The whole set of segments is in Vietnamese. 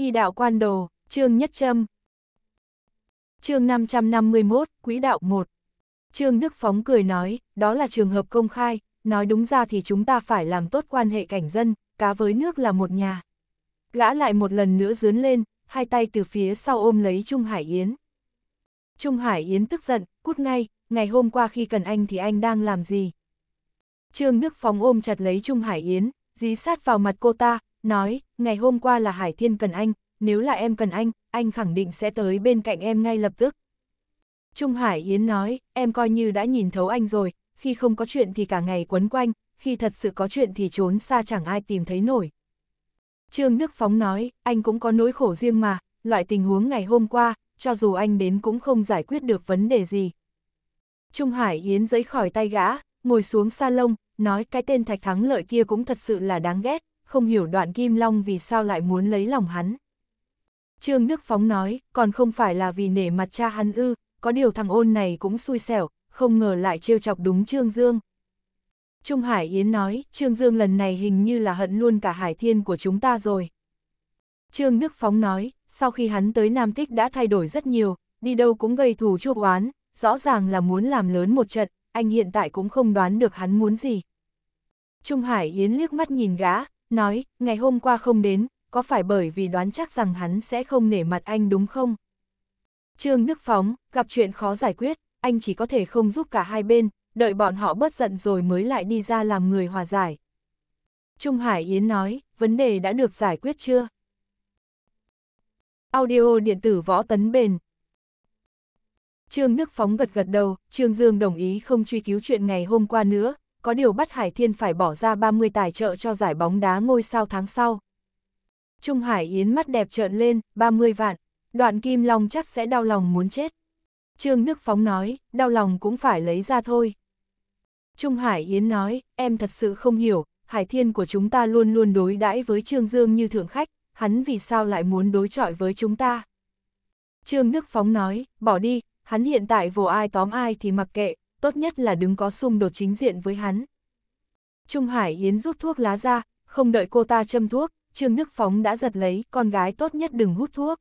Y đạo quan đồ, chương nhất châm. Chương 551, Quỹ đạo 1. Trương Đức Phóng cười nói, đó là trường hợp công khai, nói đúng ra thì chúng ta phải làm tốt quan hệ cảnh dân, cá với nước là một nhà. Gã lại một lần nữa dướn lên, hai tay từ phía sau ôm lấy Trung Hải Yến. Trung Hải Yến tức giận, cút ngay, ngày hôm qua khi cần anh thì anh đang làm gì? Trương Đức Phóng ôm chặt lấy Trung Hải Yến, dí sát vào mặt cô ta, nói, ngày hôm qua là Hải Thiên cần anh, nếu là em cần anh, anh khẳng định sẽ tới bên cạnh em ngay lập tức. Trung Hải Yến nói, em coi như đã nhìn thấu anh rồi, khi không có chuyện thì cả ngày quấn quanh, khi thật sự có chuyện thì trốn xa chẳng ai tìm thấy nổi. Trương Đức Phóng nói, anh cũng có nỗi khổ riêng mà, loại tình huống ngày hôm qua, cho dù anh đến cũng không giải quyết được vấn đề gì. Trung Hải Yến giấy khỏi tay gã, ngồi xuống sa lông, nói cái tên Thạch Thắng Lợi kia cũng thật sự là đáng ghét không hiểu đoạn Kim Long vì sao lại muốn lấy lòng hắn. Trương Đức Phóng nói, còn không phải là vì nể mặt cha hắn ư, có điều thằng ôn này cũng xui xẻo, không ngờ lại trêu chọc đúng Trương Dương. Trung Hải Yến nói, Trương Dương lần này hình như là hận luôn cả Hải Thiên của chúng ta rồi. Trương Đức Phóng nói, sau khi hắn tới Nam Tích đã thay đổi rất nhiều, đi đâu cũng gây thù chuốc oán, rõ ràng là muốn làm lớn một trận, anh hiện tại cũng không đoán được hắn muốn gì. Trung Hải Yến liếc mắt nhìn gã, nói, ngày hôm qua không đến, có phải bởi vì đoán chắc rằng hắn sẽ không nể mặt anh đúng không? Trương Đức Phóng, gặp chuyện khó giải quyết, anh chỉ có thể không giúp cả hai bên, đợi bọn họ bớt giận rồi mới lại đi ra làm người hòa giải. Trung Hải Yến nói, vấn đề đã được giải quyết chưa? Audio điện tử võ tấn bền. Trương Đức Phóng gật gật đầu, Trương Dương đồng ý không truy cứu chuyện ngày hôm qua nữa, có điều bắt Hải Thiên phải bỏ ra 30 tài trợ cho giải bóng đá ngôi sao tháng sau. Trung Hải Yến mắt đẹp trợn lên, 30 vạn, đoạn Kim Long chắc sẽ đau lòng muốn chết. Trương Đức Phóng nói, đau lòng cũng phải lấy ra thôi. Trung Hải Yến nói, em thật sự không hiểu, Hải Thiên của chúng ta luôn luôn đối đãi với Trương Dương như thượng khách, hắn vì sao lại muốn đối chọi với chúng ta. Trương Đức Phóng nói, bỏ đi, hắn hiện tại vô ai tóm ai thì mặc kệ, tốt nhất là đứng có xung đột chính diện với hắn. Trung Hải Yến rút thuốc lá ra, không đợi cô ta châm thuốc, Trương Đức Phóng đã giật lấy, con gái tốt nhất đừng hút thuốc.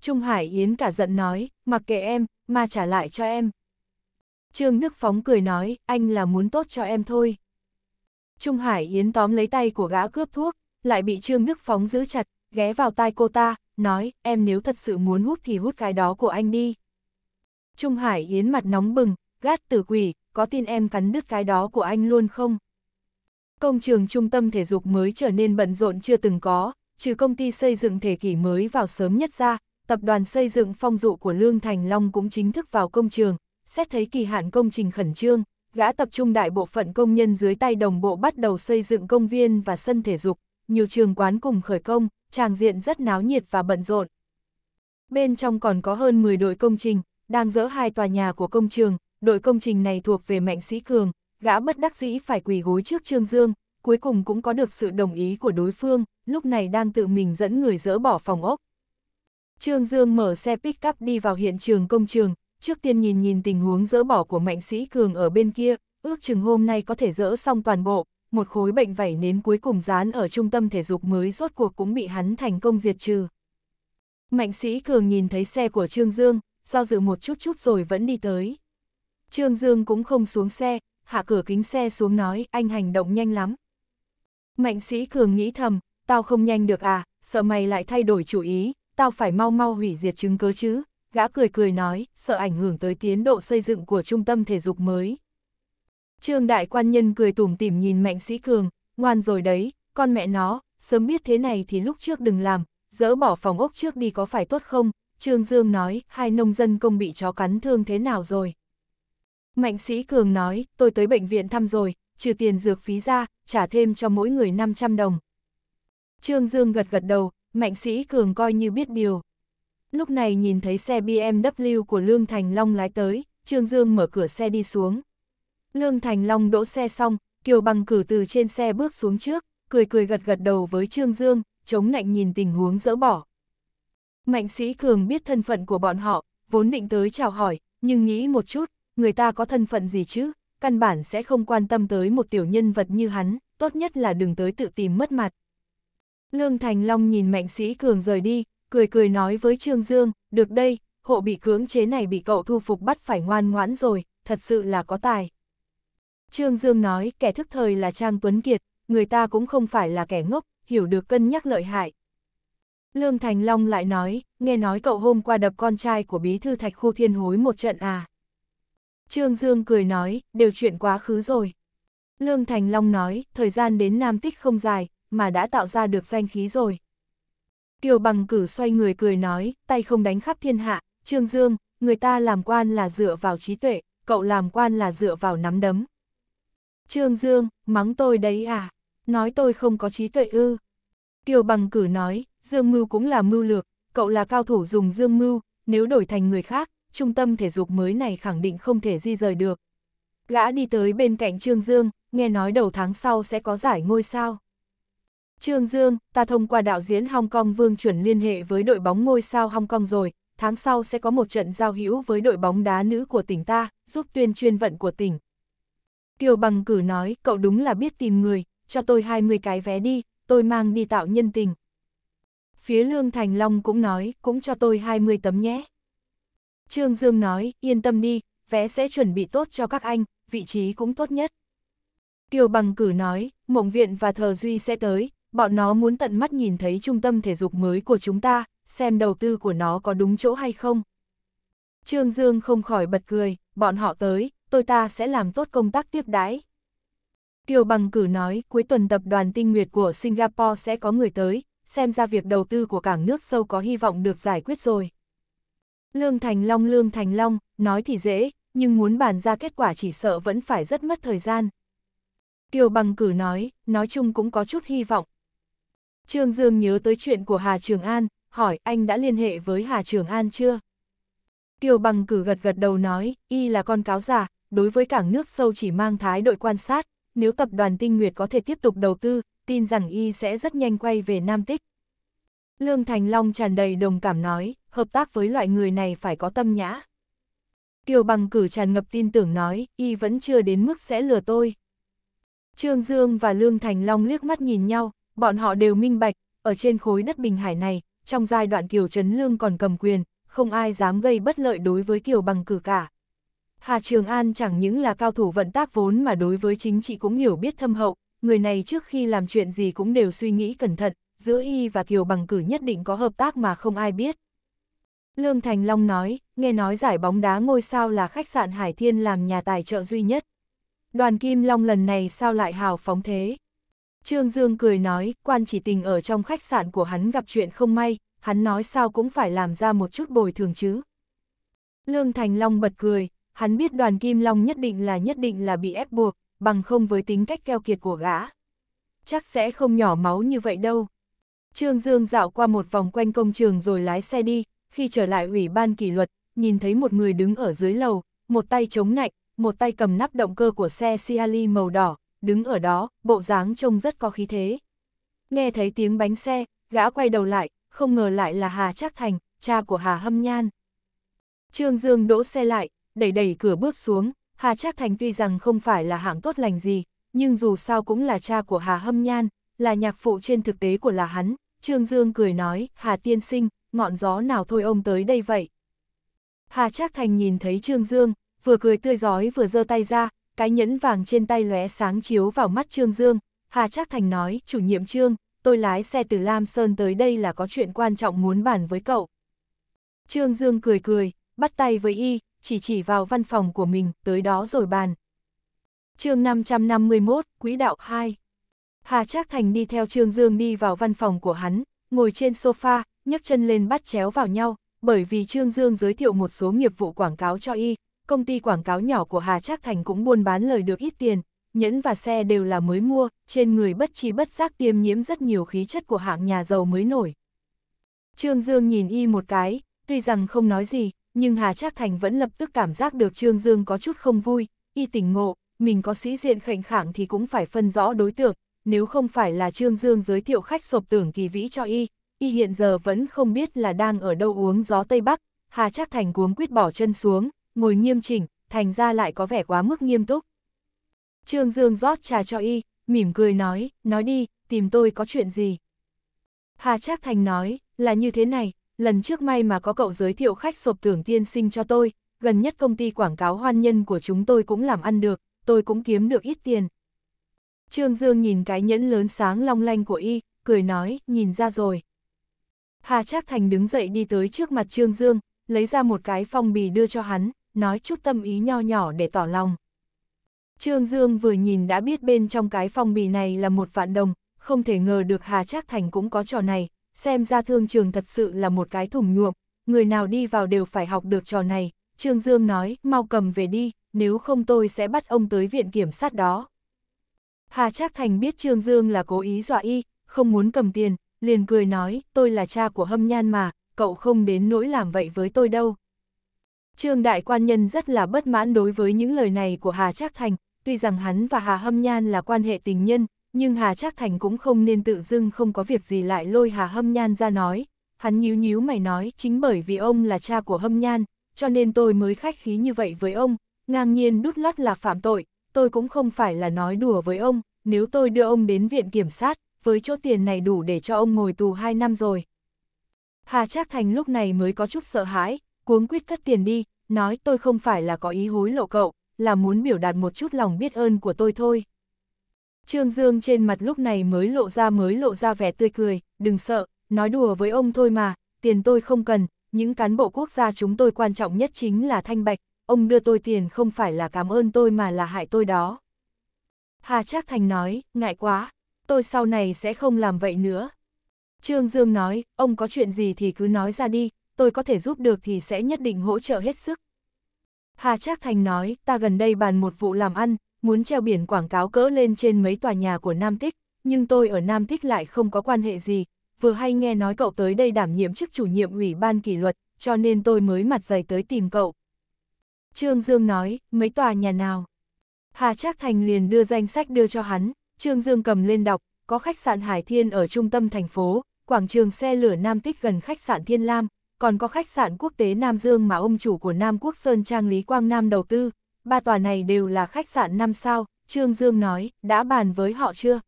Trung Hải Yến cả giận nói, mặc kệ em, mà trả lại cho em. Trương Đức Phóng cười nói, anh là muốn tốt cho em thôi. Trung Hải Yến tóm lấy tay của gã cướp thuốc, lại bị Trương Đức Phóng giữ chặt, ghé vào tai cô ta, nói, em nếu thật sự muốn hút thì hút cái đó của anh đi. Trung Hải Yến mặt nóng bừng, gát tử quỷ, có tin em cắn đứt cái đó của anh luôn không? Công trường trung tâm thể dục mới trở nên bận rộn chưa từng có, trừ công ty xây dựng thể kỷ mới vào sớm nhất ra, tập đoàn xây dựng phong dụ của Lương Thành Long cũng chính thức vào công trường, xét thấy kỳ hạn công trình khẩn trương, gã tập trung đại bộ phận công nhân dưới tay đồng bộ bắt đầu xây dựng công viên và sân thể dục, nhiều trường quán cùng khởi công, tràng diện rất náo nhiệt và bận rộn. Bên trong còn có hơn 10 đội công trình, đang dỡ hai tòa nhà của công trường, đội công trình này thuộc về mạnh sĩ cường, gã bất đắc dĩ phải quỳ gối trước Trương Dương, cuối cùng cũng có được sự đồng ý của đối phương, lúc này đang tự mình dẫn người dỡ bỏ phòng ốc. Trương Dương mở xe pick-up đi vào hiện trường công trường, trước tiên nhìn nhìn tình huống dỡ bỏ của mạnh sĩ cường ở bên kia, ước chừng hôm nay có thể dỡ xong toàn bộ, một khối bệnh vảy nến cuối cùng dán ở trung tâm thể dục mới rốt cuộc cũng bị hắn thành công diệt trừ. Mạnh sĩ cường nhìn thấy xe của Trương Dương, do dự một chút chút rồi vẫn đi tới. Trương Dương cũng không xuống xe, hạ cửa kính xe xuống nói, anh hành động nhanh lắm. Mạnh sĩ cường nghĩ thầm, tao không nhanh được à, sợ mày lại thay đổi chủ ý, tao phải mau mau hủy diệt chứng cứ chứ. Gã cười cười nói, sợ ảnh hưởng tới tiến độ xây dựng của trung tâm thể dục mới. Trương đại quan nhân cười tủm tỉm nhìn mạnh sĩ cường, ngoan rồi đấy, con mẹ nó, sớm biết thế này thì lúc trước đừng làm, dỡ bỏ phòng ốc trước đi có phải tốt không? Trương Dương nói, hai nông dân công bị chó cắn thương thế nào rồi? Mạnh sĩ cường nói, tôi tới bệnh viện thăm rồi, trừ tiền dược phí ra, trả thêm cho mỗi người 500 đồng. Trương Dương gật gật đầu, mạnh sĩ cường coi như biết điều. Lúc này nhìn thấy xe BMW của Lương Thành Long lái tới, Trương Dương mở cửa xe đi xuống. Lương Thành Long đỗ xe xong, Kiều Bằng cử từ trên xe bước xuống trước, cười cười gật gật đầu với Trương Dương, chống nạnh nhìn tình huống dỡ bỏ. Mạnh sĩ cường biết thân phận của bọn họ, vốn định tới chào hỏi, nhưng nghĩ một chút, người ta có thân phận gì chứ, căn bản sẽ không quan tâm tới một tiểu nhân vật như hắn, tốt nhất là đừng tới tự tìm mất mặt. Lương Thành Long nhìn mạnh sĩ cường rời đi, cười cười nói với Trương Dương, được đây, hộ bị cưỡng chế này bị cậu thu phục bắt phải ngoan ngoãn rồi, thật sự là có tài. Trương Dương nói kẻ thức thời là Trang Tuấn Kiệt, người ta cũng không phải là kẻ ngốc, hiểu được cân nhắc lợi hại. Lương Thành Long lại nói, nghe nói cậu hôm qua đập con trai của bí thư thạch khu thiên hối một trận à. Trương Dương cười nói, đều chuyện quá khứ rồi. Lương Thành Long nói, thời gian đến Nam Tích không dài, mà đã tạo ra được danh khí rồi. Kiều Bằng cử xoay người cười nói, tay không đánh khắp thiên hạ, Trương Dương, người ta làm quan là dựa vào trí tuệ, cậu làm quan là dựa vào nắm đấm. Trương Dương, mắng tôi đấy à, nói tôi không có trí tuệ ư. Kiều Bằng cử nói, Dương Mưu cũng là mưu lược, cậu là cao thủ dùng Dương Mưu, nếu đổi thành người khác, trung tâm thể dục mới này khẳng định không thể di rời được. Gã đi tới bên cạnh Trương Dương, nghe nói đầu tháng sau sẽ có giải ngôi sao. Trương Dương, ta thông qua đạo diễn Hong Kong Vương chuẩn liên hệ với đội bóng ngôi sao Hong Kong rồi, tháng sau sẽ có một trận giao hữu với đội bóng đá nữ của tỉnh ta, giúp tuyên truyền vận của tỉnh. Kiều Bằng cử nói, cậu đúng là biết tìm người, cho tôi 20 cái vé đi, tôi mang đi tạo nhân tình. Phía Lương Thành Long cũng nói, cũng cho tôi 20 tấm nhé. Trương Dương nói, yên tâm đi, vé sẽ chuẩn bị tốt cho các anh, vị trí cũng tốt nhất. Kiều Bằng Cử nói, Mộng Viện và Thờ Duy sẽ tới, bọn nó muốn tận mắt nhìn thấy trung tâm thể dục mới của chúng ta, xem đầu tư của nó có đúng chỗ hay không. Trương Dương không khỏi bật cười, bọn họ tới, tôi ta sẽ làm tốt công tác tiếp đái. Kiều Bằng Cử nói, cuối tuần tập đoàn tinh nguyệt của Singapore sẽ có người tới, xem ra việc đầu tư của cảng nước sâu có hy vọng được giải quyết rồi. Lương Thành Long Lương Thành Long, nói thì dễ, nhưng muốn bàn ra kết quả chỉ sợ vẫn phải rất mất thời gian. Kiều Bằng cử nói, nói chung cũng có chút hy vọng. Trương Dương nhớ tới chuyện của Hà Trường An, hỏi anh đã liên hệ với Hà Trường An chưa? Kiều Bằng cử gật gật đầu nói, y là con cáo giả, đối với cảng nước sâu chỉ mang thái đội quan sát, nếu tập đoàn Tinh Nguyệt có thể tiếp tục đầu tư, tin rằng y sẽ rất nhanh quay về Nam Tích. Lương Thành Long tràn đầy đồng cảm nói, hợp tác với loại người này phải có tâm nhã. Kiều bằng cử tràn ngập tin tưởng nói, y vẫn chưa đến mức sẽ lừa tôi. Trương Dương và Lương Thành Long liếc mắt nhìn nhau, bọn họ đều minh bạch, ở trên khối đất Bình Hải này, trong giai đoạn Kiều Trấn Lương còn cầm quyền, không ai dám gây bất lợi đối với Kiều bằng cử cả. Hà Trường An chẳng những là cao thủ vận tác vốn mà đối với chính trị cũng hiểu biết thâm hậu, người này trước khi làm chuyện gì cũng đều suy nghĩ cẩn thận, giữa y và Kiều bằng cử nhất định có hợp tác mà không ai biết. Lương Thành Long nói, nghe nói giải bóng đá ngôi sao là khách sạn Hải Thiên làm nhà tài trợ duy nhất. Đoàn Kim Long lần này sao lại hào phóng thế? Trương Dương cười nói, quan chỉ tình ở trong khách sạn của hắn gặp chuyện không may, hắn nói sao cũng phải làm ra một chút bồi thường chứ. Lương Thành Long bật cười, hắn biết đoàn Kim Long nhất định là nhất định là bị ép buộc, bằng không với tính cách keo kiệt của gã. Chắc sẽ không nhỏ máu như vậy đâu. Trương Dương dạo qua một vòng quanh công trường rồi lái xe đi, khi trở lại ủy ban kỷ luật, nhìn thấy một người đứng ở dưới lầu, một tay chống nạnh, một tay cầm nắp động cơ của xe Ciali màu đỏ, đứng ở đó, bộ dáng trông rất có khí thế. Nghe thấy tiếng bánh xe, gã quay đầu lại, không ngờ lại là Hà Trác Thành, cha của Hà Hâm Nhan. Trương Dương đỗ xe lại, đẩy đẩy cửa bước xuống, Hà Trác Thành tuy rằng không phải là hạng tốt lành gì, nhưng dù sao cũng là cha của Hà Hâm Nhan, là nhạc phụ trên thực tế của là hắn. Trương Dương cười nói, Hà Tiên Sinh, ngọn gió nào thôi ông tới đây vậy? Hà Trác Thành nhìn thấy Trương Dương, vừa cười tươi giói vừa giơ tay ra, cái nhẫn vàng trên tay lóe sáng chiếu vào mắt Trương Dương. Hà Trác Thành nói, chủ nhiệm Trương, tôi lái xe từ Lam Sơn tới đây là có chuyện quan trọng muốn bàn với cậu. Trương Dương cười cười, bắt tay với y, chỉ chỉ vào văn phòng của mình, tới đó rồi bàn. chương 551, Quỹ đạo 2 Hà Trác Thành đi theo Trương Dương đi vào văn phòng của hắn, ngồi trên sofa, nhấc chân lên bắt chéo vào nhau, bởi vì Trương Dương giới thiệu một số nghiệp vụ quảng cáo cho y, công ty quảng cáo nhỏ của Hà Trác Thành cũng buôn bán lời được ít tiền, nhẫn và xe đều là mới mua, trên người bất chi bất giác tiêm nhiễm rất nhiều khí chất của hạng nhà giàu mới nổi. Trương Dương nhìn y một cái, tuy rằng không nói gì, nhưng Hà Trác Thành vẫn lập tức cảm giác được Trương Dương có chút không vui, y tỉnh ngộ, mình có sĩ diện khệnh khẳng thì cũng phải phân rõ đối tượng, nếu không phải là Trương Dương giới thiệu khách sộp tưởng kỳ vĩ cho y, y hiện giờ vẫn không biết là đang ở đâu uống gió Tây Bắc, Hà Trác Thành cuống quyết bỏ chân xuống, ngồi nghiêm chỉnh, thành ra lại có vẻ quá mức nghiêm túc. Trương Dương rót trà cho y, mỉm cười nói, nói đi, tìm tôi có chuyện gì. Hà Trác Thành nói, là như thế này, lần trước may mà có cậu giới thiệu khách sộp tưởng tiên sinh cho tôi, gần nhất công ty quảng cáo hoan nhân của chúng tôi cũng làm ăn được, tôi cũng kiếm được ít tiền. Trương Dương nhìn cái nhẫn lớn sáng long lanh của y, cười nói, nhìn ra rồi. Hà Trác Thành đứng dậy đi tới trước mặt Trương Dương, lấy ra một cái phong bì đưa cho hắn, nói chút tâm ý nho nhỏ để tỏ lòng. Trương Dương vừa nhìn đã biết bên trong cái phong bì này là một vạn đồng, không thể ngờ được Hà Trác Thành cũng có trò này, xem ra thương trường thật sự là một cái thủng nhuộm, người nào đi vào đều phải học được trò này. Trương Dương nói, mau cầm về đi, nếu không tôi sẽ bắt ông tới viện kiểm sát đó. Hà Trác Thành biết Trương Dương là cố ý dọa y, không muốn cầm tiền, liền cười nói, tôi là cha của hâm nhan mà, cậu không đến nỗi làm vậy với tôi đâu. Trương Đại Quan Nhân rất là bất mãn đối với những lời này của Hà Trác Thành, tuy rằng hắn và Hà Hâm Nhan là quan hệ tình nhân, nhưng Hà Trác Thành cũng không nên tự dưng không có việc gì lại lôi Hà Hâm Nhan ra nói. Hắn nhíu nhíu mày nói, chính bởi vì ông là cha của Hâm Nhan, cho nên tôi mới khách khí như vậy với ông, ngang nhiên đút lót là phạm tội, tôi cũng không phải là nói đùa với ông, nếu tôi đưa ông đến viện kiểm sát, với chỗ tiền này đủ để cho ông ngồi tù 2 năm rồi. Hà Trác Thành lúc này mới có chút sợ hãi, cuống quyết cất tiền đi, nói tôi không phải là có ý hối lộ cậu, là muốn biểu đạt một chút lòng biết ơn của tôi thôi. Trương Dương trên mặt lúc này mới lộ ra mới lộ ra vẻ tươi cười, đừng sợ, nói đùa với ông thôi mà, tiền tôi không cần, những cán bộ quốc gia chúng tôi quan trọng nhất chính là thanh bạch, ông đưa tôi tiền không phải là cảm ơn tôi mà là hại tôi đó. Hà Trác Thành nói, ngại quá, tôi sau này sẽ không làm vậy nữa. Trương Dương nói, ông có chuyện gì thì cứ nói ra đi, tôi có thể giúp được thì sẽ nhất định hỗ trợ hết sức. Hà Trác Thành nói, ta gần đây bàn một vụ làm ăn, muốn treo biển quảng cáo cỡ lên trên mấy tòa nhà của Nam Tích, nhưng tôi ở Nam Tích lại không có quan hệ gì, vừa hay nghe nói cậu tới đây đảm nhiệm chức chủ nhiệm ủy ban kỷ luật, cho nên tôi mới mặt dày tới tìm cậu. Trương Dương nói, mấy tòa nhà nào? Hà Trác Thành liền đưa danh sách đưa cho hắn, Trương Dương cầm lên đọc, có khách sạn Hải Thiên ở trung tâm thành phố, quảng trường xe lửa Nam Tích gần khách sạn Thiên Lam, còn có khách sạn quốc tế Nam Dương mà ông chủ của Nam Quốc Sơn Trang Lý Quang Nam đầu tư. Ba tòa này đều là khách sạn 5 sao, Trương Dương nói, đã bàn với họ chưa?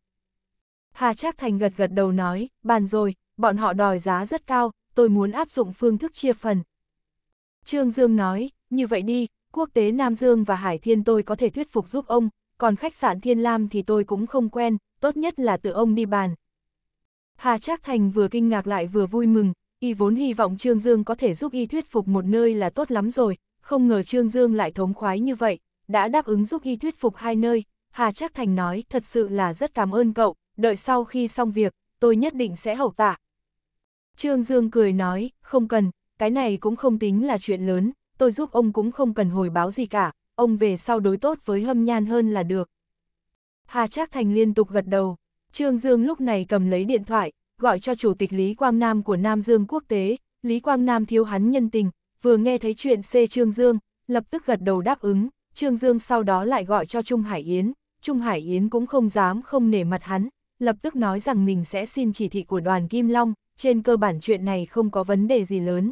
Hà Trác Thành gật gật đầu nói, bàn rồi, bọn họ đòi giá rất cao, tôi muốn áp dụng phương thức chia phần. Trương Dương nói, như vậy đi, quốc tế Nam Dương và Hải Thiên tôi có thể thuyết phục giúp ông, còn khách sạn Thiên Lam thì tôi cũng không quen, tốt nhất là tự ông đi bàn. Hà Trác Thành vừa kinh ngạc lại vừa vui mừng, y vốn hy vọng Trương Dương có thể giúp y thuyết phục một nơi là tốt lắm rồi, không ngờ Trương Dương lại thống khoái như vậy, đã đáp ứng giúp y thuyết phục hai nơi. Hà Trác Thành nói thật sự là rất cảm ơn cậu, đợi sau khi xong việc, tôi nhất định sẽ hậu tạ. Trương Dương cười nói, không cần, cái này cũng không tính là chuyện lớn, tôi giúp ông cũng không cần hồi báo gì cả, ông về sau đối tốt với hâm nhan hơn là được. Hà Trác Thành liên tục gật đầu, Trương Dương lúc này cầm lấy điện thoại, gọi cho Chủ tịch Lý Quang Nam của Nam Dương Quốc tế, Lý Quang Nam thiếu hắn nhân tình, vừa nghe thấy chuyện C Trương Dương, lập tức gật đầu đáp ứng, Trương Dương sau đó lại gọi cho Trung Hải Yến, Trung Hải Yến cũng không dám không nể mặt hắn, lập tức nói rằng mình sẽ xin chỉ thị của đoàn Kim Long, trên cơ bản chuyện này không có vấn đề gì lớn.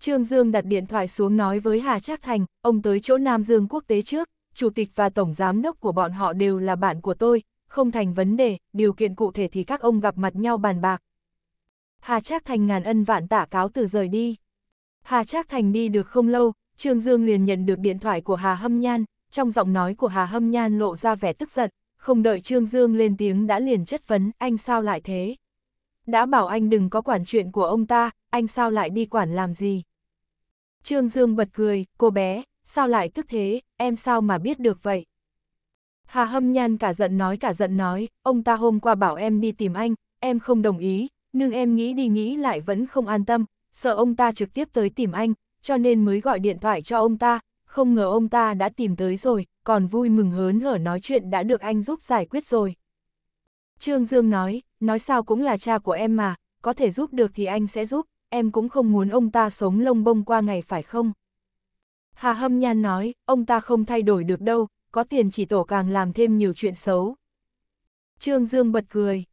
Trương Dương đặt điện thoại xuống nói với Hà Trác Thành, ông tới chỗ Nam Dương quốc tế trước, chủ tịch và tổng giám đốc của bọn họ đều là bạn của tôi, không thành vấn đề, điều kiện cụ thể thì các ông gặp mặt nhau bàn bạc. Hà Trác Thành ngàn ân vạn tả cáo từ rời đi. Hà Trác Thành đi được không lâu, Trương Dương liền nhận được điện thoại của Hà Hâm Nhan, trong giọng nói của Hà Hâm Nhan lộ ra vẻ tức giận, không đợi Trương Dương lên tiếng đã liền chất vấn, anh sao lại thế? Đã bảo anh đừng có quản chuyện của ông ta, anh sao lại đi quản làm gì? Trương Dương bật cười, cô bé, sao lại tức thế, em sao mà biết được vậy? Hà hâm nhan cả giận nói cả giận nói, ông ta hôm qua bảo em đi tìm anh, em không đồng ý, nhưng em nghĩ đi nghĩ lại vẫn không an tâm, sợ ông ta trực tiếp tới tìm anh, cho nên mới gọi điện thoại cho ông ta, không ngờ ông ta đã tìm tới rồi, còn vui mừng hớn hở nói chuyện đã được anh giúp giải quyết rồi. Trương Dương nói, nói sao cũng là cha của em mà, có thể giúp được thì anh sẽ giúp, em cũng không muốn ông ta sống lông bông qua ngày phải không? Hà Hâm Nhan nói, ông ta không thay đổi được đâu, có tiền chỉ tổ càng làm thêm nhiều chuyện xấu. Trương Dương bật cười.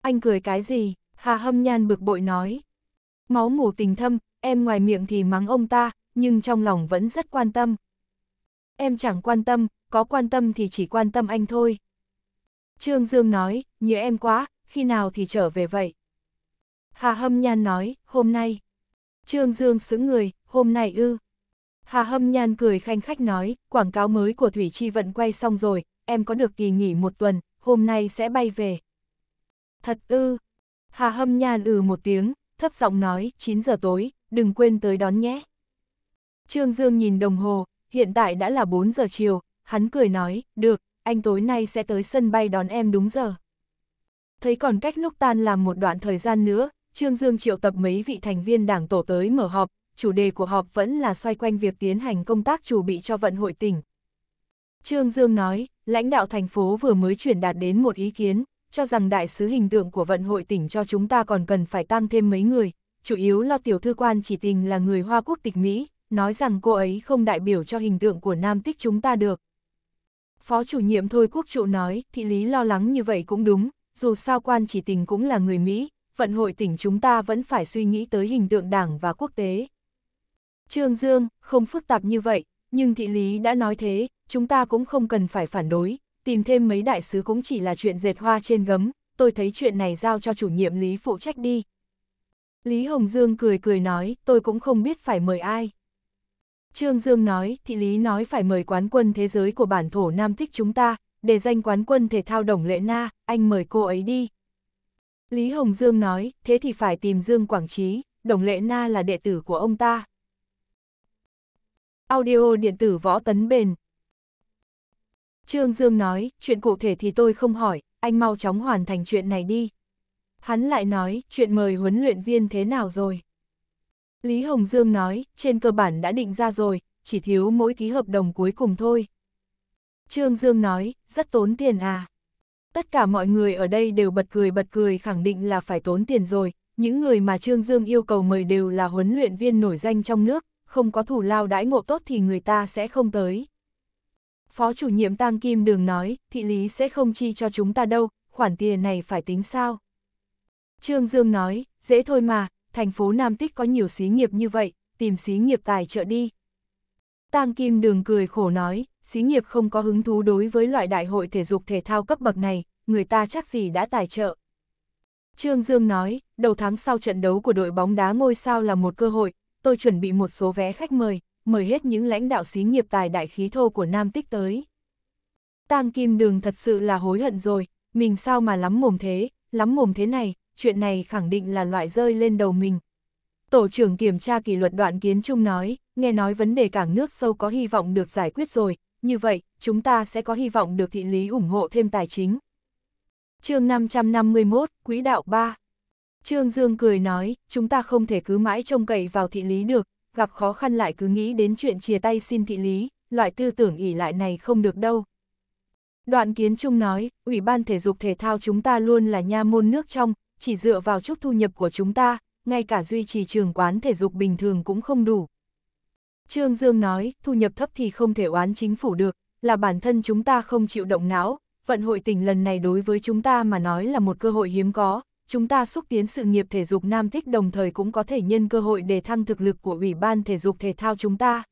Anh cười cái gì? Hà Hâm Nhan bực bội nói. Máu mủ tình thâm, em ngoài miệng thì mắng ông ta, nhưng trong lòng vẫn rất quan tâm. Em chẳng quan tâm, có quan tâm thì chỉ quan tâm anh thôi. Trương Dương nói, nhớ em quá, khi nào thì trở về vậy? Hà Hâm Nhan nói, hôm nay. Trương Dương xứng người, hôm nay ư. Hà Hâm Nhan cười khanh khách nói, quảng cáo mới của Thủy Chi Vận quay xong rồi, em có được kỳ nghỉ một tuần, hôm nay sẽ bay về. Thật ư. Hà Hâm Nhan ừ một tiếng, thấp giọng nói, 9 giờ tối, đừng quên tới đón nhé. Trương Dương nhìn đồng hồ, hiện tại đã là 4 giờ chiều, hắn cười nói, được, anh tối nay sẽ tới sân bay đón em đúng giờ. Thấy còn cách lúc tan làm một đoạn thời gian nữa, Trương Dương triệu tập mấy vị thành viên đảng tổ tới mở họp, chủ đề của họp vẫn là xoay quanh việc tiến hành công tác chủ bị cho vận hội tỉnh. Trương Dương nói, lãnh đạo thành phố vừa mới chuyển đạt đến một ý kiến, cho rằng đại sứ hình tượng của vận hội tỉnh cho chúng ta còn cần phải tăng thêm mấy người, chủ yếu lo tiểu thư quan chỉ tình là người Hoa quốc tịch Mỹ, nói rằng cô ấy không đại biểu cho hình tượng của Nam tích chúng ta được. Phó chủ nhiệm Thôi Quốc Trụ nói, thị lý lo lắng như vậy cũng đúng, dù sao quan chỉ tình cũng là người Mỹ, vận hội tỉnh chúng ta vẫn phải suy nghĩ tới hình tượng đảng và quốc tế. Trương Dương, không phức tạp như vậy, nhưng thị lý đã nói thế, chúng ta cũng không cần phải phản đối, tìm thêm mấy đại sứ cũng chỉ là chuyện dệt hoa trên gấm, tôi thấy chuyện này giao cho chủ nhiệm Lý phụ trách đi. Lý Hồng Dương cười cười nói, tôi cũng không biết phải mời ai. Trương Dương nói, thị lý nói phải mời quán quân thế giới của bản thổ Nam Thích chúng ta, để danh quán quân thể thao Đồng Lệ Na, anh mời cô ấy đi. Lý Hồng Dương nói, thế thì phải tìm Dương Quảng Trí, Đồng Lệ Na là đệ tử của ông ta. Audio điện tử võ tấn bền. Trương Dương nói, chuyện cụ thể thì tôi không hỏi, anh mau chóng hoàn thành chuyện này đi. Hắn lại nói, chuyện mời huấn luyện viên thế nào rồi? Lý Hồng Dương nói, trên cơ bản đã định ra rồi, chỉ thiếu mỗi ký hợp đồng cuối cùng thôi. Trương Dương nói, rất tốn tiền à? tất cả mọi người ở đây đều bật cười bật cười khẳng định là phải tốn tiền rồi, những người mà Trương Dương yêu cầu mời đều là huấn luyện viên nổi danh trong nước, không có thủ lao đãi ngộ tốt thì người ta sẽ không tới. Phó chủ nhiệm Tang Kim Đường nói, thị lý sẽ không chi cho chúng ta đâu, khoản tiền này phải tính sao? Trương Dương nói, dễ thôi mà, thành phố Nam Tích có nhiều xí nghiệp như vậy, tìm xí nghiệp tài trợ đi. Tang Kim Đường cười khổ nói, xí nghiệp không có hứng thú đối với loại đại hội thể dục thể thao cấp bậc này, người ta chắc gì đã tài trợ. Trương Dương nói, đầu tháng sau trận đấu của đội bóng đá ngôi sao là một cơ hội, tôi chuẩn bị một số vé khách mời, mời hết những lãnh đạo xí nghiệp tài đại khí thô của Nam Tích tới. Tang Kim Đường thật sự là hối hận rồi, mình sao mà lắm mồm thế, lắm mồm thế này, chuyện này khẳng định là loại rơi lên đầu mình. Tổ trưởng kiểm tra kỷ luật đoạn kiến trung nói, nghe nói vấn đề cảng nước sâu có hy vọng được giải quyết rồi, như vậy, chúng ta sẽ có hy vọng được thị lý ủng hộ thêm tài chính, chương 551, Quỹ đạo 3. Trương Dương cười nói, chúng ta không thể cứ mãi trông cậy vào thị lý được, gặp khó khăn lại cứ nghĩ đến chuyện chia tay xin thị lý, loại tư tưởng ỉ lại này không được đâu. Đoạn kiến trung nói, Ủy ban thể dục thể thao chúng ta luôn là nha môn nước trong, chỉ dựa vào chút thu nhập của chúng ta, ngay cả duy trì trường quán thể dục bình thường cũng không đủ. Trương Dương nói, thu nhập thấp thì không thể oán chính phủ được, là bản thân chúng ta không chịu động não, vận hội tỉnh lần này đối với chúng ta mà nói là một cơ hội hiếm có, chúng ta xúc tiến sự nghiệp thể dục nam thích đồng thời cũng có thể nhân cơ hội để thăng thực lực của Ủy ban thể dục thể thao chúng ta.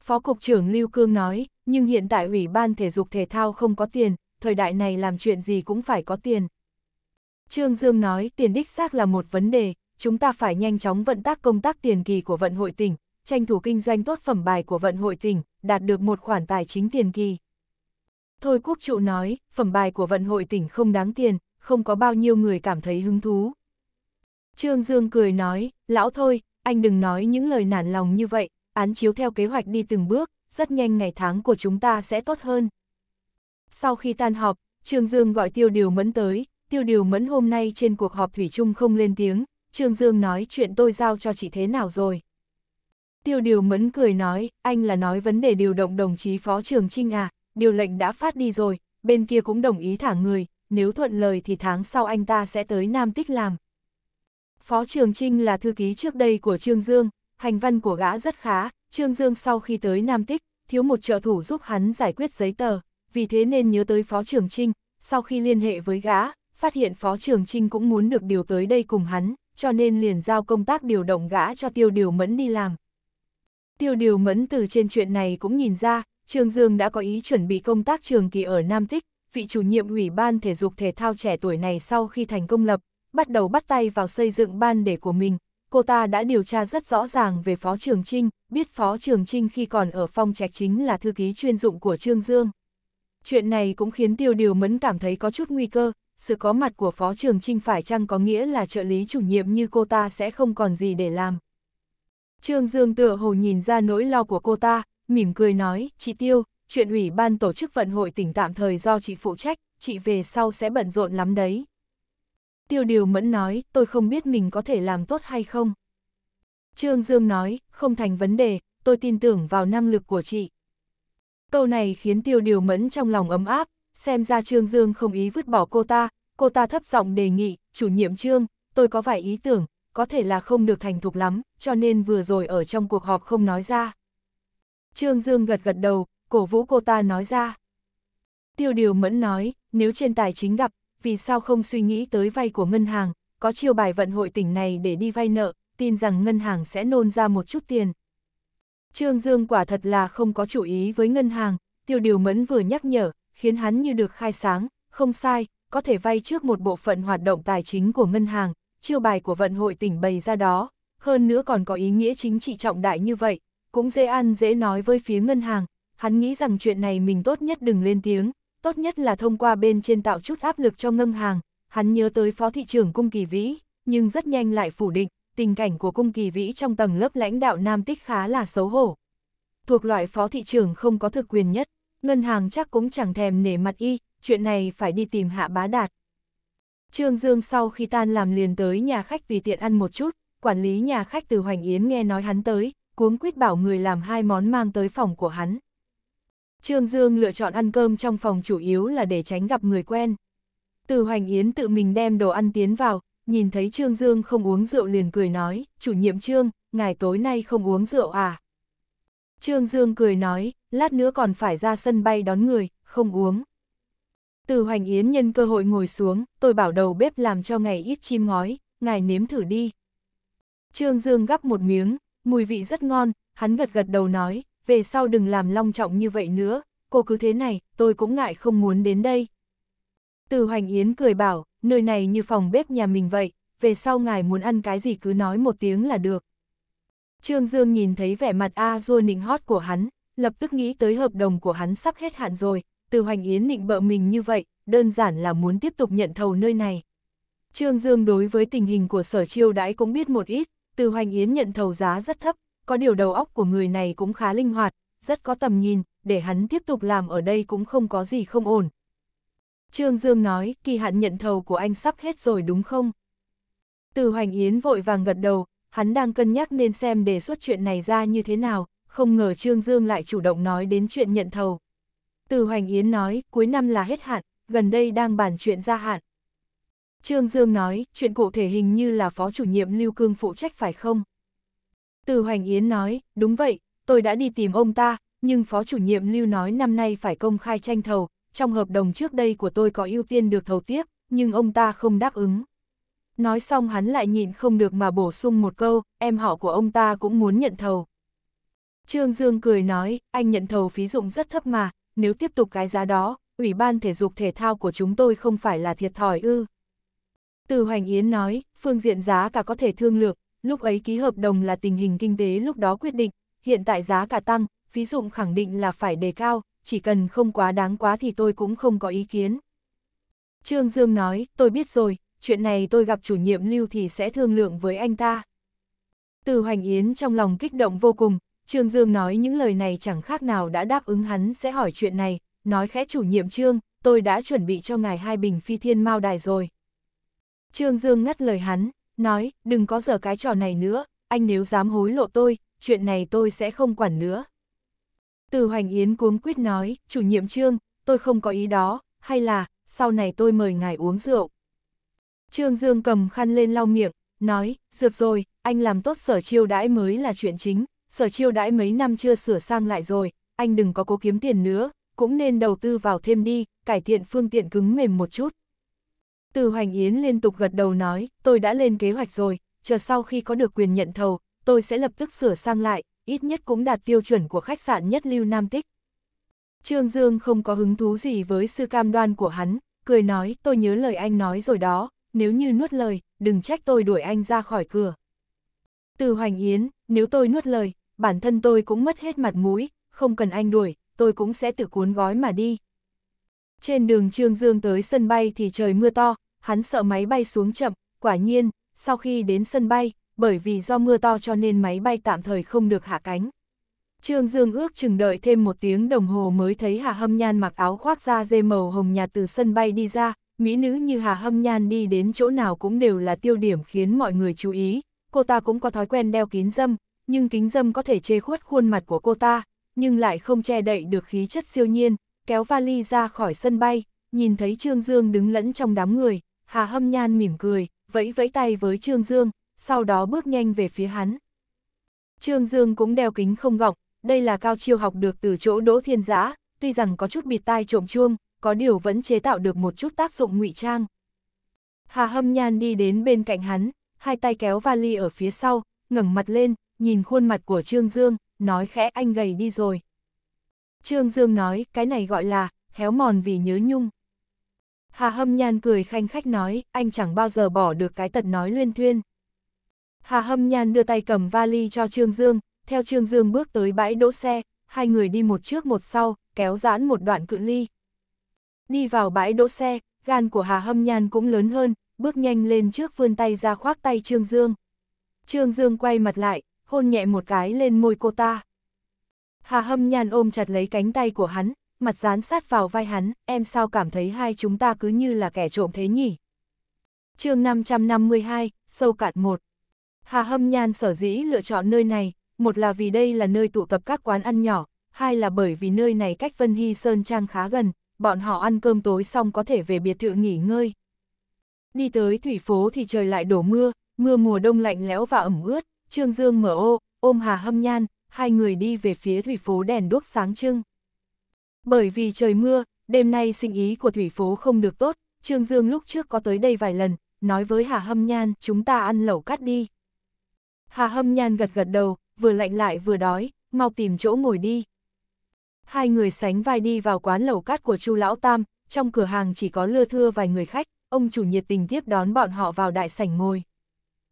Phó Cục trưởng Lưu Cương nói, nhưng hiện tại Ủy ban thể dục thể thao không có tiền, thời đại này làm chuyện gì cũng phải có tiền. Trương Dương nói tiền đích xác là một vấn đề, chúng ta phải nhanh chóng vận tác công tác tiền kỳ của vận hội tỉnh, tranh thủ kinh doanh tốt phẩm bài của vận hội tỉnh, đạt được một khoản tài chính tiền kỳ. Thôi quốc trụ nói, phẩm bài của vận hội tỉnh không đáng tiền, không có bao nhiêu người cảm thấy hứng thú. Trương Dương cười nói, lão thôi, anh đừng nói những lời nản lòng như vậy, án chiếu theo kế hoạch đi từng bước, rất nhanh ngày tháng của chúng ta sẽ tốt hơn. Sau khi tan họp, Trương Dương gọi Tiêu Điều Mẫn tới, Tiêu Điều Mẫn hôm nay trên cuộc họp Thủy chung không lên tiếng, Trương Dương nói chuyện tôi giao cho chị thế nào rồi. Tiêu Điều Mẫn cười nói, anh là nói vấn đề điều động đồng chí Phó Trường Trinh à, điều lệnh đã phát đi rồi, bên kia cũng đồng ý thả người, nếu thuận lời thì tháng sau anh ta sẽ tới Nam Tích làm. Phó Trường Trinh là thư ký trước đây của Trương Dương, hành văn của gã rất khá, Trương Dương sau khi tới Nam Tích, thiếu một trợ thủ giúp hắn giải quyết giấy tờ, vì thế nên nhớ tới Phó Trường Trinh, sau khi liên hệ với gã, phát hiện Phó Trường Trinh cũng muốn được điều tới đây cùng hắn, cho nên liền giao công tác điều động gã cho Tiêu Điều Mẫn đi làm. Tiêu Điều Mẫn từ trên chuyện này cũng nhìn ra, Trương Dương đã có ý chuẩn bị công tác trường kỳ ở Nam Tích, vị chủ nhiệm ủy ban thể dục thể thao trẻ tuổi này sau khi thành công lập, bắt đầu bắt tay vào xây dựng ban để của mình. Cô ta đã điều tra rất rõ ràng về Phó Trường Trinh, biết Phó Trường Trinh khi còn ở phong trạch chính là thư ký chuyên dụng của Trương Dương. Chuyện này cũng khiến Tiêu Điều Mẫn cảm thấy có chút nguy cơ, sự có mặt của Phó Trường Trinh phải chăng có nghĩa là trợ lý chủ nhiệm như cô ta sẽ không còn gì để làm. Trương Dương tựa hồ nhìn ra nỗi lo của cô ta, mỉm cười nói, chị Tiêu, chuyện ủy ban tổ chức vận hội tỉnh tạm thời do chị phụ trách, chị về sau sẽ bận rộn lắm đấy. Tiêu điều mẫn nói, tôi không biết mình có thể làm tốt hay không. Trương Dương nói, không thành vấn đề, tôi tin tưởng vào năng lực của chị. Câu này khiến tiêu điều mẫn trong lòng ấm áp, xem ra Trương Dương không ý vứt bỏ cô ta, cô ta thấp giọng đề nghị, chủ nhiệm Trương, tôi có vài ý tưởng, có thể là không được thành thục lắm, cho nên vừa rồi ở trong cuộc họp không nói ra. Trương Dương gật gật đầu, cổ vũ cô ta nói ra. Tiêu điều mẫn nói, nếu trên tài chính gặp, vì sao không suy nghĩ tới vay của ngân hàng, có chiêu bài vận hội tỉnh này để đi vay nợ, tin rằng ngân hàng sẽ nôn ra một chút tiền. Trương Dương quả thật là không có chủ ý với ngân hàng, tiêu điều mẫn vừa nhắc nhở, khiến hắn như được khai sáng, không sai, có thể vay trước một bộ phận hoạt động tài chính của ngân hàng, chiêu bài của vận hội tỉnh bày ra đó, hơn nữa còn có ý nghĩa chính trị trọng đại như vậy, cũng dễ ăn dễ nói với phía ngân hàng, hắn nghĩ rằng chuyện này mình tốt nhất đừng lên tiếng, tốt nhất là thông qua bên trên tạo chút áp lực cho ngân hàng, hắn nhớ tới phó thị trưởng Cung Kỳ Vĩ, nhưng rất nhanh lại phủ định, tình cảnh của Cung Kỳ Vĩ trong tầng lớp lãnh đạo Nam Tích khá là xấu hổ. Thuộc loại phó thị trưởng không có thực quyền nhất, ngân hàng chắc cũng chẳng thèm nể mặt y, chuyện này phải đi tìm hạ bá đạt. Trương Dương sau khi tan làm liền tới nhà khách vì tiện ăn một chút, quản lý nhà khách từ Hoành Yến nghe nói hắn tới, cuống quýt bảo người làm hai món mang tới phòng của hắn. Trương Dương lựa chọn ăn cơm trong phòng chủ yếu là để tránh gặp người quen. Từ Hoành Yến tự mình đem đồ ăn tiến vào, nhìn thấy Trương Dương không uống rượu liền cười nói, chủ nhiệm Trương, ngài tối nay không uống rượu à? Trương Dương cười nói, lát nữa còn phải ra sân bay đón người, không uống. Từ Hoành Yến nhân cơ hội ngồi xuống, tôi bảo đầu bếp làm cho ngày ít chim ngói, ngài nếm thử đi. Trương Dương gắp một miếng, mùi vị rất ngon, hắn gật gật đầu nói, về sau đừng làm long trọng như vậy nữa, cô cứ thế này, tôi cũng ngại không muốn đến đây. Từ Hoành Yến cười bảo, nơi này như phòng bếp nhà mình vậy, về sau ngài muốn ăn cái gì cứ nói một tiếng là được. Trương Dương nhìn thấy vẻ mặt A Dua nịnh hót của hắn, lập tức nghĩ tới hợp đồng của hắn sắp hết hạn rồi, từ Hoành Yến nịnh bợ mình như vậy, đơn giản là muốn tiếp tục nhận thầu nơi này. Trương Dương đối với tình hình của sở chiêu đãi cũng biết một ít, từ Hoành Yến nhận thầu giá rất thấp, có điều đầu óc của người này cũng khá linh hoạt, rất có tầm nhìn, để hắn tiếp tục làm ở đây cũng không có gì không ổn. Trương Dương nói, kỳ hạn nhận thầu của anh sắp hết rồi đúng không? Từ Hoành Yến vội vàng gật đầu, hắn đang cân nhắc nên xem đề xuất chuyện này ra như thế nào, không ngờ Trương Dương lại chủ động nói đến chuyện nhận thầu. Từ Hoành Yến nói, cuối năm là hết hạn, gần đây đang bàn chuyện gia hạn, Trương Dương nói, chuyện cụ thể hình như là phó chủ nhiệm Lưu Cương phụ trách phải không? Từ Hoành Yến nói, đúng vậy, tôi đã đi tìm ông ta, nhưng phó chủ nhiệm Lưu nói năm nay phải công khai tranh thầu, trong hợp đồng trước đây của tôi có ưu tiên được thầu tiếp, nhưng ông ta không đáp ứng. Nói xong hắn lại nhịn không được mà bổ sung một câu, em họ của ông ta cũng muốn nhận thầu. Trương Dương cười nói, anh nhận thầu phí dụng rất thấp mà, nếu tiếp tục cái giá đó, Ủy ban thể dục thể thao của chúng tôi không phải là thiệt thòi ư. Từ Hoành Yến nói, phương diện giá cả có thể thương lượng, lúc ấy ký hợp đồng là tình hình kinh tế lúc đó quyết định, hiện tại giá cả tăng, phí dụng khẳng định là phải đề cao, chỉ cần không quá đáng quá thì tôi cũng không có ý kiến. Trương Dương nói, tôi biết rồi, chuyện này tôi gặp chủ nhiệm lưu thì sẽ thương lượng với anh ta. Từ Hoành Yến trong lòng kích động vô cùng, Trương Dương nói những lời này chẳng khác nào đã đáp ứng hắn sẽ hỏi chuyện này, nói khẽ chủ nhiệm Trương, tôi đã chuẩn bị cho ngài hai bình phi thiên mao đài rồi. Trương Dương ngắt lời hắn, nói, đừng có dở cái trò này nữa, anh nếu dám hối lộ tôi, chuyện này tôi sẽ không quản nữa. Từ Hoành Yến cuống quyết nói, chủ nhiệm Trương, tôi không có ý đó, hay là, sau này tôi mời ngài uống rượu. Trương Dương cầm khăn lên lau miệng, nói, dược rồi, anh làm tốt sở chiêu đãi mới là chuyện chính, sở chiêu đãi mấy năm chưa sửa sang lại rồi, anh đừng có cố kiếm tiền nữa, cũng nên đầu tư vào thêm đi, cải thiện phương tiện cứng mềm một chút. Từ Hoành Yến liên tục gật đầu nói, tôi đã lên kế hoạch rồi, chờ sau khi có được quyền nhận thầu, tôi sẽ lập tức sửa sang lại, ít nhất cũng đạt tiêu chuẩn của khách sạn nhất lưu Nam Tích. Trương Dương không có hứng thú gì với sư cam đoan của hắn, cười nói, tôi nhớ lời anh nói rồi đó, nếu như nuốt lời, đừng trách tôi đuổi anh ra khỏi cửa. Từ Hoành Yến, nếu tôi nuốt lời, bản thân tôi cũng mất hết mặt mũi, không cần anh đuổi, tôi cũng sẽ tự cuốn gói mà đi. Trên đường Trương Dương tới sân bay thì trời mưa to, hắn sợ máy bay xuống chậm, quả nhiên, sau khi đến sân bay, bởi vì do mưa to cho nên máy bay tạm thời không được hạ cánh. Trương Dương ước chừng đợi thêm một tiếng đồng hồ mới thấy Hà Hâm Nhan mặc áo khoác da dê màu hồng nhạt từ sân bay đi ra, mỹ nữ như Hà Hâm Nhan đi đến chỗ nào cũng đều là tiêu điểm khiến mọi người chú ý. Cô ta cũng có thói quen đeo kín dâm, nhưng kính dâm có thể che khuất khuôn mặt của cô ta, nhưng lại không che đậy được khí chất siêu nhiên, kéo vali ra khỏi sân bay, nhìn thấy Trương Dương đứng lẫn trong đám người, Hà Hâm Nhan mỉm cười, vẫy vẫy tay với Trương Dương, sau đó bước nhanh về phía hắn. Trương Dương cũng đeo kính không gọng, đây là cao chiêu học được từ chỗ Đỗ Thiên Giã, tuy rằng có chút bịt tai trộm chuông, có điều vẫn chế tạo được một chút tác dụng ngụy trang. Hà Hâm Nhan đi đến bên cạnh hắn, hai tay kéo vali ở phía sau, ngẩng mặt lên, nhìn khuôn mặt của Trương Dương, nói khẽ anh gầy đi rồi. Trương Dương nói, cái này gọi là, héo mòn vì nhớ nhung. Hà Hâm Nhan cười khanh khách nói, anh chẳng bao giờ bỏ được cái tật nói luyên thuyên. Hà Hâm Nhan đưa tay cầm vali cho Trương Dương, theo Trương Dương bước tới bãi đỗ xe, hai người đi một trước một sau, kéo giãn một đoạn cự ly. Đi vào bãi đỗ xe, gan của Hà Hâm Nhan cũng lớn hơn, bước nhanh lên trước vươn tay ra khoác tay Trương Dương. Trương Dương quay mặt lại, hôn nhẹ một cái lên môi cô ta. Hà Hâm Nhan ôm chặt lấy cánh tay của hắn, mặt dán sát vào vai hắn, em sao cảm thấy hai chúng ta cứ như là kẻ trộm thế nhỉ? chương 552, sâu cạn một Hà Hâm Nhan sở dĩ lựa chọn nơi này, một là vì đây là nơi tụ tập các quán ăn nhỏ, hai là bởi vì nơi này cách Vân Hy Sơn Trang khá gần, bọn họ ăn cơm tối xong có thể về biệt thự nghỉ ngơi. Đi tới thủy phố thì trời lại đổ mưa, mưa mùa đông lạnh lẽo và ẩm ướt, Trương Dương mở ô, ôm Hà Hâm Nhan, hai người đi về phía thủy phố đèn đuốc sáng trưng. Bởi vì trời mưa, đêm nay sinh ý của thủy phố không được tốt, Trương Dương lúc trước có tới đây vài lần, nói với Hà Hâm Nhan, chúng ta ăn lẩu cắt đi. Hà Hâm Nhan gật gật đầu, vừa lạnh lại vừa đói, mau tìm chỗ ngồi đi. Hai người sánh vai đi vào quán lẩu cát của Chu Lão Tam, trong cửa hàng chỉ có lưa thưa vài người khách, ông chủ nhiệt tình tiếp đón bọn họ vào đại sảnh ngồi.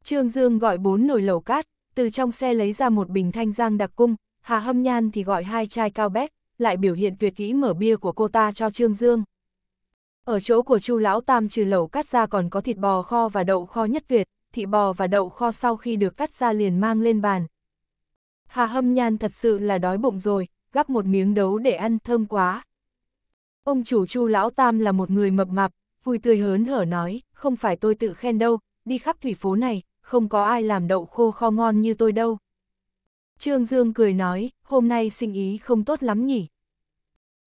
Trương Dương gọi bốn nồi lẩu cát, từ trong xe lấy ra một bình thanh giang đặc cung, Hà Hâm Nhan thì gọi hai chai cao bét, lại biểu hiện tuyệt kỹ mở bia của cô ta cho Trương Dương. Ở chỗ của Chu Lão Tam trừ lẩu cắt ra còn có thịt bò kho và đậu kho nhất việt thịt bò và đậu kho sau khi được cắt ra liền mang lên bàn. Hà Hâm Nhan thật sự là đói bụng rồi, gắp một miếng đấu để ăn thơm quá. Ông chủ Chu Lão Tam là một người mập mạp, vui tươi hớn hở nói, không phải tôi tự khen đâu, đi khắp thủy phố này, không có ai làm đậu khô kho ngon như tôi đâu. Trương Dương cười nói, hôm nay sinh ý không tốt lắm nhỉ.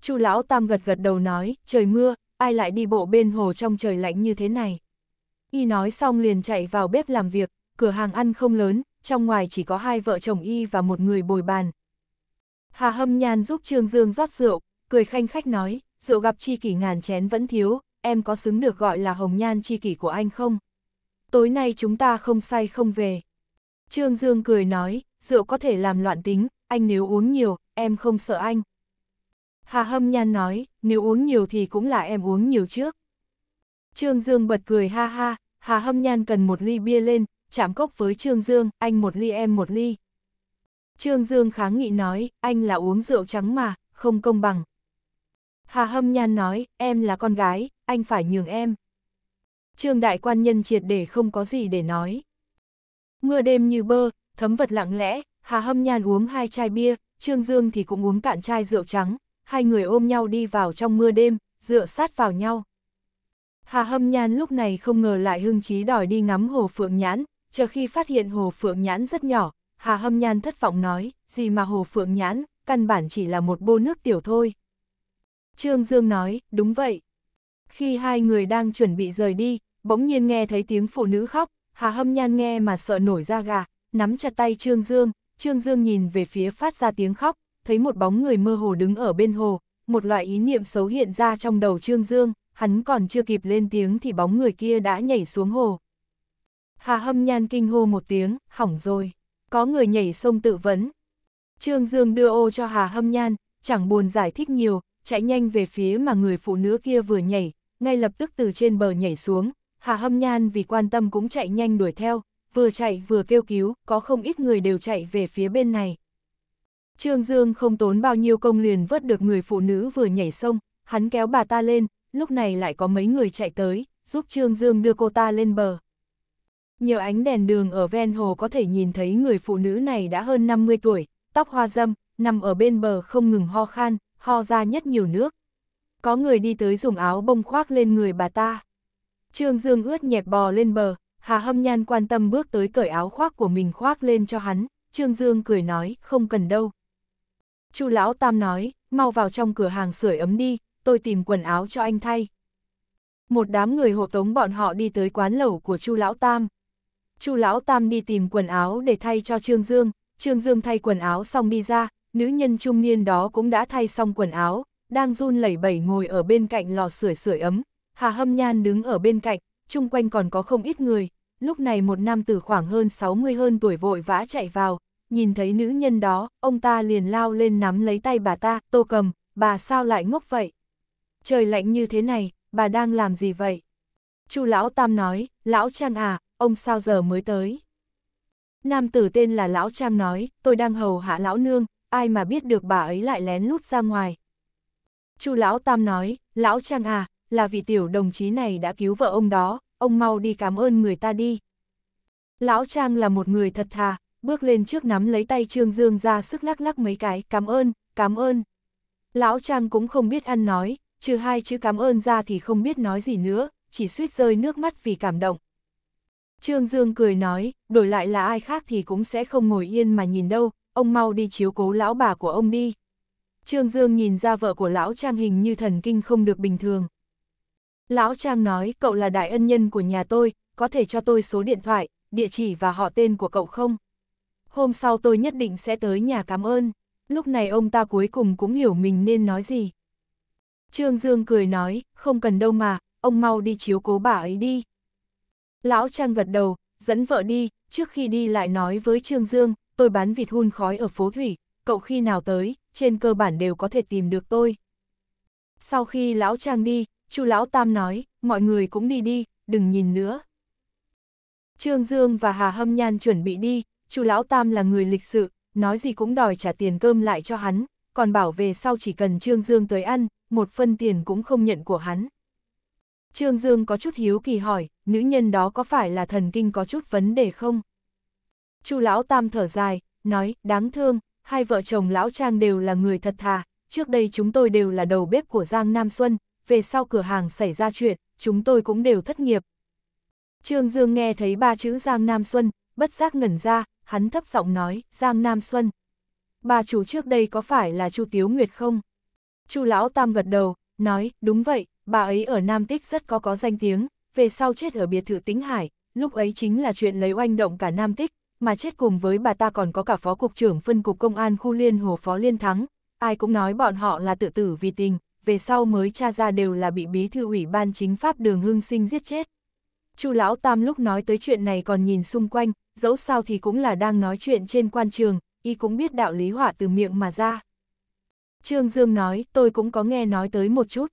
Chu lão tam gật gật đầu nói, trời mưa, ai lại đi bộ bên hồ trong trời lạnh như thế này. Y nói xong liền chạy vào bếp làm việc, cửa hàng ăn không lớn, trong ngoài chỉ có hai vợ chồng Y và một người bồi bàn. Hà hâm nhan giúp Trương Dương rót rượu, cười khanh khách nói, rượu gặp chi kỷ ngàn chén vẫn thiếu, em có xứng được gọi là hồng nhan chi kỷ của anh không? Tối nay chúng ta không say không về. Trương Dương cười nói, rượu có thể làm loạn tính, anh nếu uống nhiều, em không sợ anh. Hà Hâm Nhan nói, nếu uống nhiều thì cũng là em uống nhiều trước. Trương Dương bật cười ha ha, Hà Hâm Nhan cần một ly bia lên, chạm cốc với Trương Dương, anh một ly em một ly. Trương Dương kháng nghị nói, anh là uống rượu trắng mà, không công bằng. Hà Hâm Nhan nói, em là con gái, anh phải nhường em. Trương Đại Quan Nhân triệt để không có gì để nói. Mưa đêm như bơ, thấm vật lặng lẽ, Hà Hâm Nhan uống hai chai bia, Trương Dương thì cũng uống cạn chai rượu trắng, hai người ôm nhau đi vào trong mưa đêm, dựa sát vào nhau. Hà Hâm Nhan lúc này không ngờ lại hưng trí đòi đi ngắm Hồ Phượng Nhãn, chờ khi phát hiện Hồ Phượng Nhãn rất nhỏ, Hà Hâm Nhan thất vọng nói, gì mà Hồ Phượng Nhãn, căn bản chỉ là một bô nước tiểu thôi. Trương Dương nói, đúng vậy. Khi hai người đang chuẩn bị rời đi, bỗng nhiên nghe thấy tiếng phụ nữ khóc, Hà Hâm Nhan nghe mà sợ nổi da gà, nắm chặt tay Trương Dương, Trương Dương nhìn về phía phát ra tiếng khóc, thấy một bóng người mơ hồ đứng ở bên hồ, một loại ý niệm xấu hiện ra trong đầu Trương Dương, hắn còn chưa kịp lên tiếng thì bóng người kia đã nhảy xuống hồ. Hà Hâm Nhan kinh hô một tiếng, hỏng rồi, có người nhảy sông tự vấn. Trương Dương đưa ô cho Hà Hâm Nhan, chẳng buồn giải thích nhiều, chạy nhanh về phía mà người phụ nữ kia vừa nhảy, ngay lập tức từ trên bờ nhảy xuống, Hà Hâm Nhan vì quan tâm cũng chạy nhanh đuổi theo, vừa chạy vừa kêu cứu, có không ít người đều chạy về phía bên này. Trương Dương không tốn bao nhiêu công liền vớt được người phụ nữ vừa nhảy sông, hắn kéo bà ta lên, lúc này lại có mấy người chạy tới, giúp Trương Dương đưa cô ta lên bờ. Nhờ ánh đèn đường ở ven hồ có thể nhìn thấy người phụ nữ này đã hơn 50 tuổi, tóc hoa dâm, nằm ở bên bờ không ngừng ho khan, ho ra nhất nhiều nước. Có người đi tới dùng áo bông khoác lên người bà ta. Trương Dương ướt nhẹp bò lên bờ, Hà Hâm Nhan quan tâm bước tới cởi áo khoác của mình khoác lên cho hắn, Trương Dương cười nói, không cần đâu. Chu Lão Tam nói, mau vào trong cửa hàng sưởi ấm đi, tôi tìm quần áo cho anh thay. Một đám người hộ tống bọn họ đi tới quán lẩu của Chu Lão Tam. Chu Lão Tam đi tìm quần áo để thay cho Trương Dương, Trương Dương thay quần áo xong đi ra, nữ nhân trung niên đó cũng đã thay xong quần áo, đang run lẩy bẩy ngồi ở bên cạnh lò sưởi sưởi ấm, Hà Hâm Nhan đứng ở bên cạnh, chung quanh còn có không ít người, lúc này một nam tử khoảng hơn 60 hơn tuổi vội vã chạy vào, nhìn thấy nữ nhân đó, ông ta liền lao lên nắm lấy tay bà ta, tô cầm, bà sao lại ngốc vậy? Trời lạnh như thế này, bà đang làm gì vậy? Chu Lão Tam nói, Lão Trang à, ông sao giờ mới tới? Nam tử tên là Lão Trang nói, tôi đang hầu hạ Lão Nương, ai mà biết được bà ấy lại lén lút ra ngoài. Chu Lão Tam nói, Lão Trang à, là vì tiểu đồng chí này đã cứu vợ ông đó, ông mau đi cảm ơn người ta đi. Lão Trang là một người thật thà, bước lên trước nắm lấy tay Trương Dương ra sức lắc lắc mấy cái, cảm ơn, cảm ơn. Lão Trang cũng không biết ăn nói, trừ hai chữ cảm ơn ra thì không biết nói gì nữa, chỉ suýt rơi nước mắt vì cảm động. Trương Dương cười nói, đổi lại là ai khác thì cũng sẽ không ngồi yên mà nhìn đâu, ông mau đi chiếu cố lão bà của ông đi. Trương Dương nhìn ra vợ của lão Trang hình như thần kinh không được bình thường. Lão Trang nói cậu là đại ân nhân của nhà tôi, có thể cho tôi số điện thoại, địa chỉ và họ tên của cậu không? Hôm sau tôi nhất định sẽ tới nhà cảm ơn. Lúc này ông ta cuối cùng cũng hiểu mình nên nói gì. Trương Dương cười nói, không cần đâu mà, ông mau đi chiếu cố bà ấy đi. Lão Trang gật đầu, dẫn vợ đi, trước khi đi lại nói với Trương Dương, tôi bán vịt hun khói ở phố Thủy, cậu khi nào tới, trên cơ bản đều có thể tìm được tôi. Sau khi Lão Trang đi, Chu Lão Tam nói, mọi người cũng đi đi, đừng nhìn nữa. Trương Dương và Hà Hâm Nhan chuẩn bị đi, Chu Lão Tam là người lịch sự, nói gì cũng đòi trả tiền cơm lại cho hắn, còn bảo về sau chỉ cần Trương Dương tới ăn, một phân tiền cũng không nhận của hắn. Trương Dương có chút hiếu kỳ hỏi, nữ nhân đó có phải là thần kinh có chút vấn đề không? Chu Lão Tam thở dài, nói, đáng thương, hai vợ chồng Lão Trang đều là người thật thà, trước đây chúng tôi đều là đầu bếp của Giang Nam Xuân, về sau cửa hàng xảy ra chuyện, chúng tôi cũng đều thất nghiệp. Trương Dương nghe thấy ba chữ Giang Nam Xuân, bất giác ngẩn ra, hắn thấp giọng nói, Giang Nam Xuân. Bà chủ trước đây có phải là Chu Tiếu Nguyệt không? Chu Lão Tam gật đầu, nói, đúng vậy, bà ấy ở Nam Tích rất có có danh tiếng, về sau chết ở biệt thự Tĩnh Hải, lúc ấy chính là chuyện lấy oanh động cả Nam Tích, mà chết cùng với bà ta còn có cả phó cục trưởng phân cục công an khu liên hồ phó liên thắng, ai cũng nói bọn họ là tự tử vì tình, về sau mới tra ra đều là bị bí thư ủy ban chính pháp đường hưng sinh giết chết. Chu lão tam lúc nói tới chuyện này còn nhìn xung quanh, dẫu sao thì cũng là đang nói chuyện trên quan trường, y cũng biết đạo lý hỏa từ miệng mà ra. Trương Dương nói, tôi cũng có nghe nói tới một chút.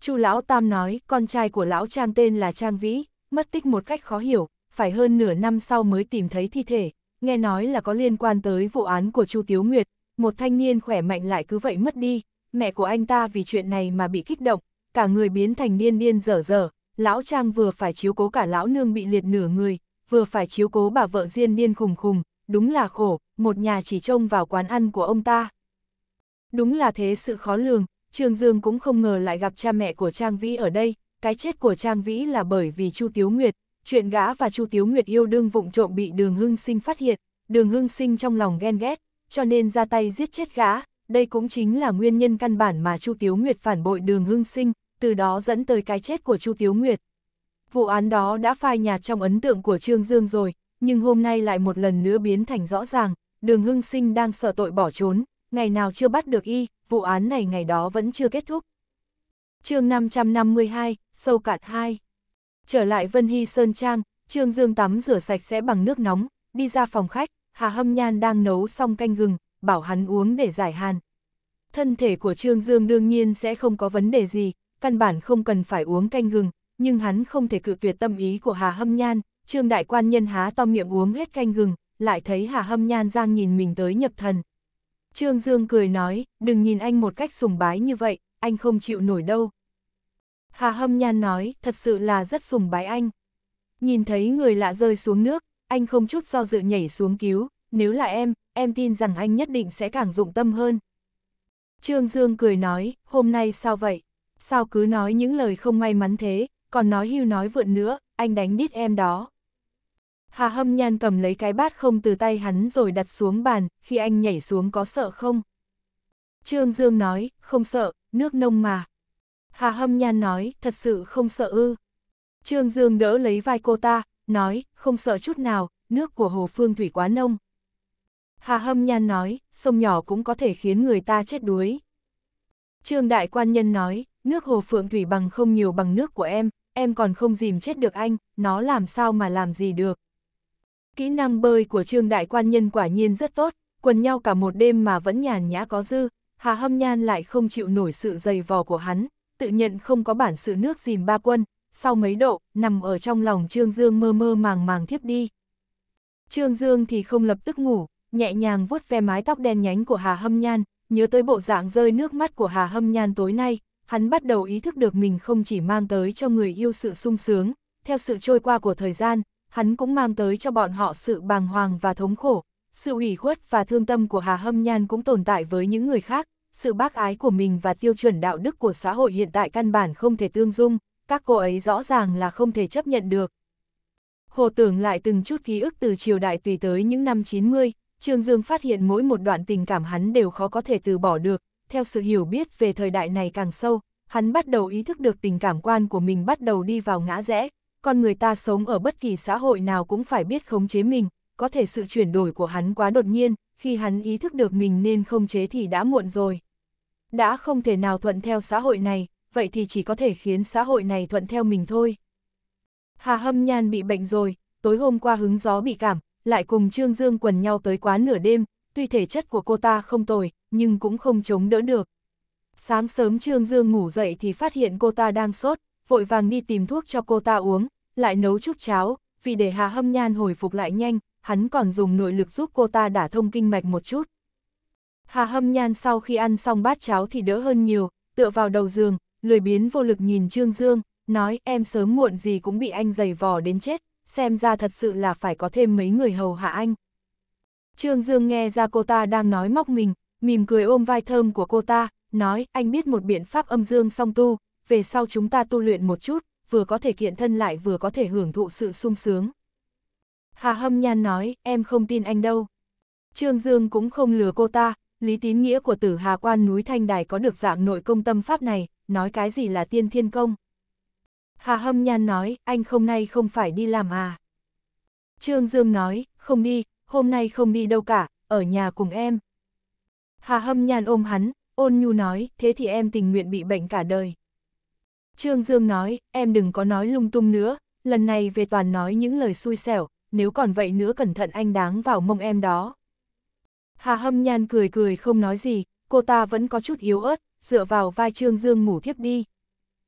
Chu lão tam nói, con trai của lão Trang tên là Trang Vĩ, mất tích một cách khó hiểu, phải hơn nửa năm sau mới tìm thấy thi thể, nghe nói là có liên quan tới vụ án của Chu Tiếu Nguyệt, một thanh niên khỏe mạnh lại cứ vậy mất đi, mẹ của anh ta vì chuyện này mà bị kích động, cả người biến thành điên điên dở dở, lão Trang vừa phải chiếu cố cả lão nương bị liệt nửa người, vừa phải chiếu cố bà vợ riêng điên khùng khùng, đúng là khổ, một nhà chỉ trông vào quán ăn của ông ta. Đúng là thế sự khó lường, Trương Dương cũng không ngờ lại gặp cha mẹ của Trang Vĩ ở đây, cái chết của Trang Vĩ là bởi vì Chu Tiếu Nguyệt, chuyện gã và Chu Tiếu Nguyệt yêu đương vụng trộm bị Đường Hưng Sinh phát hiện, Đường Hưng Sinh trong lòng ghen ghét, cho nên ra tay giết chết gã, đây cũng chính là nguyên nhân căn bản mà Chu Tiếu Nguyệt phản bội đường hưng sinh, từ đó dẫn tới cái chết của Chu Tiếu Nguyệt. Vụ án đó đã phai nhạt trong ấn tượng của Trương Dương rồi, nhưng hôm nay lại một lần nữa biến thành rõ ràng, đường hưng sinh đang sợ tội bỏ trốn, ngày nào chưa bắt được y, vụ án này ngày đó vẫn chưa kết thúc. chương 552, sâu cạn 2 Trở lại Vân Hy Sơn Trang, Trương Dương tắm rửa sạch sẽ bằng nước nóng, đi ra phòng khách, Hà Hâm Nhan đang nấu xong canh gừng, bảo hắn uống để giải hàn. Thân thể của Trương Dương đương nhiên sẽ không có vấn đề gì, căn bản không cần phải uống canh gừng, nhưng hắn không thể cự tuyệt tâm ý của Hà Hâm Nhan, Trương Đại Quan Nhân há to miệng uống hết canh gừng, lại thấy Hà Hâm Nhan giang nhìn mình tới nhập thần. Trương Dương cười nói, đừng nhìn anh một cách sùng bái như vậy, anh không chịu nổi đâu. Hà Hâm Nhan nói, thật sự là rất sùng bái anh. Nhìn thấy người lạ rơi xuống nước, anh không chút do dự nhảy xuống cứu, nếu là em, em tin rằng anh nhất định sẽ càng dụng tâm hơn. Trương Dương cười nói, hôm nay sao vậy? Sao cứ nói những lời không may mắn thế, còn nói hưu nói vượn nữa, anh đánh đít em đó. Hà hâm nhan cầm lấy cái bát không từ tay hắn rồi đặt xuống bàn, khi anh nhảy xuống có sợ không? Trương Dương nói, không sợ, nước nông mà. Hà hâm nhan nói, thật sự không sợ ư. Trương Dương đỡ lấy vai cô ta, nói, không sợ chút nào, nước của hồ phương thủy quá nông. Hà Hâm Nhan nói, sông nhỏ cũng có thể khiến người ta chết đuối. Trương Đại Quan Nhân nói, nước hồ phượng thủy bằng không nhiều bằng nước của em, em còn không dìm chết được anh, nó làm sao mà làm gì được. Kỹ năng bơi của Trương Đại Quan Nhân quả nhiên rất tốt, quần nhau cả một đêm mà vẫn nhàn nhã có dư, Hà Hâm Nhan lại không chịu nổi sự dày vò của hắn, tự nhận không có bản sự nước dìm ba quân, sau mấy độ, nằm ở trong lòng Trương Dương mơ mơ màng màng thiếp đi. Trương Dương thì không lập tức ngủ, nhẹ nhàng vuốt ve mái tóc đen nhánh của Hà Hâm Nhan, nhớ tới bộ dạng rơi nước mắt của Hà Hâm Nhan tối nay, hắn bắt đầu ý thức được mình không chỉ mang tới cho người yêu sự sung sướng, theo sự trôi qua của thời gian, hắn cũng mang tới cho bọn họ sự bàng hoàng và thống khổ, sự ủy khuất và thương tâm của Hà Hâm Nhan cũng tồn tại với những người khác, sự bác ái của mình và tiêu chuẩn đạo đức của xã hội hiện tại căn bản không thể tương dung, các cô ấy rõ ràng là không thể chấp nhận được. Hồ tưởng lại từng chút ký ức từ triều đại tùy tới những năm 90, Trương Dương phát hiện mỗi một đoạn tình cảm hắn đều khó có thể từ bỏ được, theo sự hiểu biết về thời đại này càng sâu, hắn bắt đầu ý thức được tình cảm quan của mình bắt đầu đi vào ngã rẽ, con người ta sống ở bất kỳ xã hội nào cũng phải biết khống chế mình, có thể sự chuyển đổi của hắn quá đột nhiên, khi hắn ý thức được mình nên khống chế thì đã muộn rồi. Đã không thể nào thuận theo xã hội này, vậy thì chỉ có thể khiến xã hội này thuận theo mình thôi. Hà Hâm Nhan bị bệnh rồi, tối hôm qua hứng gió bị cảm, lại cùng Trương Dương quần nhau tới quá nửa đêm, tuy thể chất của cô ta không tồi, nhưng cũng không chống đỡ được. Sáng sớm Trương Dương ngủ dậy thì phát hiện cô ta đang sốt, vội vàng đi tìm thuốc cho cô ta uống, lại nấu chút cháo, vì để Hà Hâm Nhan hồi phục lại nhanh, hắn còn dùng nội lực giúp cô ta đả thông kinh mạch một chút. Hà Hâm Nhan sau khi ăn xong bát cháo thì đỡ hơn nhiều, tựa vào đầu giường, lười biến vô lực nhìn Trương Dương, nói em sớm muộn gì cũng bị anh giày vò đến chết, xem ra thật sự là phải có thêm mấy người hầu hạ anh. Trương Dương nghe ra cô ta đang nói móc mình, mỉm cười ôm vai thơm của cô ta, nói anh biết một biện pháp âm dương song tu, về sau chúng ta tu luyện một chút, vừa có thể kiện thân lại vừa có thể hưởng thụ sự sung sướng. Hà Hâm Nhan nói, em không tin anh đâu. Trương Dương cũng không lừa cô ta, lý tín nghĩa của tử Hà Quan núi Thanh Đài có được dạng nội công tâm pháp này, nói cái gì là tiên thiên công. Hà Hâm Nhan nói, anh không nay không phải đi làm à. Trương Dương nói, không đi, hôm nay không đi đâu cả, ở nhà cùng em. Hà Hâm Nhan ôm hắn, ôn nhu nói, thế thì em tình nguyện bị bệnh cả đời. Trương Dương nói, em đừng có nói lung tung nữa, lần này về toàn nói những lời xui xẻo, nếu còn vậy nữa cẩn thận anh đáng vào mông em đó. Hà Hâm Nhan cười cười không nói gì, cô ta vẫn có chút yếu ớt, dựa vào vai Trương Dương ngủ thiếp đi.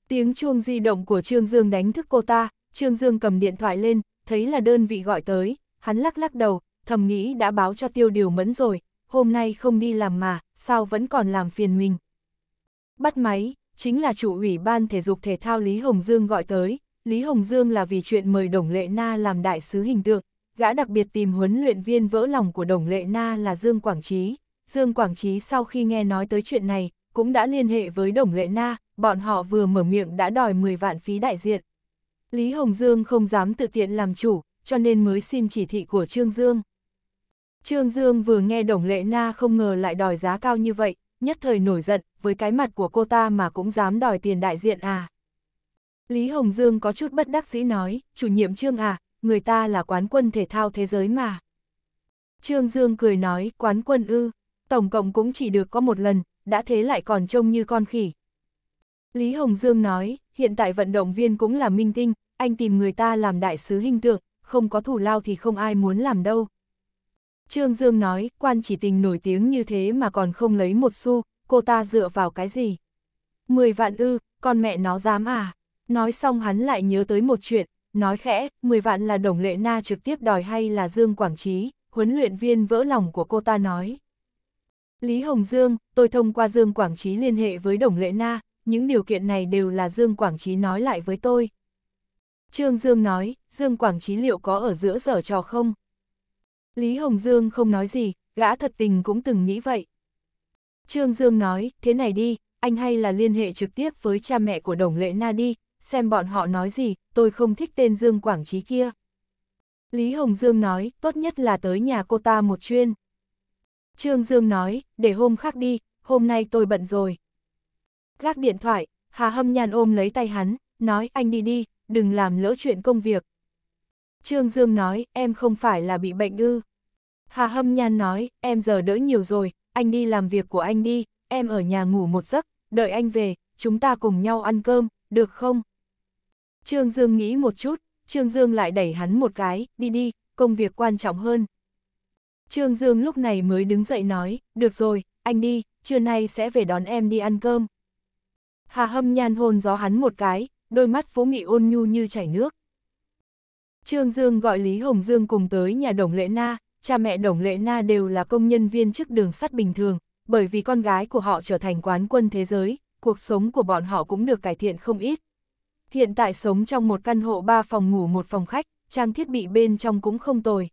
Tiếng chuông di động của Trương Dương đánh thức cô ta, Trương Dương cầm điện thoại lên, thấy là đơn vị gọi tới, hắn lắc lắc đầu, thầm nghĩ đã báo cho tiêu điều mẫn rồi, hôm nay không đi làm mà, sao vẫn còn làm phiền mình. Bắt máy, chính là chủ ủy ban thể dục thể thao Lý Hồng Dương gọi tới, Lý Hồng Dương là vì chuyện mời Đồng Lệ Na làm đại sứ hình tượng, gã đặc biệt tìm huấn luyện viên vỡ lòng của Đồng Lệ Na là Dương Quảng Trí. Dương Quảng Trí sau khi nghe nói tới chuyện này, cũng đã liên hệ với Đồng Lệ Na, bọn họ vừa mở miệng đã đòi 10 vạn phí đại diện. Lý Hồng Dương không dám tự tiện làm chủ, cho nên mới xin chỉ thị của Trương Dương. Trương Dương vừa nghe Đồng Lệ Na không ngờ lại đòi giá cao như vậy, nhất thời nổi giận, với cái mặt của cô ta mà cũng dám đòi tiền đại diện à. Lý Hồng Dương có chút bất đắc dĩ nói, chủ nhiệm Trương à, người ta là quán quân thể thao thế giới mà. Trương Dương cười nói, quán quân ư, tổng cộng cũng chỉ được có một lần, đã thế lại còn trông như con khỉ, Lý Hồng Dương nói, hiện tại vận động viên cũng là minh tinh, anh tìm người ta làm đại sứ hình tượng, không có thủ lao thì không ai muốn làm đâu. Trương Dương nói, quan chỉ tình nổi tiếng như thế mà còn không lấy một xu, cô ta dựa vào cái gì? Mười vạn ư, con mẹ nó dám à? Nói xong hắn lại nhớ tới một chuyện, nói khẽ, Mười vạn là đồng lệ na trực tiếp đòi hay là Dương Quảng Trí, huấn luyện viên vỡ lòng của cô ta nói. Lý Hồng Dương, tôi thông qua Dương Quảng Trí liên hệ với đồng lệ na, những điều kiện này đều là Dương Quảng Trí nói lại với tôi. Trương Dương nói, Dương Quảng Trí liệu có ở giữa sở trò không? Lý Hồng Dương không nói gì, gã thật tình cũng từng nghĩ vậy. Trương Dương nói, thế này đi, anh hay là liên hệ trực tiếp với cha mẹ của đồng lệ na đi, xem bọn họ nói gì, tôi không thích tên Dương Quảng Trí kia. Lý Hồng Dương nói, tốt nhất là tới nhà cô ta một chuyên. Trương Dương nói, để hôm khác đi, hôm nay tôi bận rồi. Gác điện thoại, Hà Hâm Nhàn ôm lấy tay hắn, nói anh đi đi, đừng làm lỡ chuyện công việc. Trương Dương nói, em không phải là bị bệnh ư. Hà Hâm Nhan nói, em giờ đỡ nhiều rồi, anh đi làm việc của anh đi, em ở nhà ngủ một giấc, đợi anh về, chúng ta cùng nhau ăn cơm, được không? Trương Dương nghĩ một chút, Trương Dương lại đẩy hắn một cái, đi đi, công việc quan trọng hơn. Trương Dương lúc này mới đứng dậy nói, được rồi, anh đi, trưa nay sẽ về đón em đi ăn cơm. Hà hâm nhan hôn gió hắn một cái, đôi mắt phú mị ôn nhu như chảy nước. Trương Dương gọi Lý Hồng Dương cùng tới nhà Đồng Lệ Na, cha mẹ Đồng Lệ Na đều là công nhân viên chức đường sắt bình thường, bởi vì con gái của họ trở thành quán quân thế giới, cuộc sống của bọn họ cũng được cải thiện không ít. Hiện tại sống trong một căn hộ 3 phòng ngủ một phòng khách, trang thiết bị bên trong cũng không tồi.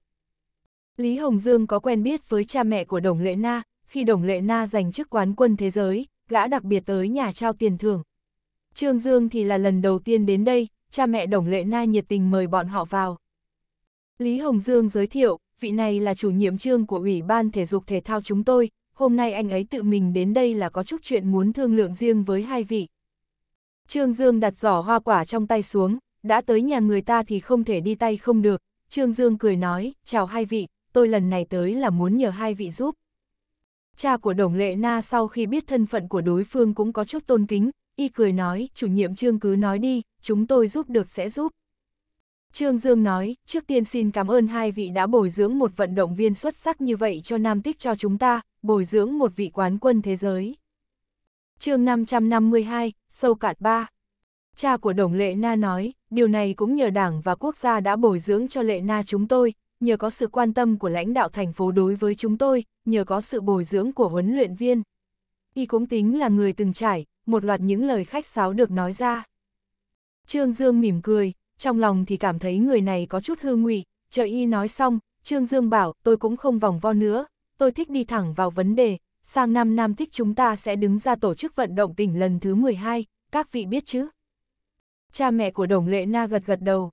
Lý Hồng Dương có quen biết với cha mẹ của Đồng Lệ Na, khi Đồng Lệ Na giành chức quán quân thế giới, gã đặc biệt tới nhà trao tiền thưởng. Trương Dương thì là lần đầu tiên đến đây, cha mẹ Đồng Lệ Na nhiệt tình mời bọn họ vào. Lý Hồng Dương giới thiệu, vị này là chủ nhiệm trương của Ủy ban Thể dục Thể thao chúng tôi, hôm nay anh ấy tự mình đến đây là có chút chuyện muốn thương lượng riêng với hai vị. Trương Dương đặt giỏ hoa quả trong tay xuống, đã tới nhà người ta thì không thể đi tay không được. Trương Dương cười nói, chào hai vị, tôi lần này tới là muốn nhờ hai vị giúp cha của Đồng Lệ Na sau khi biết thân phận của đối phương cũng có chút tôn kính, y cười nói, chủ nhiệm trương cứ nói đi, chúng tôi giúp được sẽ giúp. Trương Dương nói, trước tiên xin cảm ơn hai vị đã bồi dưỡng một vận động viên xuất sắc như vậy cho Nam Tích cho chúng ta, bồi dưỡng một vị quán quân thế giới. chương 552, Sâu cạn ba Cha của Đồng Lệ Na nói, điều này cũng nhờ đảng và quốc gia đã bồi dưỡng cho Lệ Na chúng tôi, nhờ có sự quan tâm của lãnh đạo thành phố đối với chúng tôi, nhờ có sự bồi dưỡng của huấn luyện viên. Y cũng tính là người từng trải, một loạt những lời khách sáo được nói ra. Trương Dương mỉm cười, trong lòng thì cảm thấy người này có chút hư ngụy, chờ Y nói xong, Trương Dương bảo tôi cũng không vòng vo nữa, tôi thích đi thẳng vào vấn đề, sang năm Nam Thích chúng ta sẽ đứng ra tổ chức vận động tỉnh lần thứ 12, các vị biết chứ? Cha mẹ của Đồng Lệ Na gật gật đầu,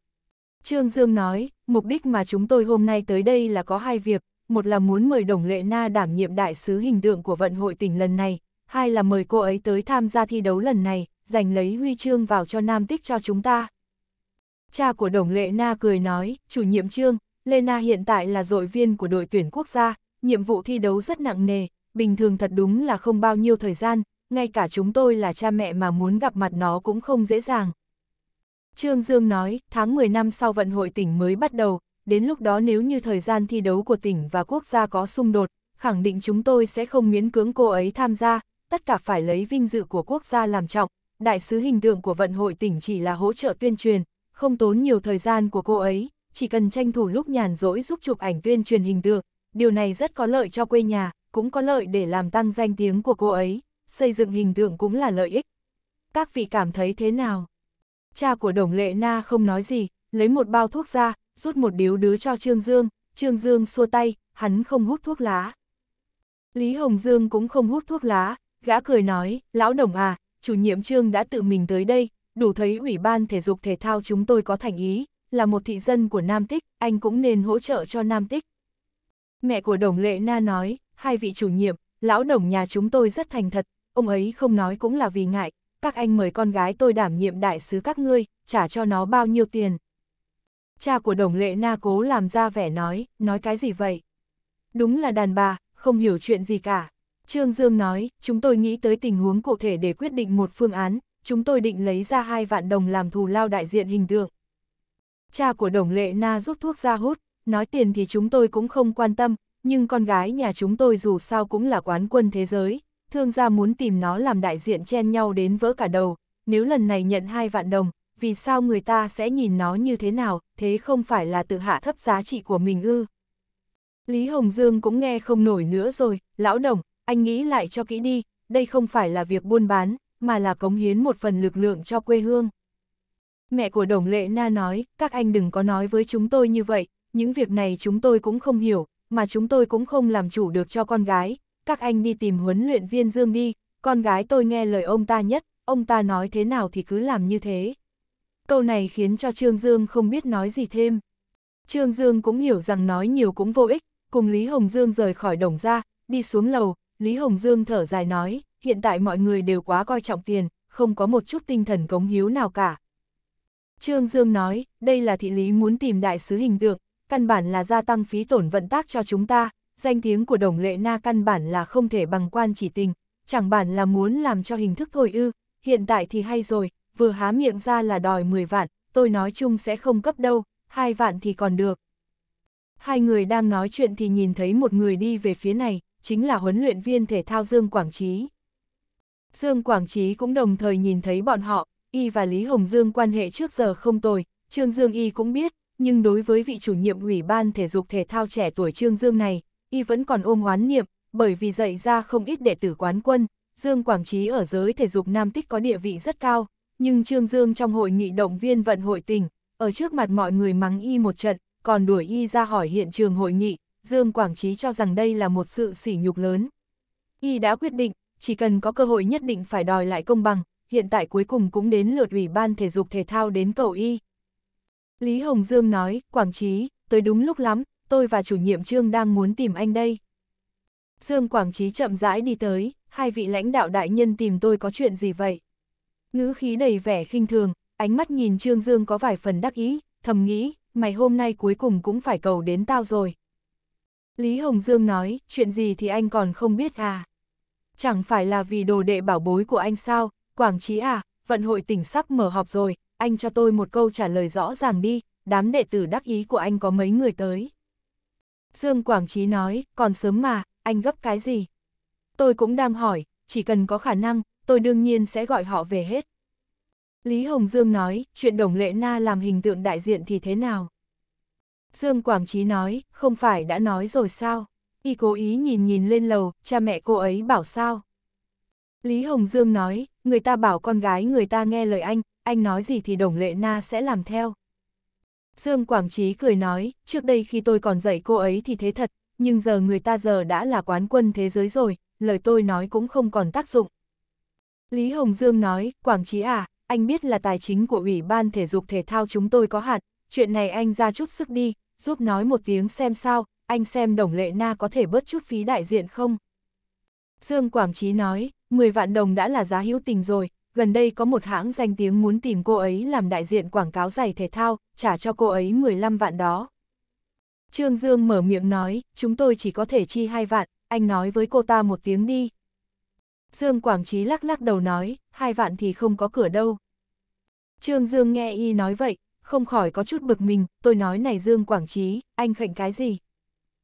Trương Dương nói, mục đích mà chúng tôi hôm nay tới đây là có hai việc, một là muốn mời Đồng Lệ Na đảm nhiệm đại sứ hình tượng của vận hội tỉnh lần này, hai là mời cô ấy tới tham gia thi đấu lần này, giành lấy huy chương vào cho Nam Tích cho chúng ta. Cha của Đồng Lệ Na cười nói, chủ nhiệm Trương, Lê Na hiện tại là đội viên của đội tuyển quốc gia, nhiệm vụ thi đấu rất nặng nề, bình thường thật đúng là không bao nhiêu thời gian, ngay cả chúng tôi là cha mẹ mà muốn gặp mặt nó cũng không dễ dàng. Trương Dương nói, tháng 10 năm sau vận hội tỉnh mới bắt đầu, đến lúc đó nếu như thời gian thi đấu của tỉnh và quốc gia có xung đột, khẳng định chúng tôi sẽ không miễn cưỡng cô ấy tham gia, tất cả phải lấy vinh dự của quốc gia làm trọng. Đại sứ hình tượng của vận hội tỉnh chỉ là hỗ trợ tuyên truyền, không tốn nhiều thời gian của cô ấy, chỉ cần tranh thủ lúc nhàn rỗi giúp chụp ảnh tuyên truyền hình tượng. Điều này rất có lợi cho quê nhà, cũng có lợi để làm tăng danh tiếng của cô ấy, xây dựng hình tượng cũng là lợi ích. Các vị cảm thấy thế nào? Cha của Đồng Lệ Na không nói gì, lấy một bao thuốc ra, rút một điếu đứa cho Trương Dương, Trương Dương xua tay, hắn không hút thuốc lá. Lý Hồng Dương cũng không hút thuốc lá, gã cười nói, lão đồng à, chủ nhiệm trương đã tự mình tới đây, đủ thấy Ủy ban Thể dục Thể thao chúng tôi có thành ý, là một thị dân của Nam Tích, anh cũng nên hỗ trợ cho Nam Tích. Mẹ của đồng lệ na nói, hai vị chủ nhiệm, lão đồng nhà chúng tôi rất thành thật, ông ấy không nói cũng là vì ngại, các anh mời con gái tôi đảm nhiệm đại sứ các ngươi, trả cho nó bao nhiêu tiền. Cha của đồng lệ na cố làm ra vẻ nói, nói cái gì vậy? Đúng là đàn bà, không hiểu chuyện gì cả. Trương Dương nói, chúng tôi nghĩ tới tình huống cụ thể để quyết định một phương án, chúng tôi định lấy ra hai vạn đồng làm thù lao đại diện hình tượng. Cha của đồng lệ na rút thuốc ra hút, nói tiền thì chúng tôi cũng không quan tâm, nhưng con gái nhà chúng tôi dù sao cũng là quán quân thế giới, thương gia muốn tìm nó làm đại diện chen nhau đến vỡ cả đầu, nếu lần này nhận hai vạn đồng, vì sao người ta sẽ nhìn nó như thế nào, thế không phải là tự hạ thấp giá trị của mình ư. Lý Hồng Dương cũng nghe không nổi nữa rồi, lão đồng, anh nghĩ lại cho kỹ đi, đây không phải là việc buôn bán, mà là cống hiến một phần lực lượng cho quê hương. Mẹ của Đồng Lệ Na nói, các anh đừng có nói với chúng tôi như vậy, những việc này chúng tôi cũng không hiểu, mà chúng tôi cũng không làm chủ được cho con gái, các anh đi tìm huấn luyện viên Dương đi, con gái tôi nghe lời ông ta nhất, ông ta nói thế nào thì cứ làm như thế. Câu này khiến cho Trương Dương không biết nói gì thêm. Trương Dương cũng hiểu rằng nói nhiều cũng vô ích, cùng Lý Hồng Dương rời khỏi đồng ra, đi xuống lầu, Lý Hồng Dương thở dài nói, hiện tại mọi người đều quá coi trọng tiền, không có một chút tinh thần cống hiếu nào cả. Trương Dương nói, đây là thị lý muốn tìm đại sứ hình tượng, căn bản là gia tăng phí tổn vận tác cho chúng ta, danh tiếng của đồng lệ na căn bản là không thể bằng quan chỉ tình, chẳng bản là muốn làm cho hình thức thôi ư, hiện tại thì hay rồi, vừa há miệng ra là đòi 10 vạn, tôi nói chung sẽ không cấp đâu, hai vạn thì còn được. Hai người đang nói chuyện thì nhìn thấy một người đi về phía này, chính là huấn luyện viên thể thao Dương Quảng Trí. Dương Quảng Trí cũng đồng thời nhìn thấy bọn họ, Y và Lý Hồng Dương quan hệ trước giờ không tồi, Trương Dương Y cũng biết, nhưng đối với vị chủ nhiệm Ủy ban Thể dục Thể thao trẻ tuổi Trương Dương này, y vẫn còn ôm oán niệm, bởi vì dạy ra không ít đệ tử quán quân, Dương Quảng Trí ở giới thể dục Nam Tích có địa vị rất cao, nhưng Trương Dương trong hội nghị động viên vận hội tình, ở trước mặt mọi người mắng y một trận, còn đuổi y ra hỏi hiện trường hội nghị, Dương Quảng Trí cho rằng đây là một sự sỉ nhục lớn. Y đã quyết định, chỉ cần có cơ hội nhất định phải đòi lại công bằng, hiện tại cuối cùng cũng đến lượt Ủy ban Thể dục Thể thao đến cầu y. Lý Hồng Dương nói, Quảng Trí, tới đúng lúc lắm, tôi và chủ nhiệm trương đang muốn tìm anh đây. Dương Quảng Trí chậm rãi đi tới, hai vị lãnh đạo đại nhân tìm tôi có chuyện gì vậy? Ngữ khí đầy vẻ khinh thường, ánh mắt nhìn Trương Dương có vài phần đắc ý, thầm nghĩ, mày hôm nay cuối cùng cũng phải cầu đến tao rồi. Lý Hồng Dương nói, chuyện gì thì anh còn không biết à? Chẳng phải là vì đồ đệ bảo bối của anh sao, Quảng Trí à, vận hội tỉnh sắp mở họp rồi, anh cho tôi một câu trả lời rõ ràng đi, đám đệ tử đắc ý của anh có mấy người tới. Dương Quảng Trí nói, còn sớm mà, anh gấp cái gì? Tôi cũng đang hỏi, chỉ cần có khả năng, tôi đương nhiên sẽ gọi họ về hết. Lý Hồng Dương nói, chuyện Đồng Lệ Na làm hình tượng đại diện thì thế nào? Dương Quảng Trí nói, không phải đã nói rồi sao? Y cố ý nhìn nhìn lên lầu, cha mẹ cô ấy bảo sao? Lý Hồng Dương nói, người ta bảo con gái người ta nghe lời anh, anh nói gì thì Đồng Lệ Na sẽ làm theo. Dương Quảng Trí cười nói, trước đây khi tôi còn dạy cô ấy thì thế thật, nhưng giờ người ta giờ đã là quán quân thế giới rồi, lời tôi nói cũng không còn tác dụng. Lý Hồng Dương nói, Quảng Trí à, anh biết là tài chính của Ủy ban Thể dục Thể thao chúng tôi có hạn, chuyện này anh ra chút sức đi, giúp nói một tiếng xem sao, anh xem Đồng Lệ Na có thể bớt chút phí đại diện không? Dương Quảng Trí nói, 10 vạn đồng đã là giá hữu tình rồi, gần đây có một hãng danh tiếng muốn tìm cô ấy làm đại diện quảng cáo giày thể thao, trả cho cô ấy 15 vạn đó. Trương Dương mở miệng nói, chúng tôi chỉ có thể chi 2 vạn, anh nói với cô ta một tiếng đi. Dương Quảng Trí lắc lắc đầu nói, hai vạn thì không có cửa đâu. Trương Dương nghe y nói vậy, không khỏi có chút bực mình, tôi nói này Dương Quảng Trí, anh khệnh cái gì?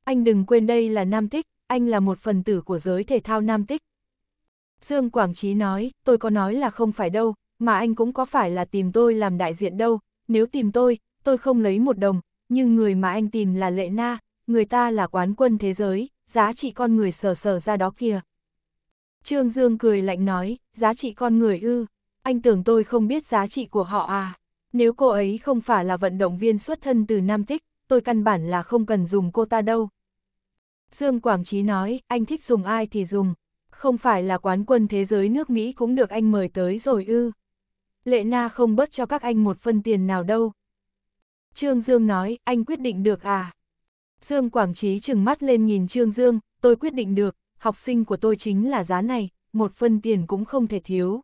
Anh đừng quên đây là Nam Tích, anh là một phần tử của giới thể thao Nam Tích, Dương Quảng Trí nói, tôi có nói là không phải đâu, mà anh cũng có phải là tìm tôi làm đại diện đâu, nếu tìm tôi, tôi không lấy một đồng, nhưng người mà anh tìm là Lệ Na, người ta là quán quân thế giới, giá trị con người sờ sờ ra đó kìa. Trương Dương cười lạnh nói, giá trị con người ư, anh tưởng tôi không biết giá trị của họ à, nếu cô ấy không phải là vận động viên xuất thân từ Nam Tích, tôi căn bản là không cần dùng cô ta đâu. Dương Quảng Trí nói, anh thích dùng ai thì dùng, không phải là quán quân thế giới nước Mỹ cũng được anh mời tới rồi ư. Lệ Na không bớt cho các anh một phân tiền nào đâu. Trương Dương nói, anh quyết định được à? Dương Quảng Trí trừng mắt lên nhìn Trương Dương, tôi quyết định được, học sinh của tôi chính là giá này, một phân tiền cũng không thể thiếu.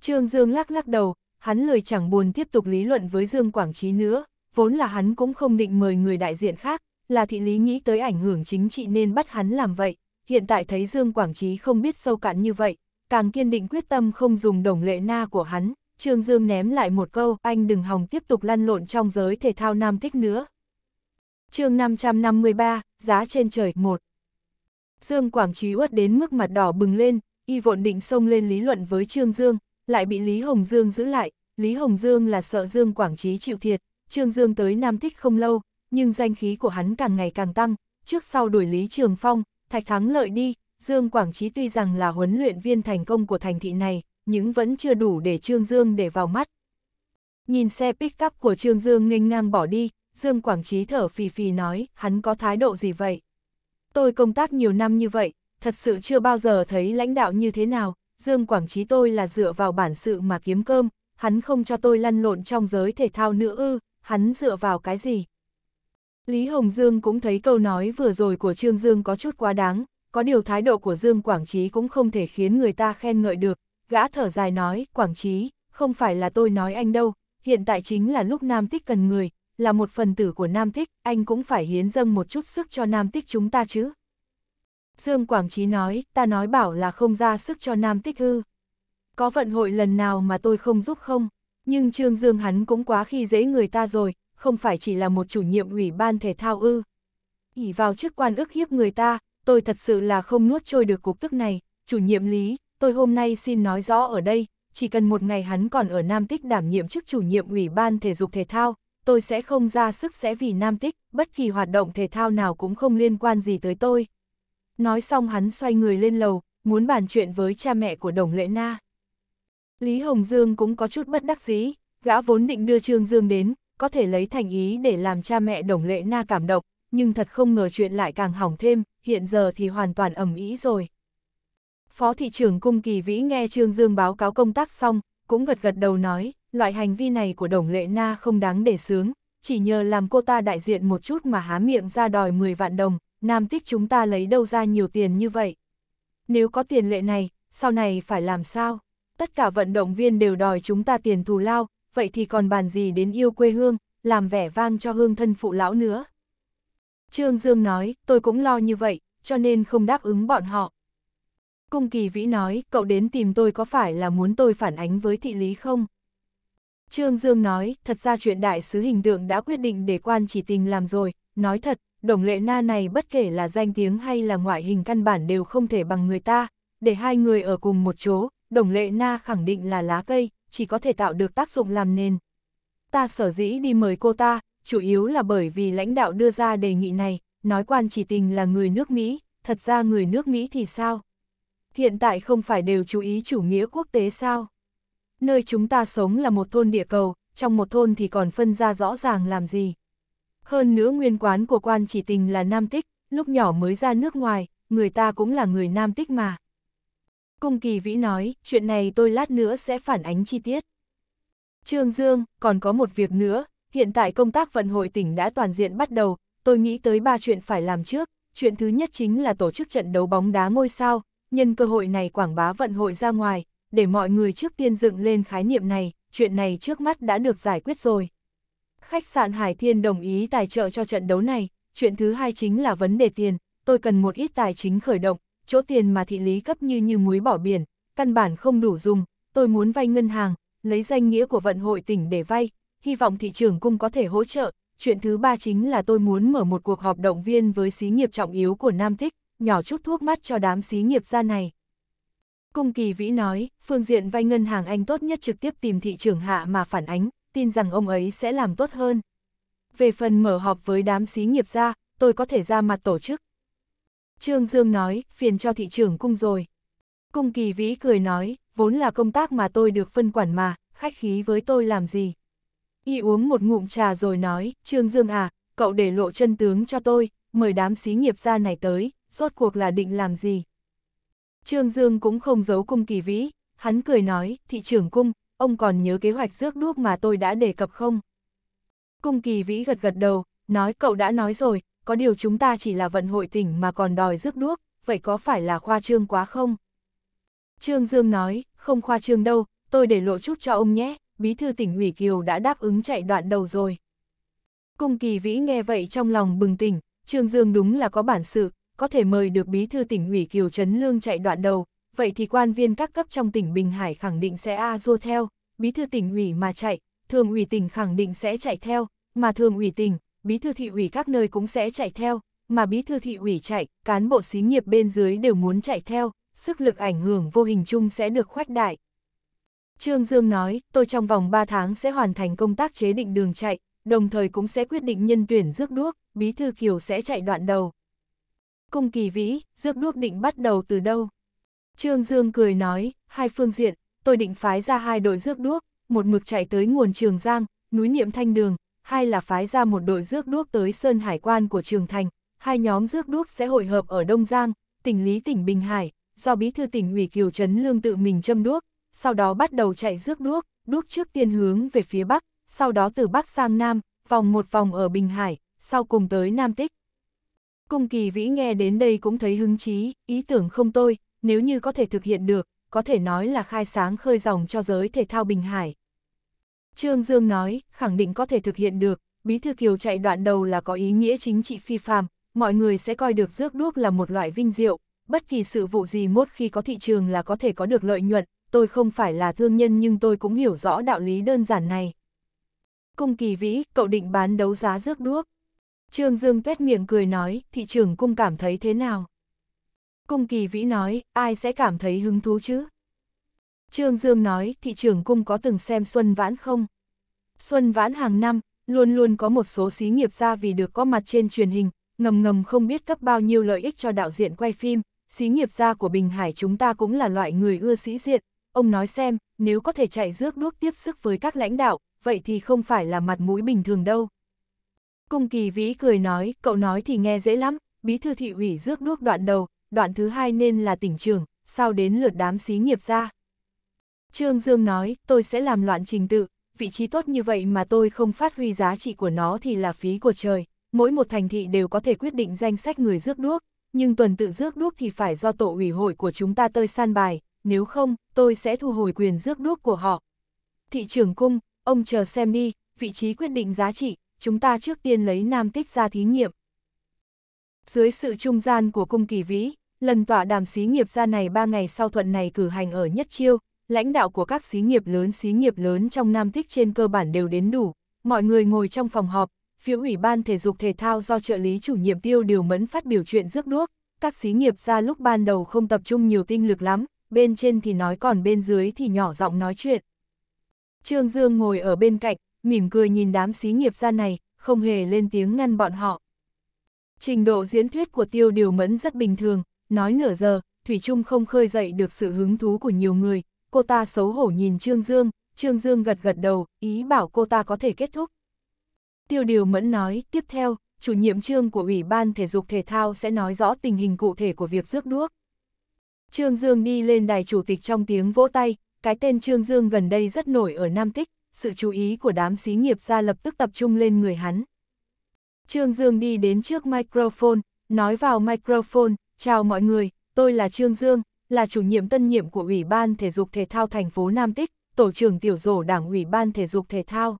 Trương Dương lắc lắc đầu, hắn lười chẳng buồn tiếp tục lý luận với Dương Quảng Trí nữa, vốn là hắn cũng không định mời người đại diện khác, là thị lý nghĩ tới ảnh hưởng chính trị nên bắt hắn làm vậy, hiện tại thấy Dương Quảng Trí không biết sâu cạn như vậy, càng kiên định quyết tâm không dùng đồng lệ na của hắn, Trương Dương ném lại một câu, anh đừng hòng tiếp tục lăn lộn trong giới thể thao nam thích nữa. chương 553, giá trên trời, 1. Dương Quảng Trí uất đến mức mặt đỏ bừng lên, y vộn định xông lên lý luận với Trương Dương, lại bị Lý Hồng Dương giữ lại, Lý Hồng Dương là sợ Dương Quảng Trí chịu thiệt, Trương Dương tới Nam Thích không lâu, nhưng danh khí của hắn càng ngày càng tăng, trước sau đuổi Lý Trường Phong, Thạch thắng lợi đi, Dương Quảng Trí tuy rằng là huấn luyện viên thành công của thành thị này, nhưng vẫn chưa đủ để Trương Dương để vào mắt. Nhìn xe pick-up của Trương Dương nghênh ngang bỏ đi, Dương Quảng Trí thở phì phì nói, hắn có thái độ gì vậy? Tôi công tác nhiều năm như vậy, thật sự chưa bao giờ thấy lãnh đạo như thế nào, Dương Quảng Trí tôi là dựa vào bản sự mà kiếm cơm, hắn không cho tôi lăn lộn trong giới thể thao nữa ư, hắn dựa vào cái gì? Lý Hồng Dương cũng thấy câu nói vừa rồi của Trương Dương có chút quá đáng, có điều thái độ của Dương Quảng Trí cũng không thể khiến người ta khen ngợi được, gã thở dài nói, Quảng Trí, không phải là tôi nói anh đâu, hiện tại chính là lúc Nam Tích cần người, là một phần tử của Nam Tích, anh cũng phải hiến dâng một chút sức cho Nam Tích chúng ta chứ. Dương Quảng Trí nói, ta nói bảo là không ra sức cho Nam Tích hư. Có vận hội lần nào mà tôi không giúp không, nhưng Trương Dương hắn cũng quá khi dễ người ta rồi, không phải chỉ là một chủ nhiệm ủy ban thể thao ư. ỉ vào chức quan ức hiếp người ta, tôi thật sự là không nuốt trôi được cục tức này, chủ nhiệm lý, tôi hôm nay xin nói rõ ở đây, chỉ cần một ngày hắn còn ở Nam Tích đảm nhiệm chức chủ nhiệm ủy ban thể dục thể thao, tôi sẽ không ra sức sẽ vì Nam Tích, bất kỳ hoạt động thể thao nào cũng không liên quan gì tới tôi. Nói xong hắn xoay người lên lầu, muốn bàn chuyện với cha mẹ của Đồng Lệ Na. Lý Hồng Dương cũng có chút bất đắc dĩ, gã vốn định đưa Trương Dương đến, có thể lấy thành ý để làm cha mẹ đồng lệ na cảm động, nhưng thật không ngờ chuyện lại càng hỏng thêm, hiện giờ thì hoàn toàn ẩm ý rồi. Phó thị trưởng Cung Kỳ Vĩ nghe Trương Dương báo cáo công tác xong, cũng gật gật đầu nói, loại hành vi này của Đồng Lệ Na không đáng để sướng, chỉ nhờ làm cô ta đại diện một chút mà há miệng ra đòi 10 vạn đồng, nam tích chúng ta lấy đâu ra nhiều tiền như vậy. Nếu có tiền lệ này, sau này phải làm sao? Tất cả vận động viên đều đòi chúng ta tiền thù lao, vậy thì còn bàn gì đến yêu quê hương, làm vẻ vang cho hương thân phụ lão nữa. Trương Dương nói, tôi cũng lo như vậy, cho nên không đáp ứng bọn họ. Cung Kỳ Vĩ nói, cậu đến tìm tôi có phải là muốn tôi phản ánh với thị lý không? Trương Dương nói, thật ra chuyện đại sứ hình tượng đã quyết định để quan chỉ tình làm rồi, nói thật, đồng lệ na này bất kể là danh tiếng hay là ngoại hình căn bản đều không thể bằng người ta, để hai người ở cùng một chỗ, đồng lệ na khẳng định là lá cây, chỉ có thể tạo được tác dụng làm nền. Ta sở dĩ đi mời cô ta, chủ yếu là bởi vì lãnh đạo đưa ra đề nghị này, nói quan chỉ tình là người nước Mỹ, thật ra người nước Mỹ thì sao? Hiện tại không phải đều chú ý chủ nghĩa quốc tế sao? Nơi chúng ta sống là một thôn địa cầu, trong một thôn thì còn phân ra rõ ràng làm gì. Hơn nữa nguyên quán của quan chỉ tình là Nam Tích, lúc nhỏ mới ra nước ngoài, người ta cũng là người Nam Tích mà. Cung Kỳ Vĩ nói, chuyện này tôi lát nữa sẽ phản ánh chi tiết. Trương Dương, còn có một việc nữa, hiện tại công tác vận hội tỉnh đã toàn diện bắt đầu, tôi nghĩ tới ba chuyện phải làm trước. Chuyện thứ nhất chính là tổ chức trận đấu bóng đá ngôi sao, nhân cơ hội này quảng bá vận hội ra ngoài, để mọi người trước tiên dựng lên khái niệm này, chuyện này trước mắt đã được giải quyết rồi. Khách sạn Hải Thiên đồng ý tài trợ cho trận đấu này, chuyện thứ hai chính là vấn đề tiền, tôi cần một ít tài chính khởi động, chỗ tiền mà thị lý cấp như như muối bỏ biển, căn bản không đủ dùng, tôi muốn vay ngân hàng, lấy danh nghĩa của vận hội tỉnh để vay, hy vọng thị trường cung có thể hỗ trợ. Chuyện thứ ba chính là tôi muốn mở một cuộc họp động viên với xí nghiệp trọng yếu của Nam Thích, nhỏ chút thuốc mắt cho đám xí nghiệp gia này. Cung Kỳ Vĩ nói, phương diện vay ngân hàng anh tốt nhất trực tiếp tìm thị trưởng hạ mà phản ánh, tin rằng ông ấy sẽ làm tốt hơn. Về phần mở họp với đám xí nghiệp gia, tôi có thể ra mặt tổ chức, Trương Dương nói, phiền cho thị trưởng cung rồi. Cung kỳ vĩ cười nói, vốn là công tác mà tôi được phân quản mà, khách khí với tôi làm gì. Y uống một ngụm trà rồi nói, Trương Dương à, cậu để lộ chân tướng cho tôi, mời đám xí nghiệp gia này tới, rốt cuộc là định làm gì. Trương Dương cũng không giấu cung kỳ vĩ, hắn cười nói, thị trưởng cung, ông còn nhớ kế hoạch rước đuốc mà tôi đã đề cập không? Cung kỳ vĩ gật gật đầu, nói cậu đã nói rồi, có điều chúng ta chỉ là vận hội tỉnh mà còn đòi rước đuốc, vậy có phải là khoa trương quá không? Trương Dương nói, không khoa trương đâu, tôi để lộ chút cho ông nhé, bí thư tỉnh ủy Kiều đã đáp ứng chạy đoạn đầu rồi. Cung kỳ vĩ nghe vậy trong lòng bừng tỉnh, Trương Dương đúng là có bản sự, có thể mời được bí thư tỉnh ủy Kiều Trấn Lương chạy đoạn đầu, vậy thì quan viên các cấp trong tỉnh Bình Hải khẳng định sẽ a à theo, bí thư tỉnh ủy mà chạy, thường ủy tỉnh khẳng định sẽ chạy theo, mà thường ủy tỉnh, bí thư thị ủy các nơi cũng sẽ chạy theo, mà bí thư thị ủy chạy, cán bộ xí nghiệp bên dưới đều muốn chạy theo, sức lực ảnh hưởng vô hình chung sẽ được khoách đại. Trương Dương nói, tôi trong vòng 3 tháng sẽ hoàn thành công tác chế định đường chạy, đồng thời cũng sẽ quyết định nhân tuyển rước đuốc, bí thư Kiều sẽ chạy đoạn đầu. Cung kỳ vĩ, rước đuốc định bắt đầu từ đâu? Trương Dương cười nói, hai phương diện, tôi định phái ra hai đội rước đuốc, một mực chạy tới nguồn Trường Giang, núi Niệm Thanh Đường, hai là phái ra một đội rước đuốc tới Sơn Hải quan của Trường Thành, hai nhóm rước đuốc sẽ hội hợp ở Đông Giang, tỉnh Lý tỉnh Bình Hải, do bí thư tỉnh ủy Kiều Trấn Lương tự mình châm đuốc, sau đó bắt đầu chạy rước đuốc, đuốc trước tiên hướng về phía Bắc, sau đó từ Bắc sang Nam, vòng một vòng ở Bình Hải, sau cùng tới Nam Tích. Cung kỳ vĩ nghe đến đây cũng thấy hứng chí, ý tưởng không tôi, nếu như có thể thực hiện được, có thể nói là khai sáng khơi dòng cho giới thể thao Bình Hải. Trương Dương nói, khẳng định có thể thực hiện được, Bí Thư Kiều chạy đoạn đầu là có ý nghĩa chính trị phi phàm, mọi người sẽ coi được rước đuốc là một loại vinh diệu, bất kỳ sự vụ gì mốt khi có thị trường là có thể có được lợi nhuận, tôi không phải là thương nhân nhưng tôi cũng hiểu rõ đạo lý đơn giản này. Cung kỳ vĩ, cậu định bán đấu giá rước đuốc. Trương Dương tuét miệng cười nói, thị trường cung cảm thấy thế nào? Cung kỳ vĩ nói, ai sẽ cảm thấy hứng thú chứ? Trương Dương nói, thị trưởng cung có từng xem Xuân Vãn không? Xuân Vãn hàng năm, luôn luôn có một số xí nghiệp ra vì được có mặt trên truyền hình, ngầm ngầm không biết cấp bao nhiêu lợi ích cho đạo diện quay phim, xí nghiệp gia của Bình Hải chúng ta cũng là loại người ưa sĩ diện. Ông nói xem, nếu có thể chạy rước đuốc tiếp sức với các lãnh đạo, vậy thì không phải là mặt mũi bình thường đâu. Cung kỳ vĩ cười nói, cậu nói thì nghe dễ lắm, bí thư thị ủy rước đuốc đoạn đầu, đoạn thứ hai nên là tỉnh trưởng. Sau đến lượt đám xí nghiệp ra. Trương Dương nói, tôi sẽ làm loạn trình tự, vị trí tốt như vậy mà tôi không phát huy giá trị của nó thì là phí của trời. Mỗi một thành thị đều có thể quyết định danh sách người rước đuốc, nhưng tuần tự rước đuốc thì phải do tổ ủy hội của chúng ta tơi san bài, nếu không, tôi sẽ thu hồi quyền rước đuốc của họ. Thị trưởng cung, ông chờ xem đi, vị trí quyết định giá trị, chúng ta trước tiên lấy nam tích ra thí nghiệm. Dưới sự trung gian của cung kỳ vĩ, lần tọa đàm xí nghiệp ra này ba ngày sau thuận này cử hành ở Nhất Chiêu, lãnh đạo của các xí nghiệp lớn xí nghiệp lớn trong Nam Tích trên cơ bản đều đến đủ, mọi người ngồi trong phòng họp, phía Ủy ban Thể dục Thể thao do trợ lý chủ nhiệm tiêu điều mẫn phát biểu chuyện rước đuốc, các xí nghiệp ra lúc ban đầu không tập trung nhiều tinh lực lắm, bên trên thì nói còn bên dưới thì nhỏ giọng nói chuyện. Trương Dương ngồi ở bên cạnh, mỉm cười nhìn đám xí nghiệp ra này, không hề lên tiếng ngăn bọn họ. Trình độ diễn thuyết của tiêu điều mẫn rất bình thường, nói nửa giờ, Thủy Trung không khơi dậy được sự hứng thú của nhiều người, cô ta xấu hổ nhìn Trương Dương, Trương Dương gật gật đầu, ý bảo cô ta có thể kết thúc. Tiêu điều mẫn nói, tiếp theo, chủ nhiệm trương của Ủy ban Thể dục Thể thao sẽ nói rõ tình hình cụ thể của việc rước đuốc. Trương Dương đi lên đài chủ tịch trong tiếng vỗ tay, cái tên Trương Dương gần đây rất nổi ở Nam Tích, sự chú ý của đám xí nghiệp ra lập tức tập trung lên người hắn. Trương Dương đi đến trước microphone, nói vào microphone, chào mọi người, tôi là Trương Dương, là chủ nhiệm tân nhiệm của Ủy ban Thể dục Thể thao thành phố Nam Tích, tổ trưởng tiểu rổ đảng Ủy ban Thể dục Thể thao.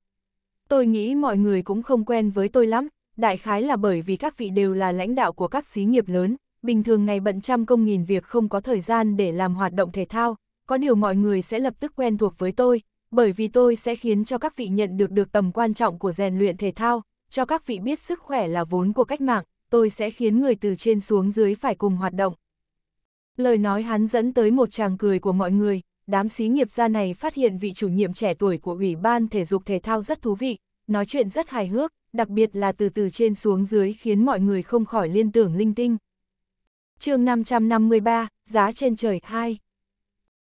Tôi nghĩ mọi người cũng không quen với tôi lắm, đại khái là bởi vì các vị đều là lãnh đạo của các xí nghiệp lớn, bình thường ngày bận trăm công nghìn việc không có thời gian để làm hoạt động thể thao, có điều mọi người sẽ lập tức quen thuộc với tôi, bởi vì tôi sẽ khiến cho các vị nhận được được tầm quan trọng của rèn luyện thể thao, cho các vị biết sức khỏe là vốn của cách mạng, tôi sẽ khiến người từ trên xuống dưới phải cùng hoạt động. Lời nói hắn dẫn tới một tràng cười của mọi người, đám xí nghiệp gia này phát hiện vị chủ nhiệm trẻ tuổi của Ủy ban Thể dục Thể thao rất thú vị, nói chuyện rất hài hước, đặc biệt là từ từ trên xuống dưới khiến mọi người không khỏi liên tưởng linh tinh. chương 553, Giá trên trời 2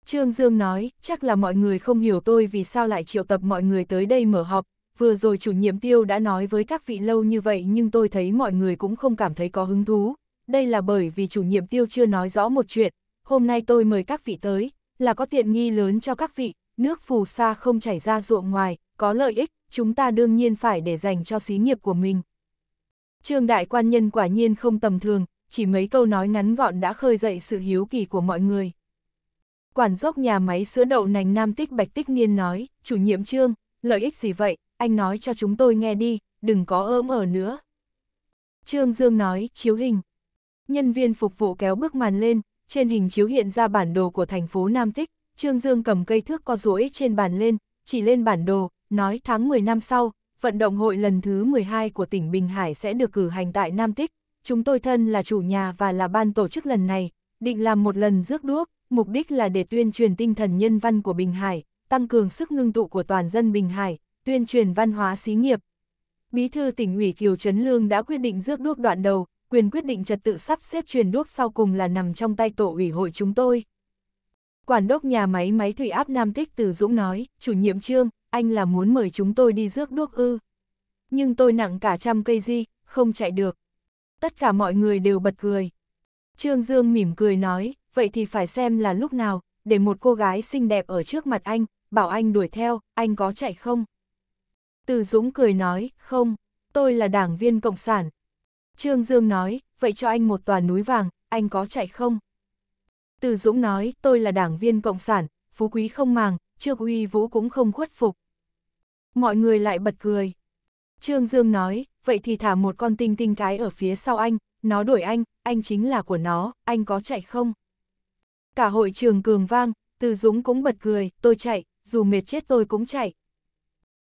Trương Dương nói, chắc là mọi người không hiểu tôi vì sao lại triệu tập mọi người tới đây mở họp, vừa rồi chủ nhiệm tiêu đã nói với các vị lâu như vậy nhưng tôi thấy mọi người cũng không cảm thấy có hứng thú, đây là bởi vì chủ nhiệm tiêu chưa nói rõ một chuyện, hôm nay tôi mời các vị tới, là có tiện nghi lớn cho các vị, nước phù sa không chảy ra ruộng ngoài, có lợi ích, chúng ta đương nhiên phải để dành cho xí nghiệp của mình. Trương đại quan nhân quả nhiên không tầm thường, chỉ mấy câu nói ngắn gọn đã khơi dậy sự hiếu kỳ của mọi người. Quản dốc nhà máy sữa đậu nành Nam Tích Bạch Tích Niên nói, chủ nhiệm Trương, lợi ích gì vậy, anh nói cho chúng tôi nghe đi, đừng có ớm ở nữa. Trương Dương nói, chiếu hình, Nhân viên phục vụ kéo bước màn lên, trên hình chiếu hiện ra bản đồ của thành phố Nam Tích, Trương Dương cầm cây thước co rũi trên bàn lên, chỉ lên bản đồ, nói tháng 10 năm sau, vận động hội lần thứ 12 của tỉnh Bình Hải sẽ được cử hành tại Nam Tích. Chúng tôi thân là chủ nhà và là ban tổ chức lần này, định làm một lần rước đuốc, mục đích là để tuyên truyền tinh thần nhân văn của Bình Hải, tăng cường sức ngưng tụ của toàn dân Bình Hải, tuyên truyền văn hóa xí nghiệp. Bí thư tỉnh ủy Kiều Trấn Lương đã quyết định rước đuốc đoạn đầu, quyền quyết định trật tự sắp xếp truyền đuốc sau cùng là nằm trong tay tổ ủy hội chúng tôi. Quản đốc nhà máy máy thủy áp Nam Thích Từ Dũng nói, chủ nhiệm trương, anh là muốn mời chúng tôi đi rước đuốc ư. Nhưng tôi nặng cả trăm cây di, không chạy được. Tất cả mọi người đều bật cười. Trương Dương mỉm cười nói, vậy thì phải xem là lúc nào, để một cô gái xinh đẹp ở trước mặt anh, bảo anh đuổi theo, anh có chạy không? Từ Dũng cười nói, không, tôi là đảng viên Cộng sản, Trương Dương nói, vậy cho anh một tòa núi vàng, anh có chạy không? Từ Dũng nói, tôi là đảng viên Cộng sản, phú quý không màng, chưa uy vũ cũng không khuất phục. Mọi người lại bật cười. Trương Dương nói, vậy thì thả một con tinh tinh cái ở phía sau anh, nó đuổi anh, anh chính là của nó, anh có chạy không? Cả hội trường cường vang, Từ Dũng cũng bật cười, tôi chạy, dù mệt chết tôi cũng chạy.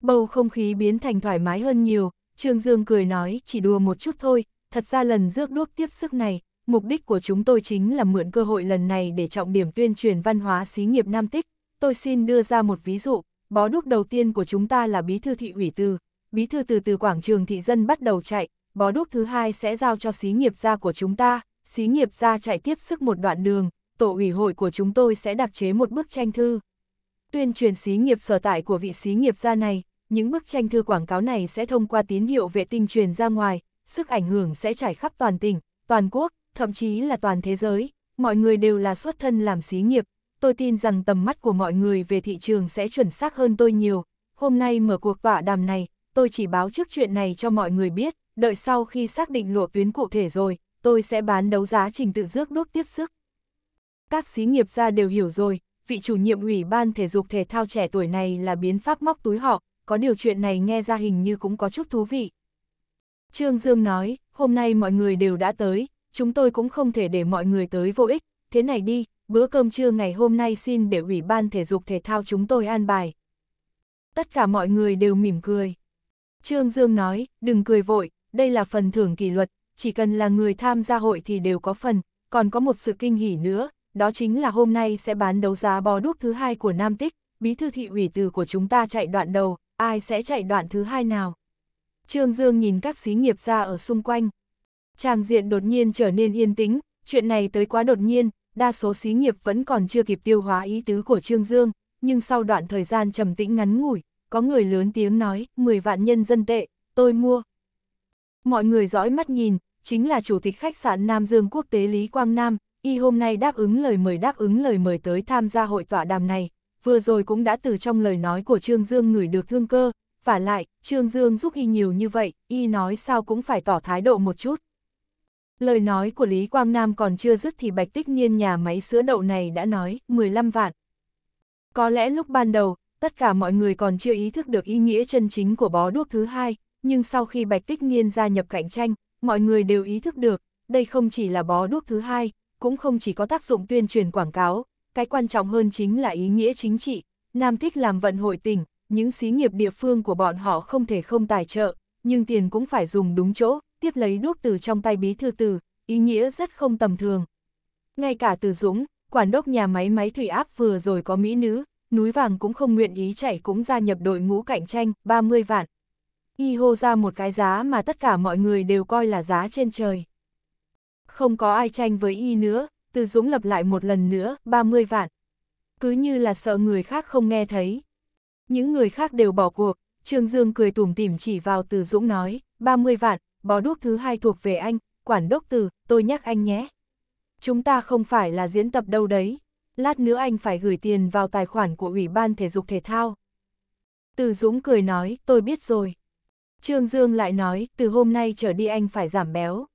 Bầu không khí biến thành thoải mái hơn nhiều, Trương Dương cười nói, chỉ đùa một chút thôi, thật ra lần rước đuốc tiếp sức này, mục đích của chúng tôi chính là mượn cơ hội lần này để trọng điểm tuyên truyền văn hóa xí nghiệp Nam Tích. Tôi xin đưa ra một ví dụ, bó đúc đầu tiên của chúng ta là bí thư thị ủy tư bí thư từ từ quảng trường thị dân bắt đầu chạy, bó đúc thứ hai sẽ giao cho xí nghiệp gia của chúng ta, xí nghiệp gia chạy tiếp sức một đoạn đường, tổ ủy hội của chúng tôi sẽ đặc chế một bức tranh thư. Tuyên truyền xí nghiệp sở tại của vị xí nghiệp gia này, những bức tranh thư quảng cáo này sẽ thông qua tín hiệu vệ tinh truyền ra ngoài, sức ảnh hưởng sẽ trải khắp toàn tỉnh, toàn quốc, thậm chí là toàn thế giới, mọi người đều là xuất thân làm xí nghiệp, tôi tin rằng tầm mắt của mọi người về thị trường sẽ chuẩn xác hơn tôi nhiều. Hôm nay mở cuộc tọa đàm này, tôi chỉ báo trước chuyện này cho mọi người biết, đợi sau khi xác định lộ tuyến cụ thể rồi, tôi sẽ bán đấu giá trình tự rước đốt tiếp sức. Các xí nghiệp gia đều hiểu rồi, vị chủ nhiệm ủy ban thể dục thể thao trẻ tuổi này là biến pháp móc túi họ, có điều chuyện này nghe ra hình như cũng có chút thú vị, Trương Dương nói, hôm nay mọi người đều đã tới, chúng tôi cũng không thể để mọi người tới vô ích, thế này đi, bữa cơm trưa ngày hôm nay xin để Ủy ban thể dục thể thao chúng tôi an bài. Tất cả mọi người đều mỉm cười. Trương Dương nói, đừng cười vội, đây là phần thưởng kỷ luật, chỉ cần là người tham gia hội thì đều có phần, còn có một sự kinh hỉ nữa, đó chính là hôm nay sẽ bán đấu giá bò đúc thứ hai của Nam Tích, bí thư thị ủy từ của chúng ta chạy đoạn đầu, ai sẽ chạy đoạn thứ hai nào? Trương Dương nhìn các xí nghiệp ra ở xung quanh. Tràng diện đột nhiên trở nên yên tĩnh, chuyện này tới quá đột nhiên, đa số xí nghiệp vẫn còn chưa kịp tiêu hóa ý tứ của Trương Dương, nhưng sau đoạn thời gian trầm tĩnh ngắn ngủi, có người lớn tiếng nói, 10 vạn nhân dân tệ, tôi mua. Mọi người dõi mắt nhìn, chính là chủ tịch khách sạn Nam Dương Quốc tế Lý Quang Nam, y hôm nay đáp ứng lời mời đáp ứng lời mời tới tham gia hội tọa đàm này, vừa rồi cũng đã từ trong lời nói của Trương Dương ngửi được thương cơ, và lại, Trương Dương giúp y nhiều như vậy, y nói sao cũng phải tỏ thái độ một chút. Lời nói của Lý Quang Nam còn chưa dứt thì Bạch Tích Niên nhà máy sữa đậu này đã nói 15 vạn. Có lẽ lúc ban đầu, tất cả mọi người còn chưa ý thức được ý nghĩa chân chính của bó đuốc thứ hai, nhưng sau khi Bạch Tích Niên gia nhập cạnh tranh, mọi người đều ý thức được, đây không chỉ là bó đuốc thứ hai, cũng không chỉ có tác dụng tuyên truyền quảng cáo, cái quan trọng hơn chính là ý nghĩa chính trị. Nam thích làm vận hội tỉnh, những xí nghiệp địa phương của bọn họ không thể không tài trợ, nhưng tiền cũng phải dùng đúng chỗ, tiếp lấy đuốc từ trong tay bí thư tử, ý nghĩa rất không tầm thường. Ngay cả từ Dũng, quản đốc nhà máy máy thủy áp vừa rồi có mỹ nữ, núi vàng cũng không nguyện ý chạy cũng gia nhập đội ngũ cạnh tranh 30 vạn. Y hô ra một cái giá mà tất cả mọi người đều coi là giá trên trời. Không có ai tranh với Y nữa, từ Dũng lập lại một lần nữa 30 vạn. Cứ như là sợ người khác không nghe thấy. Những người khác đều bỏ cuộc, Trương Dương cười tủm tỉm chỉ vào Từ Dũng nói, 30 vạn, bó đuốc thứ hai thuộc về anh, quản đốc từ, tôi nhắc anh nhé. Chúng ta không phải là diễn tập đâu đấy, lát nữa anh phải gửi tiền vào tài khoản của Ủy ban Thể dục Thể thao. Từ Dũng cười nói, tôi biết rồi. Trương Dương lại nói, từ hôm nay trở đi anh phải giảm béo.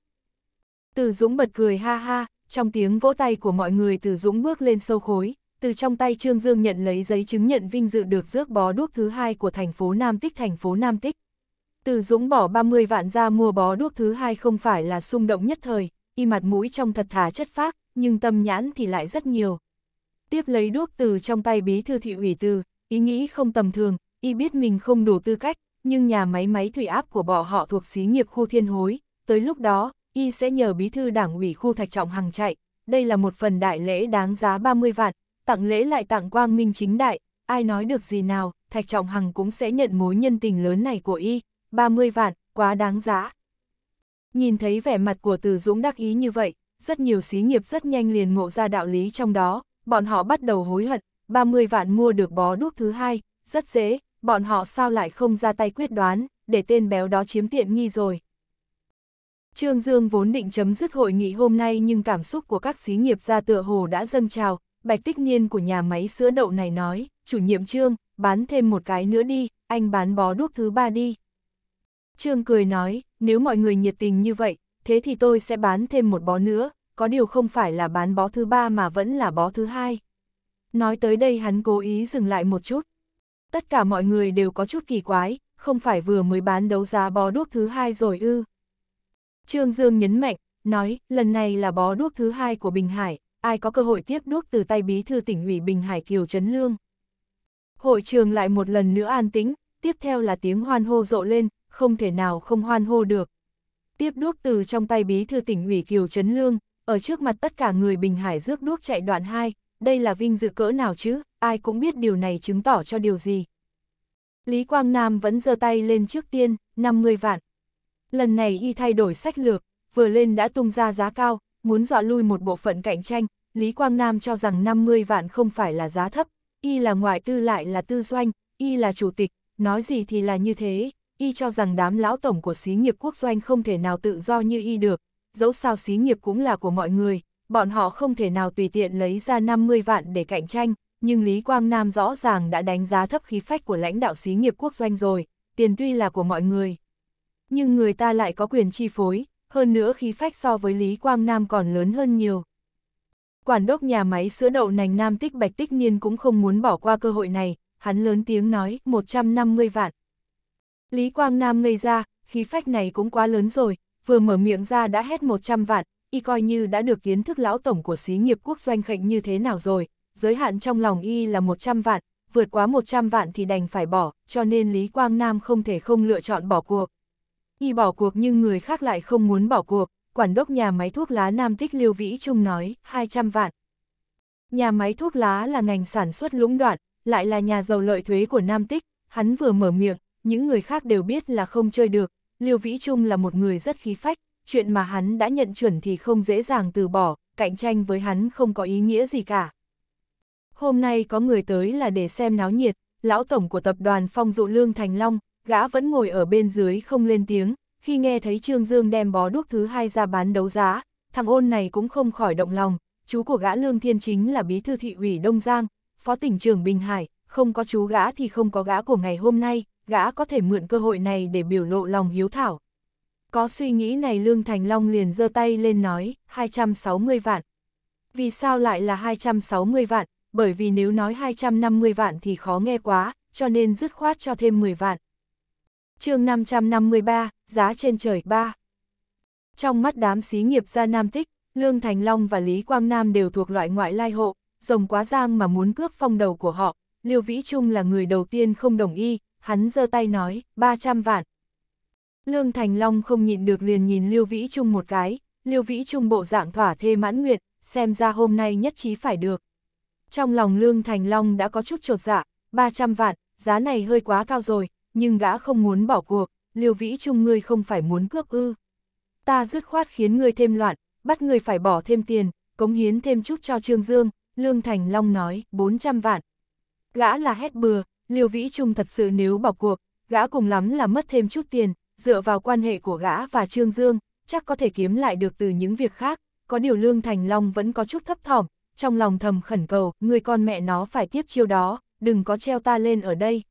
Từ Dũng bật cười ha ha, trong tiếng vỗ tay của mọi người Từ Dũng bước lên sâu khối, từ trong tay Trương Dương nhận lấy giấy chứng nhận vinh dự được rước bó đuốc thứ hai của thành phố Nam Tích thành phố Nam Tích. Từ Dũng bỏ 30 vạn ra mua bó đuốc thứ hai không phải là xung động nhất thời, y mặt mũi trong thật thà chất phác, nhưng tâm nhãn thì lại rất nhiều. Tiếp lấy đuốc từ trong tay bí thư thị ủy từ, ý nghĩ không tầm thường, y biết mình không đủ tư cách, nhưng nhà máy máy thủy áp của bọn họ thuộc xí nghiệp khu thiên hối, tới lúc đó, y sẽ nhờ bí thư đảng ủy khu thạch trọng hằng chạy, đây là một phần đại lễ đáng giá 30 vạn, tặng lễ lại tặng quang minh chính đại, ai nói được gì nào, Thạch Trọng Hằng cũng sẽ nhận mối nhân tình lớn này của y, 30 vạn, quá đáng giá. Nhìn thấy vẻ mặt của Từ Dũng đắc ý như vậy, rất nhiều xí nghiệp rất nhanh liền ngộ ra đạo lý trong đó, bọn họ bắt đầu hối hận, 30 vạn mua được bó đuốc thứ hai, rất dễ, bọn họ sao lại không ra tay quyết đoán, để tên béo đó chiếm tiện nghi rồi. Trương Dương vốn định chấm dứt hội nghị hôm nay nhưng cảm xúc của các xí nghiệp ra tựa hồ đã dâng trào, Bạch Tích Niên của nhà máy sữa đậu này nói, chủ nhiệm Trương, bán thêm một cái nữa đi, anh bán bó đuốc thứ ba đi. Trương cười nói, nếu mọi người nhiệt tình như vậy, thế thì tôi sẽ bán thêm một bó nữa, có điều không phải là bán bó thứ ba mà vẫn là bó thứ hai. Nói tới đây hắn cố ý dừng lại một chút. Tất cả mọi người đều có chút kỳ quái, không phải vừa mới bán đấu giá bó đuốc thứ hai rồi ư. Trương Dương nhấn mạnh, nói, lần này là bó đuốc thứ hai của Bình Hải, ai có cơ hội tiếp đuốc từ tay bí thư tỉnh ủy Bình Hải Kiều Trấn Lương. Hội trường lại một lần nữa an tĩnh, tiếp theo là tiếng hoan hô rộ lên, không thể nào không hoan hô được. Tiếp đuốc từ trong tay bí thư tỉnh ủy Kiều Trấn Lương, ở trước mặt tất cả người Bình Hải rước đuốc chạy đoạn 2, đây là vinh dự cỡ nào chứ, ai cũng biết điều này chứng tỏ cho điều gì. Lý Quang Nam vẫn giơ tay lên trước tiên, 50 vạn. Lần này y thay đổi sách lược, vừa lên đã tung ra giá cao, muốn dọa lui một bộ phận cạnh tranh, Lý Quang Nam cho rằng 50 vạn không phải là giá thấp, y là ngoại tư lại là tư doanh, y là chủ tịch, nói gì thì là như thế, y cho rằng đám lão tổng của xí nghiệp quốc doanh không thể nào tự do như y được, dẫu sao xí nghiệp cũng là của mọi người, bọn họ không thể nào tùy tiện lấy ra 50 vạn để cạnh tranh, nhưng Lý Quang Nam rõ ràng đã đánh giá thấp khí phách của lãnh đạo xí nghiệp quốc doanh rồi, tiền tuy là của mọi người. Nhưng người ta lại có quyền chi phối, hơn nữa khí phách so với Lý Quang Nam còn lớn hơn nhiều. Quản đốc nhà máy sữa đậu nành Nam Tích Bạch Tích Niên cũng không muốn bỏ qua cơ hội này, hắn lớn tiếng nói 150 vạn. Lý Quang Nam ngây ra, khí phách này cũng quá lớn rồi, vừa mở miệng ra đã hết 100 vạn, y coi như đã được kiến thức lão tổng của xí nghiệp quốc doanh khệnh như thế nào rồi, giới hạn trong lòng y là 100 vạn, vượt quá 100 vạn thì đành phải bỏ, cho nên Lý Quang Nam không thể không lựa chọn bỏ cuộc y bỏ cuộc nhưng người khác lại không muốn bỏ cuộc, quản đốc nhà máy thuốc lá Nam Tích Liêu Vĩ Trung nói, 200 vạn. Nhà máy thuốc lá là ngành sản xuất lũng đoạn, lại là nhà giàu lợi thuế của Nam Tích, hắn vừa mở miệng, những người khác đều biết là không chơi được, Liêu Vĩ Trung là một người rất khí phách, chuyện mà hắn đã nhận chuẩn thì không dễ dàng từ bỏ, cạnh tranh với hắn không có ý nghĩa gì cả. Hôm nay có người tới là để xem náo nhiệt, lão tổng của tập đoàn Phong Dụ Lương Thành Long, gã vẫn ngồi ở bên dưới không lên tiếng, khi nghe thấy Trương Dương đem bó đuốc thứ hai ra bán đấu giá, thằng ôn này cũng không khỏi động lòng, chú của gã Lương Thiên chính là bí thư thị ủy Đông Giang, phó tỉnh trưởng Bình Hải, không có chú gã thì không có gã của ngày hôm nay, gã có thể mượn cơ hội này để biểu lộ lòng hiếu thảo. Có suy nghĩ này Lương Thành Long liền giơ tay lên nói, 260 vạn. Vì sao lại là 260 vạn? Bởi vì nếu nói 250 vạn thì khó nghe quá, cho nên dứt khoát cho thêm 10 vạn chương 553, giá trên trời 3. Trong mắt đám xí nghiệp gia Nam Tích, Lương Thành Long và Lý Quang Nam đều thuộc loại ngoại lai hộ, rồng quá giang mà muốn cướp phong đầu của họ, Liêu Vĩ Trung là người đầu tiên không đồng ý, hắn giơ tay nói, 300 vạn. Lương Thành Long không nhịn được liền nhìn Liêu Vĩ Trung một cái, Liêu Vĩ Trung bộ dạng thỏa thê mãn nguyện xem ra hôm nay nhất trí phải được. Trong lòng Lương Thành Long đã có chút trột dạ, 300 vạn, giá này hơi quá cao rồi, nhưng gã không muốn bỏ cuộc, liều vĩ trung ngươi không phải muốn cướp ư. Ta dứt khoát khiến ngươi thêm loạn, bắt ngươi phải bỏ thêm tiền, cống hiến thêm chút cho Trương Dương, Lương Thành Long nói, 400 vạn. Gã là hét bừa, liều vĩ trung thật sự nếu bỏ cuộc, gã cùng lắm là mất thêm chút tiền, dựa vào quan hệ của gã và Trương Dương, chắc có thể kiếm lại được từ những việc khác, có điều Lương Thành Long vẫn có chút thấp thỏm, trong lòng thầm khẩn cầu, người con mẹ nó phải tiếp chiêu đó, đừng có treo ta lên ở đây,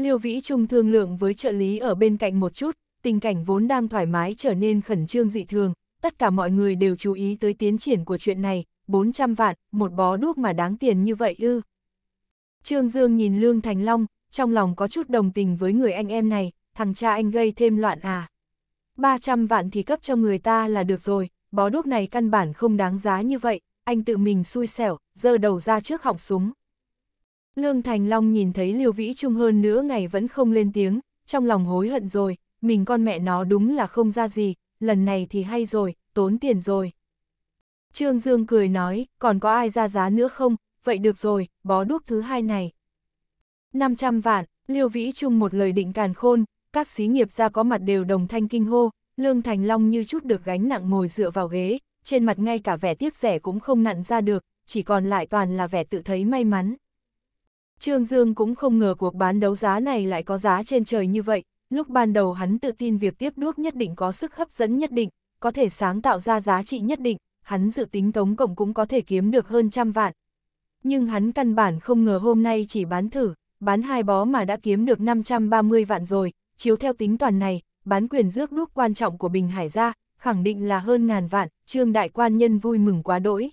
Liêu Vĩ Trung thương lượng với trợ lý ở bên cạnh một chút, tình cảnh vốn đang thoải mái trở nên khẩn trương dị thường, tất cả mọi người đều chú ý tới tiến triển của chuyện này, 400 vạn, một bó đuốc mà đáng tiền như vậy ư. Trương Dương nhìn Lương Thành Long, trong lòng có chút đồng tình với người anh em này, thằng cha anh gây thêm loạn à. 300 vạn thì cấp cho người ta là được rồi, bó đuốc này căn bản không đáng giá như vậy, anh tự mình xui xẻo, giơ đầu ra trước họng súng. Lương Thành Long nhìn thấy Liêu Vĩ Trung hơn nữa ngày vẫn không lên tiếng, trong lòng hối hận rồi, mình con mẹ nó đúng là không ra gì, lần này thì hay rồi, tốn tiền rồi. Trương Dương cười nói, còn có ai ra giá nữa không, vậy được rồi, bó đuốc thứ hai này. 500 vạn, Liêu Vĩ Trung một lời định càn khôn, các xí nghiệp ra có mặt đều đồng thanh kinh hô, Lương Thành Long như chút được gánh nặng ngồi dựa vào ghế, trên mặt ngay cả vẻ tiếc rẻ cũng không nặn ra được, chỉ còn lại toàn là vẻ tự thấy may mắn. Trương Dương cũng không ngờ cuộc bán đấu giá này lại có giá trên trời như vậy, lúc ban đầu hắn tự tin việc tiếp đuốc nhất định có sức hấp dẫn nhất định, có thể sáng tạo ra giá trị nhất định, hắn dự tính tống cộng cũng có thể kiếm được hơn trăm vạn. Nhưng hắn căn bản không ngờ hôm nay chỉ bán thử, bán hai bó mà đã kiếm được 530 vạn rồi, chiếu theo tính toàn này, bán quyền rước đuốc quan trọng của Bình Hải ra, khẳng định là hơn ngàn vạn, trương đại quan nhân vui mừng quá đỗi.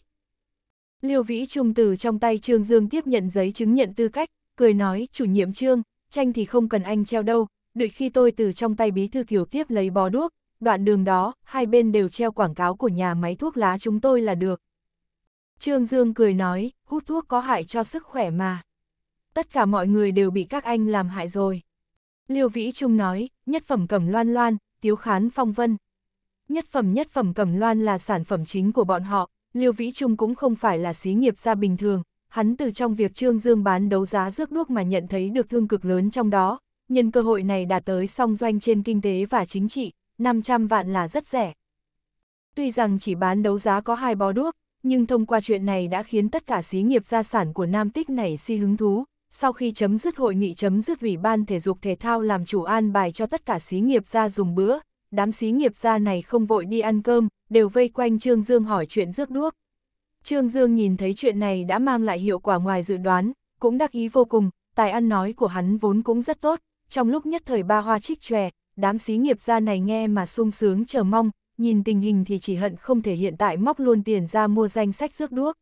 Liêu Vĩ Trung từ trong tay Trương Dương tiếp nhận giấy chứng nhận tư cách, cười nói, chủ nhiệm Trương, tranh thì không cần anh treo đâu, đợi khi tôi từ trong tay bí thư kiểu tiếp lấy bó đuốc, đoạn đường đó, hai bên đều treo quảng cáo của nhà máy thuốc lá chúng tôi là được. Trương Dương cười nói, hút thuốc có hại cho sức khỏe mà. Tất cả mọi người đều bị các anh làm hại rồi. Liêu Vĩ Trung nói, nhất phẩm cẩm loan loan, tiếu khán phong vân. Nhất phẩm nhất phẩm cẩm loan là sản phẩm chính của bọn họ, Liêu Vĩ Trung cũng không phải là xí nghiệp gia bình thường, hắn từ trong việc Trương Dương bán đấu giá rước đuốc mà nhận thấy được thương cực lớn trong đó, nhân cơ hội này đạt tới song doanh trên kinh tế và chính trị, 500 vạn là rất rẻ. Tuy rằng chỉ bán đấu giá có hai bó đuốc, nhưng thông qua chuyện này đã khiến tất cả xí nghiệp gia sản của Nam Tích này si hứng thú. Sau khi chấm dứt hội nghị chấm dứt Ủy ban Thể dục Thể thao làm chủ an bài cho tất cả xí nghiệp gia dùng bữa, đám xí nghiệp gia này không vội đi ăn cơm, đều vây quanh Trương Dương hỏi chuyện rước đuốc. Trương Dương nhìn thấy chuyện này đã mang lại hiệu quả ngoài dự đoán, cũng đắc ý vô cùng, tài ăn nói của hắn vốn cũng rất tốt, trong lúc nhất thời ba hoa trích tròe, đám xí nghiệp gia này nghe mà sung sướng chờ mong, nhìn tình hình thì chỉ hận không thể hiện tại móc luôn tiền ra mua danh sách rước đuốc.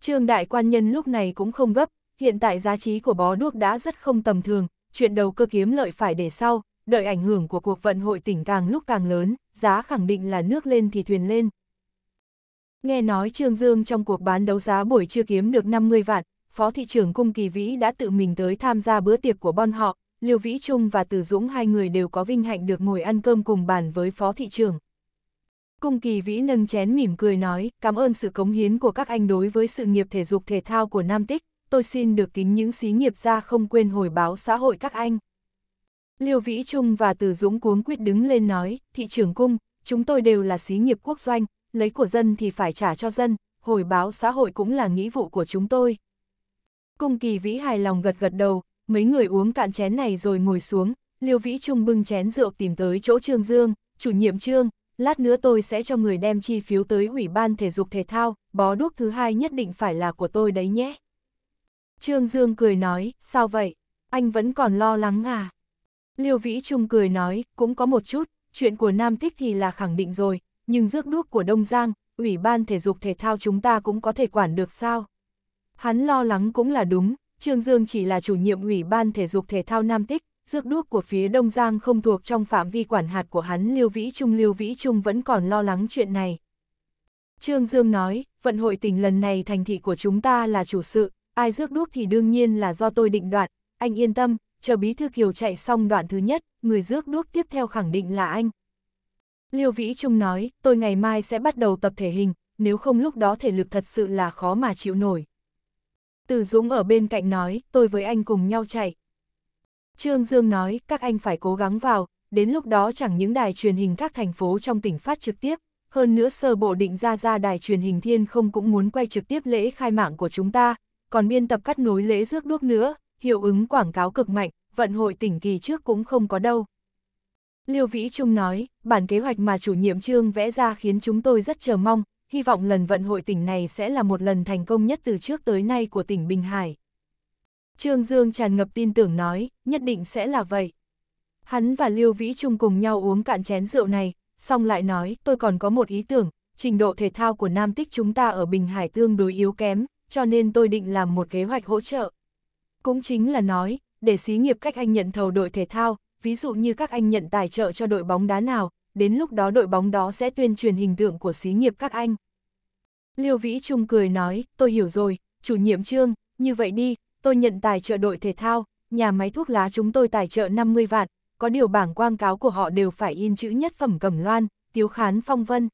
Trương đại quan nhân lúc này cũng không gấp, hiện tại giá trị của bó đuốc đã rất không tầm thường, chuyện đầu cơ kiếm lợi phải để sau, đợi ảnh hưởng của cuộc vận hội tỉnh càng lúc càng lớn, giá khẳng định là nước lên thì thuyền lên. Nghe nói Trương Dương trong cuộc bán đấu giá buổi chưa kiếm được 50 vạn, Phó Thị trưởng Cung Kỳ Vĩ đã tự mình tới tham gia bữa tiệc của bọn họ, Liêu Vĩ Trung và Từ Dũng hai người đều có vinh hạnh được ngồi ăn cơm cùng bàn với Phó Thị trưởng. Cung Kỳ Vĩ nâng chén mỉm cười nói, cảm ơn sự cống hiến của các anh đối với sự nghiệp thể dục thể thao của Nam Tích, tôi xin được kính những xí nghiệp ra không quên hồi báo xã hội các anh. Liêu Vĩ Trung và Từ Dũng cuống quyết đứng lên nói, thị trưởng cung, chúng tôi đều là xí nghiệp quốc doanh, lấy của dân thì phải trả cho dân, hồi báo xã hội cũng là nghĩa vụ của chúng tôi. Cung kỳ vĩ hài lòng gật gật đầu, mấy người uống cạn chén này rồi ngồi xuống, Liêu Vĩ Trung bưng chén rượu tìm tới chỗ Trương Dương, chủ nhiệm Trương, lát nữa tôi sẽ cho người đem chi phiếu tới Ủy ban Thể dục Thể thao, bó đuốc thứ hai nhất định phải là của tôi đấy nhé. Trương Dương cười nói, sao vậy, anh vẫn còn lo lắng à? Liêu Vĩ Trung cười nói, cũng có một chút, chuyện của Nam Tích thì là khẳng định rồi, nhưng rước đuốc của Đông Giang, Ủy ban Thể dục Thể thao chúng ta cũng có thể quản được sao? Hắn lo lắng cũng là đúng, Trương Dương chỉ là chủ nhiệm Ủy ban Thể dục Thể thao Nam Tích, rước đuốc của phía Đông Giang không thuộc trong phạm vi quản hạt của hắn Liêu Vĩ Trung Liêu Vĩ Trung vẫn còn lo lắng chuyện này. Trương Dương nói, vận hội tỉnh lần này thành thị của chúng ta là chủ sự, ai rước đuốc thì đương nhiên là do tôi định đoạt, anh yên tâm, chờ Bí Thư Kiều chạy xong đoạn thứ nhất, người rước đuốc tiếp theo khẳng định là anh. Liêu Vĩ Trung nói, tôi ngày mai sẽ bắt đầu tập thể hình, nếu không lúc đó thể lực thật sự là khó mà chịu nổi. Từ Dũng ở bên cạnh nói, tôi với anh cùng nhau chạy. Trương Dương nói, các anh phải cố gắng vào, đến lúc đó chẳng những đài truyền hình các thành phố trong tỉnh phát trực tiếp, hơn nữa sơ bộ định ra ra đài truyền hình thiên không cũng muốn quay trực tiếp lễ khai mạng của chúng ta, còn biên tập cắt nối lễ rước đuốc nữa, hiệu ứng quảng cáo cực mạnh, vận hội tỉnh kỳ trước cũng không có đâu. Liêu Vĩ Trung nói, bản kế hoạch mà chủ nhiệm trương vẽ ra khiến chúng tôi rất chờ mong, hy vọng lần vận hội tỉnh này sẽ là một lần thành công nhất từ trước tới nay của tỉnh Bình Hải. Trương Dương tràn ngập tin tưởng nói, nhất định sẽ là vậy. Hắn và Liêu Vĩ Trung cùng nhau uống cạn chén rượu này, xong lại nói, tôi còn có một ý tưởng, trình độ thể thao của Nam Tích chúng ta ở Bình Hải tương đối yếu kém, cho nên tôi định làm một kế hoạch hỗ trợ. Cũng chính là nói, để xí nghiệp cách anh nhận thầu đội thể thao, ví dụ như các anh nhận tài trợ cho đội bóng đá nào, đến lúc đó đội bóng đó sẽ tuyên truyền hình tượng của xí nghiệp các anh. Liêu Vĩ Trung cười nói, tôi hiểu rồi, chủ nhiệm trương, như vậy đi, tôi nhận tài trợ đội thể thao, nhà máy thuốc lá chúng tôi tài trợ 50 vạn, có điều bảng quảng cáo của họ đều phải in chữ nhất phẩm cẩm loan, tiếu khán phong vân.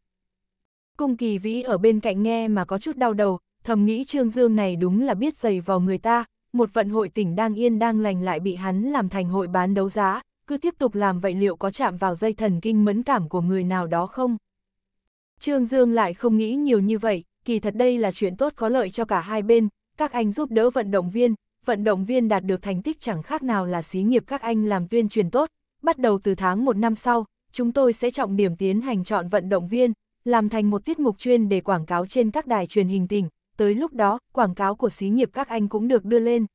Cung kỳ vĩ ở bên cạnh nghe mà có chút đau đầu, thầm nghĩ Trương Dương này đúng là biết giày vào người ta, một vận hội tỉnh đang yên đang lành lại bị hắn làm thành hội bán đấu giá, cứ tiếp tục làm vậy liệu có chạm vào dây thần kinh mẫn cảm của người nào đó không? Trương Dương lại không nghĩ nhiều như vậy, kỳ thật đây là chuyện tốt có lợi cho cả hai bên, các anh giúp đỡ vận động viên, vận động viên đạt được thành tích chẳng khác nào là xí nghiệp các anh làm tuyên truyền tốt, bắt đầu từ tháng một năm sau, chúng tôi sẽ trọng điểm tiến hành chọn vận động viên, làm thành một tiết mục chuyên để quảng cáo trên các đài truyền hình tỉnh, tới lúc đó, quảng cáo của xí nghiệp các anh cũng được đưa lên.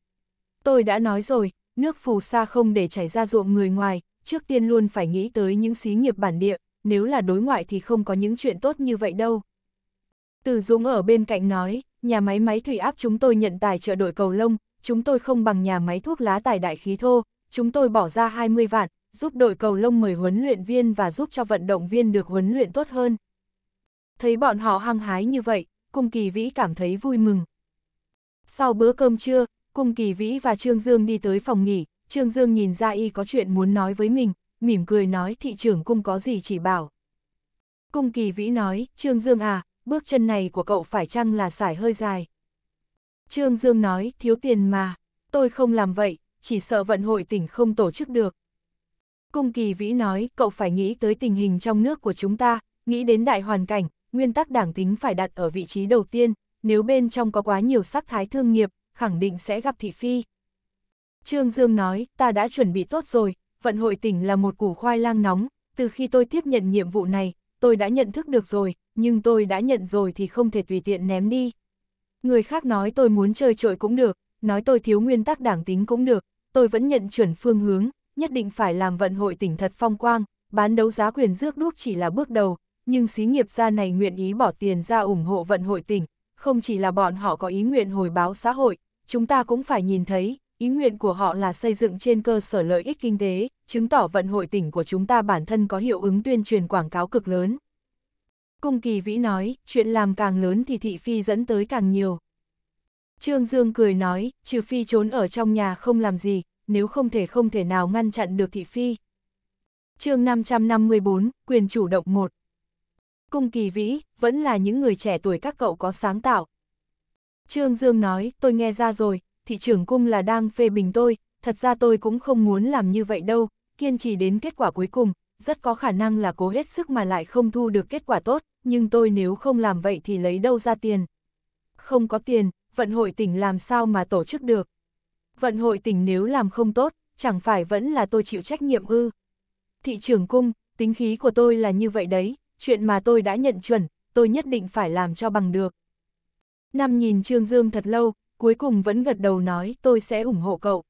Tôi đã nói rồi, nước phù sa không để chảy ra ruộng người ngoài, trước tiên luôn phải nghĩ tới những xí nghiệp bản địa, nếu là đối ngoại thì không có những chuyện tốt như vậy đâu. Từ Dũng ở bên cạnh nói, nhà máy máy thủy áp chúng tôi nhận tài trợ đội cầu lông, chúng tôi không bằng nhà máy thuốc lá tài đại khí thô, chúng tôi bỏ ra 20 vạn, giúp đội cầu lông mời huấn luyện viên và giúp cho vận động viên được huấn luyện tốt hơn. Thấy bọn họ hăng hái như vậy, Cung Kỳ Vĩ cảm thấy vui mừng. Sau bữa cơm trưa, Cung Kỳ Vĩ và Trương Dương đi tới phòng nghỉ, Trương Dương nhìn ra y có chuyện muốn nói với mình, mỉm cười nói thị trưởng cung có gì chỉ bảo. Cung Kỳ Vĩ nói, Trương Dương à, bước chân này của cậu phải chăng là sải hơi dài. Trương Dương nói, thiếu tiền mà, tôi không làm vậy, chỉ sợ vận hội tỉnh không tổ chức được. Cung Kỳ Vĩ nói, cậu phải nghĩ tới tình hình trong nước của chúng ta, nghĩ đến đại hoàn cảnh, nguyên tắc đảng tính phải đặt ở vị trí đầu tiên, nếu bên trong có quá nhiều sắc thái thương nghiệp, khẳng định sẽ gặp thị phi. Trương Dương nói, ta đã chuẩn bị tốt rồi, vận hội tỉnh là một củ khoai lang nóng, từ khi tôi tiếp nhận nhiệm vụ này, tôi đã nhận thức được rồi, nhưng tôi đã nhận rồi thì không thể tùy tiện ném đi. Người khác nói tôi muốn chơi trội cũng được, nói tôi thiếu nguyên tắc đảng tính cũng được, tôi vẫn nhận chuẩn phương hướng, nhất định phải làm vận hội tỉnh thật phong quang, bán đấu giá quyền rước đuốc chỉ là bước đầu, nhưng xí nghiệp gia này nguyện ý bỏ tiền ra ủng hộ vận hội tỉnh, không chỉ là bọn họ có ý nguyện hồi báo xã hội, chúng ta cũng phải nhìn thấy, ý nguyện của họ là xây dựng trên cơ sở lợi ích kinh tế, chứng tỏ vận hội tỉnh của chúng ta bản thân có hiệu ứng tuyên truyền quảng cáo cực lớn. Cung Kỳ Vĩ nói, chuyện làm càng lớn thì thị phi dẫn tới càng nhiều. Trương Dương cười nói, trừ phi trốn ở trong nhà không làm gì, nếu không thể không thể nào ngăn chặn được thị phi. chương 554, quyền chủ động 1 Cung kỳ vĩ, vẫn là những người trẻ tuổi các cậu có sáng tạo. Trương Dương nói, tôi nghe ra rồi, thị trưởng cung là đang phê bình tôi, thật ra tôi cũng không muốn làm như vậy đâu, kiên trì đến kết quả cuối cùng, rất có khả năng là cố hết sức mà lại không thu được kết quả tốt, nhưng tôi nếu không làm vậy thì lấy đâu ra tiền. Không có tiền, vận hội tỉnh làm sao mà tổ chức được. Vận hội tỉnh nếu làm không tốt, chẳng phải vẫn là tôi chịu trách nhiệm ư. Thị trưởng cung, tính khí của tôi là như vậy đấy, chuyện mà tôi đã nhận chuẩn, tôi nhất định phải làm cho bằng được. Năm nhìn Trương Dương thật lâu, cuối cùng vẫn gật đầu nói tôi sẽ ủng hộ cậu.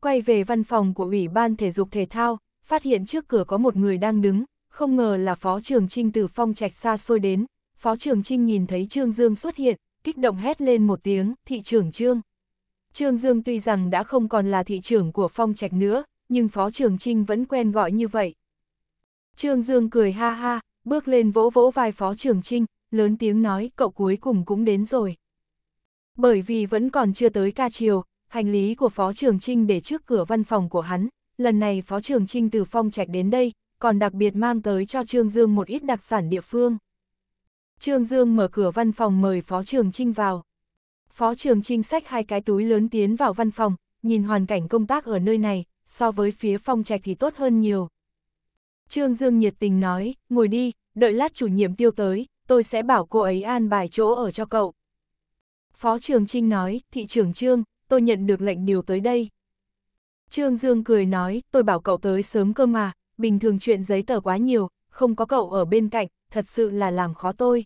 Quay về văn phòng của Ủy ban Thể dục Thể thao, phát hiện trước cửa có một người đang đứng, không ngờ là Phó Trường Trinh từ phong trạch xa xôi đến. Phó Trường Trinh nhìn thấy Trương Dương xuất hiện, kích động hét lên một tiếng, thị trưởng Trương. Trương Dương tuy rằng đã không còn là thị trưởng của phong trạch nữa, nhưng Phó Trường Trinh vẫn quen gọi như vậy. Trương Dương cười ha ha, bước lên vỗ vỗ vai Phó Trường Trinh, lớn tiếng nói cậu cuối cùng cũng đến rồi. Bởi vì vẫn còn chưa tới ca chiều, hành lý của Phó Trường Trinh để trước cửa văn phòng của hắn, lần này Phó Trường Trinh từ phong trạch đến đây, còn đặc biệt mang tới cho Trương Dương một ít đặc sản địa phương. Trương Dương mở cửa văn phòng mời Phó Trường Trinh vào. Phó Trường Trinh xách hai cái túi lớn tiến vào văn phòng, nhìn hoàn cảnh công tác ở nơi này, so với phía phong trạch thì tốt hơn nhiều. Trương Dương nhiệt tình nói, ngồi đi, đợi lát chủ nhiệm tiêu tới, tôi sẽ bảo cô ấy an bài chỗ ở cho cậu. Phó Trường Trinh nói, thị trưởng Trương, tôi nhận được lệnh điều tới đây. Trương Dương cười nói, tôi bảo cậu tới sớm cơ mà, bình thường chuyện giấy tờ quá nhiều, không có cậu ở bên cạnh, thật sự là làm khó tôi.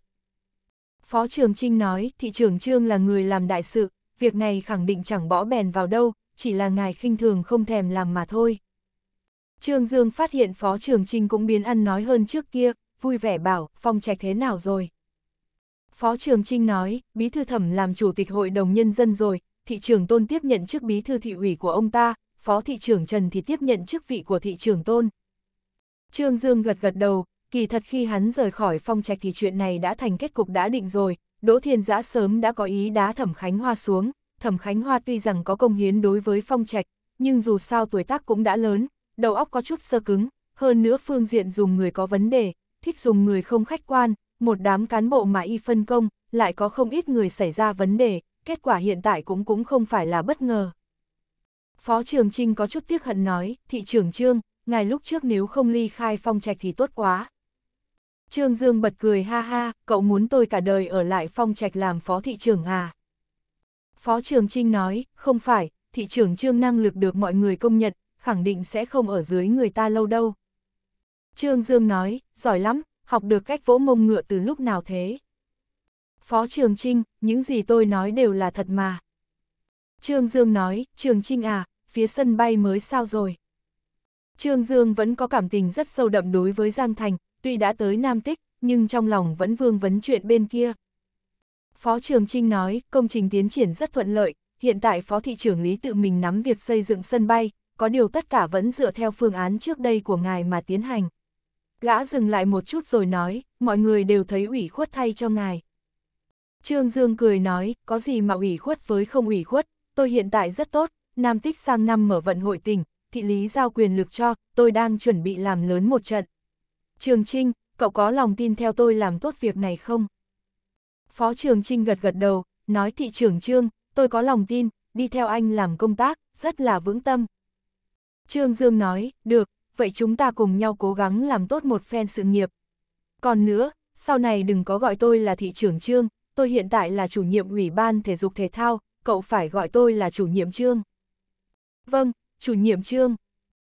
Phó Trường Trinh nói, thị trưởng Trương là người làm đại sự, việc này khẳng định chẳng bỏ bèn vào đâu, chỉ là ngài khinh thường không thèm làm mà thôi. Trương Dương phát hiện Phó Trường Trinh cũng biến ăn nói hơn trước kia, vui vẻ bảo, phong trạch thế nào rồi. Phó Trường Trinh nói, bí thư thẩm làm chủ tịch hội đồng nhân dân rồi, thị trưởng tôn tiếp nhận chức bí thư thị ủy của ông ta, phó thị trưởng Trần thì tiếp nhận chức vị của thị trưởng tôn. Trương Dương gật gật đầu, kỳ thật khi hắn rời khỏi phong trạch thì chuyện này đã thành kết cục đã định rồi, Đỗ Thiên Giã sớm đã có ý đá Thẩm Khánh Hoa xuống, Thẩm Khánh Hoa tuy rằng có công hiến đối với phong trạch, nhưng dù sao tuổi tác cũng đã lớn, đầu óc có chút sơ cứng, hơn nữa phương diện dùng người có vấn đề, thích dùng người không khách quan, một đám cán bộ mà y phân công, lại có không ít người xảy ra vấn đề, kết quả hiện tại cũng cũng không phải là bất ngờ. Phó Trường Trinh có chút tiếc hận nói, thị trưởng Trương, ngài lúc trước nếu không ly khai phong trạch thì tốt quá. Trương Dương bật cười ha ha, cậu muốn tôi cả đời ở lại phong trạch làm phó thị trưởng à? Phó Trường Trinh nói, không phải, thị trưởng Trương năng lực được mọi người công nhận, khẳng định sẽ không ở dưới người ta lâu đâu. Trương Dương nói, giỏi lắm, học được cách vỗ mông ngựa từ lúc nào thế. Phó Trường Trinh, những gì tôi nói đều là thật mà. Trương Dương nói, Trường Trinh à, phía sân bay mới sao rồi. Trương Dương vẫn có cảm tình rất sâu đậm đối với Giang Thành, tuy đã tới Nam Tích, nhưng trong lòng vẫn vương vấn chuyện bên kia. Phó Trường Trinh nói, công trình tiến triển rất thuận lợi, hiện tại Phó Thị trưởng Lý tự mình nắm việc xây dựng sân bay, có điều tất cả vẫn dựa theo phương án trước đây của ngài mà tiến hành. Gã dừng lại một chút rồi nói, mọi người đều thấy ủy khuất thay cho ngài. Trương Dương cười nói, có gì mà ủy khuất với không ủy khuất, tôi hiện tại rất tốt, Nam Tích sang năm mở vận hội tỉnh, thị lý giao quyền lực cho, tôi đang chuẩn bị làm lớn một trận. Trường Trinh, cậu có lòng tin theo tôi làm tốt việc này không? Phó Trường Trinh gật gật đầu, nói thị trưởng Trương, tôi có lòng tin, đi theo anh làm công tác, rất là vững tâm, Trương Dương nói, được, vậy chúng ta cùng nhau cố gắng làm tốt một phen sự nghiệp. Còn nữa, sau này đừng có gọi tôi là thị trưởng Trương, tôi hiện tại là chủ nhiệm ủy ban thể dục thể thao, cậu phải gọi tôi là chủ nhiệm Trương. Vâng, chủ nhiệm Trương.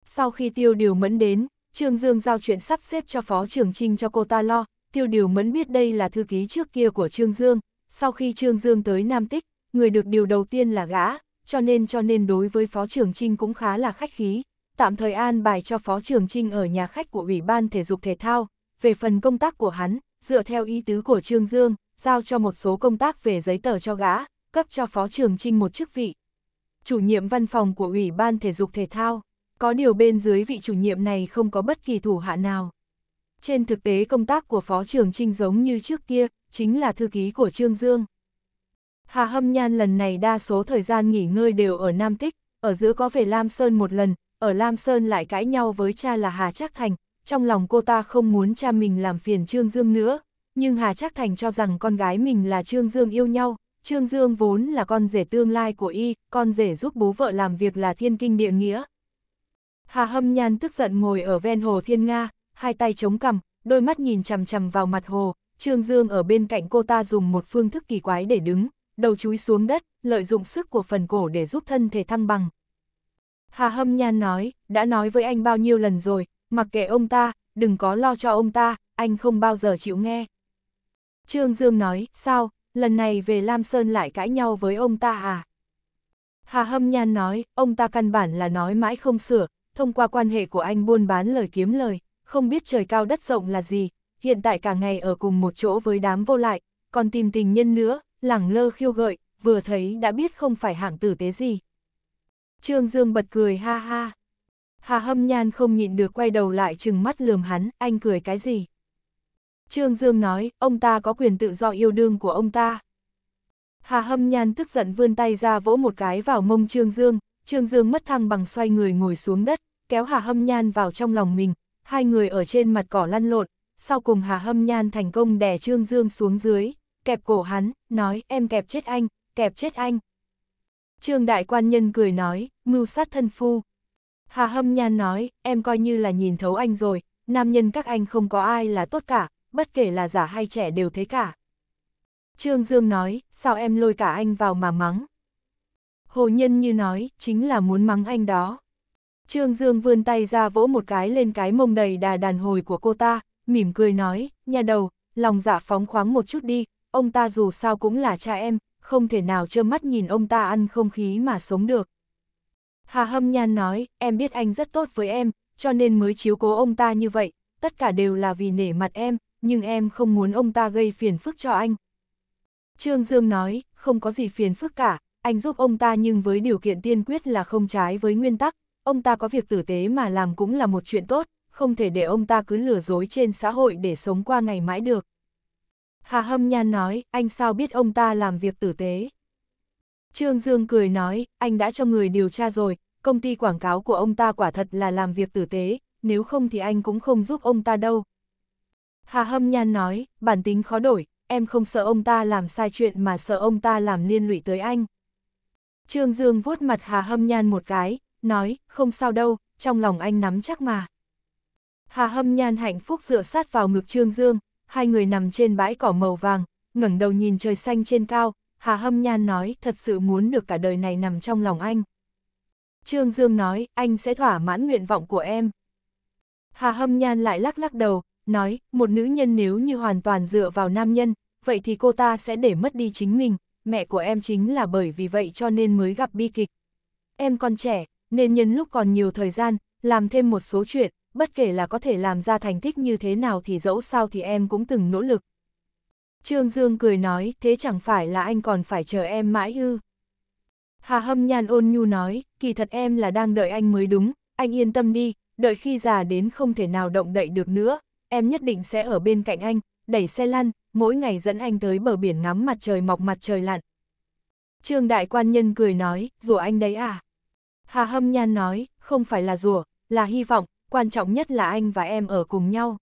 Sau khi tiêu điều mẫn đến, Trương Dương giao chuyện sắp xếp cho phó trưởng trinh cho cô ta lo, tiêu điều mẫn biết đây là thư ký trước kia của Trương Dương. Sau khi Trương Dương tới Nam Tích, người được điều đầu tiên là gã, cho nên cho nên đối với Phó Trường Trinh cũng khá là khách khí, tạm thời an bài cho Phó Trường Trinh ở nhà khách của Ủy ban Thể dục Thể thao, về phần công tác của hắn, dựa theo ý tứ của Trương Dương, giao cho một số công tác về giấy tờ cho gã, cấp cho Phó Trường Trinh một chức vị. Chủ nhiệm văn phòng của Ủy ban Thể dục Thể thao, có điều bên dưới vị chủ nhiệm này không có bất kỳ thủ hạ nào. Trên thực tế công tác của Phó Trường Trinh giống như trước kia, chính là thư ký của Trương Dương. Hà Hâm Nhan lần này đa số thời gian nghỉ ngơi đều ở Nam Tích, ở giữa có về Lam Sơn một lần, ở Lam Sơn lại cãi nhau với cha là Hà Trác Thành, trong lòng cô ta không muốn cha mình làm phiền Trương Dương nữa, nhưng Hà Trác Thành cho rằng con gái mình là Trương Dương yêu nhau, Trương Dương vốn là con rể tương lai của y, con rể giúp bố vợ làm việc là thiên kinh địa nghĩa. Hà Hâm Nhan tức giận ngồi ở ven hồ Thiên Nga, hai tay chống cằm, đôi mắt nhìn chằm chằm vào mặt hồ, Trương Dương ở bên cạnh cô ta dùng một phương thức kỳ quái để đứng, đầu chúi xuống đất, lợi dụng sức của phần cổ để giúp thân thể thăng bằng. Hà Hâm Nhan nói, đã nói với anh bao nhiêu lần rồi, mặc kệ ông ta, đừng có lo cho ông ta, anh không bao giờ chịu nghe. Trương Dương nói, sao, lần này về Lam Sơn lại cãi nhau với ông ta à? Hà Hâm Nhan nói, ông ta căn bản là nói mãi không sửa, thông qua quan hệ của anh buôn bán lời kiếm lời, không biết trời cao đất rộng là gì, hiện tại cả ngày ở cùng một chỗ với đám vô lại, còn tìm tình nhân nữa, lẳng lơ khiêu gợi, vừa thấy đã biết không phải hạng tử tế gì. Trương Dương bật cười ha ha. Hà hâm nhan không nhịn được quay đầu lại chừng mắt lườm hắn, anh cười cái gì? Trương Dương nói, ông ta có quyền tự do yêu đương của ông ta. Hà hâm nhan tức giận vươn tay ra vỗ một cái vào mông Trương Dương, Trương Dương mất thăng bằng xoay người ngồi xuống đất, kéo Hà hâm nhan vào trong lòng mình, hai người ở trên mặt cỏ lăn lộn, sau cùng Hà hâm nhan thành công đè Trương Dương xuống dưới, kẹp cổ hắn, nói em kẹp chết anh, kẹp chết anh. Trương đại quan nhân cười nói, mưu sát thân phu. Hà hâm nhan nói, em coi như là nhìn thấu anh rồi, nam nhân các anh không có ai là tốt cả, bất kể là giả hay trẻ đều thế cả. Trương Dương nói, sao em lôi cả anh vào mà mắng. Hồ Nhân Như nói, chính là muốn mắng anh đó. Trương Dương vươn tay ra vỗ một cái lên cái mông đầy đà đàn hồi của cô ta, mỉm cười nói, nhà đầu, lòng dạ phóng khoáng một chút đi, ông ta dù sao cũng là cha em, không thể nào trơ mắt nhìn ông ta ăn không khí mà sống được. Hà Hâm Nhan nói, em biết anh rất tốt với em, cho nên mới chiếu cố ông ta như vậy, tất cả đều là vì nể mặt em, nhưng em không muốn ông ta gây phiền phức cho anh. Trương Dương nói, không có gì phiền phức cả, anh giúp ông ta nhưng với điều kiện tiên quyết là không trái với nguyên tắc, ông ta có việc tử tế mà làm cũng là một chuyện tốt, không thể để ông ta cứ lừa dối trên xã hội để sống qua ngày mãi được. Hà Hâm Nhan nói, anh sao biết ông ta làm việc tử tế? Trương Dương cười nói, anh đã cho người điều tra rồi, công ty quảng cáo của ông ta quả thật là làm việc tử tế, nếu không thì anh cũng không giúp ông ta đâu. Hà Hâm Nhan nói, bản tính khó đổi, em không sợ ông ta làm sai chuyện mà sợ ông ta làm liên lụy tới anh. Trương Dương vuốt mặt Hà Hâm Nhan một cái, nói, không sao đâu, trong lòng anh nắm chắc mà. Hà Hâm Nhan hạnh phúc dựa sát vào ngực Trương Dương, hai người nằm trên bãi cỏ màu vàng, ngẩng đầu nhìn trời xanh trên cao, Hà Hâm Nhan nói thật sự muốn được cả đời này nằm trong lòng anh. Trương Dương nói, anh sẽ thỏa mãn nguyện vọng của em. Hà Hâm Nhan lại lắc lắc đầu, nói, một nữ nhân nếu như hoàn toàn dựa vào nam nhân, vậy thì cô ta sẽ để mất đi chính mình, mẹ của em chính là bởi vì vậy cho nên mới gặp bi kịch. Em còn trẻ, nên nhân lúc còn nhiều thời gian, làm thêm một số chuyện, bất kể là có thể làm ra thành tích như thế nào thì dẫu sao thì em cũng từng nỗ lực. Trương Dương cười nói, thế chẳng phải là anh còn phải chờ em mãi ư. Hà Hâm nhàn ôn nhu nói, kỳ thật em là đang đợi anh mới đúng, anh yên tâm đi, đợi khi già đến không thể nào động đậy được nữa, em nhất định sẽ ở bên cạnh anh, đẩy xe lăn, mỗi ngày dẫn anh tới bờ biển ngắm mặt trời mọc mặt trời lặn. Trương Đại Quan Nhân cười nói, rùa anh đấy à? Hà Hâm nhàn nói, không phải là rùa, là hy vọng, quan trọng nhất là anh và em ở cùng nhau.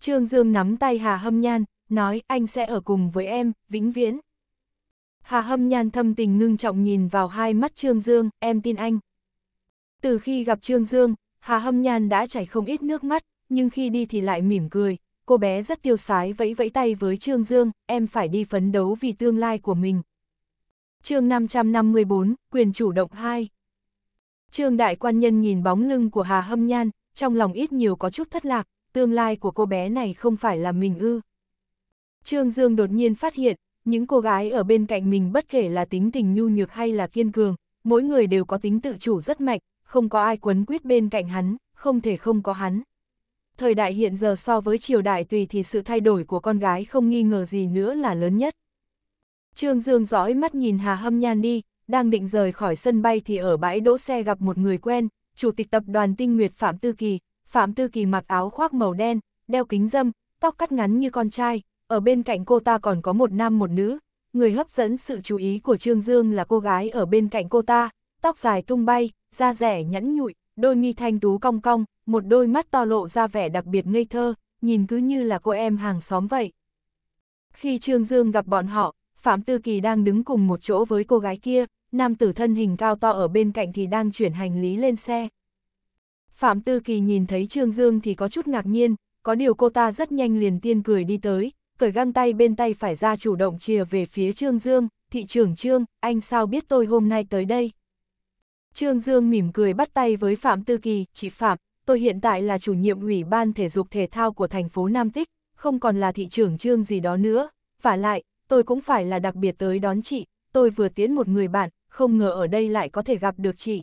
Trương Dương nắm tay Hà Hâm Nhan, nói anh sẽ ở cùng với em, vĩnh viễn. Hà Hâm Nhan thâm tình ngưng trọng nhìn vào hai mắt Trương Dương, em tin anh. Từ khi gặp Trương Dương, Hà Hâm Nhan đã chảy không ít nước mắt, nhưng khi đi thì lại mỉm cười. Cô bé rất tiêu sái vẫy vẫy tay với Trương Dương, em phải đi phấn đấu vì tương lai của mình. chương 554, quyền chủ động 2 Trương Đại Quan Nhân nhìn bóng lưng của Hà Hâm Nhan, trong lòng ít nhiều có chút thất lạc, tương lai của cô bé này không phải là mình ư. Trương Dương đột nhiên phát hiện, những cô gái ở bên cạnh mình bất kể là tính tình nhu nhược hay là kiên cường, mỗi người đều có tính tự chủ rất mạnh, không có ai quấn quýt bên cạnh hắn, không thể không có hắn. Thời đại hiện giờ so với triều đại tùy thì sự thay đổi của con gái không nghi ngờ gì nữa là lớn nhất. Trương Dương dõi mắt nhìn Hà Hâm Nhan đi, đang định rời khỏi sân bay thì ở bãi đỗ xe gặp một người quen, chủ tịch tập đoàn Tinh Nguyệt Phạm Tư Kỳ. Phạm Tư Kỳ mặc áo khoác màu đen, đeo kính râm, tóc cắt ngắn như con trai, ở bên cạnh cô ta còn có một nam một nữ. Người hấp dẫn sự chú ý của Trương Dương là cô gái ở bên cạnh cô ta, tóc dài tung bay, da rẻ nhẵn nhụi, đôi mi thanh tú cong cong, một đôi mắt to lộ ra vẻ đặc biệt ngây thơ, nhìn cứ như là cô em hàng xóm vậy. Khi Trương Dương gặp bọn họ, Phạm Tư Kỳ đang đứng cùng một chỗ với cô gái kia, nam tử thân hình cao to ở bên cạnh thì đang chuyển hành lý lên xe. Phạm Tư Kỳ nhìn thấy Trương Dương thì có chút ngạc nhiên, có điều cô ta rất nhanh liền tiên cười đi tới, cởi găng tay bên tay phải ra chủ động chìa về phía Trương Dương, thị trưởng Trương, anh sao biết tôi hôm nay tới đây? Trương Dương mỉm cười bắt tay với Phạm Tư Kỳ, chị Phạm, tôi hiện tại là chủ nhiệm ủy ban thể dục thể thao của thành phố Nam Tích, không còn là thị trưởng Trương gì đó nữa, và lại, tôi cũng phải là đặc biệt tới đón chị, tôi vừa tiến một người bạn, không ngờ ở đây lại có thể gặp được chị.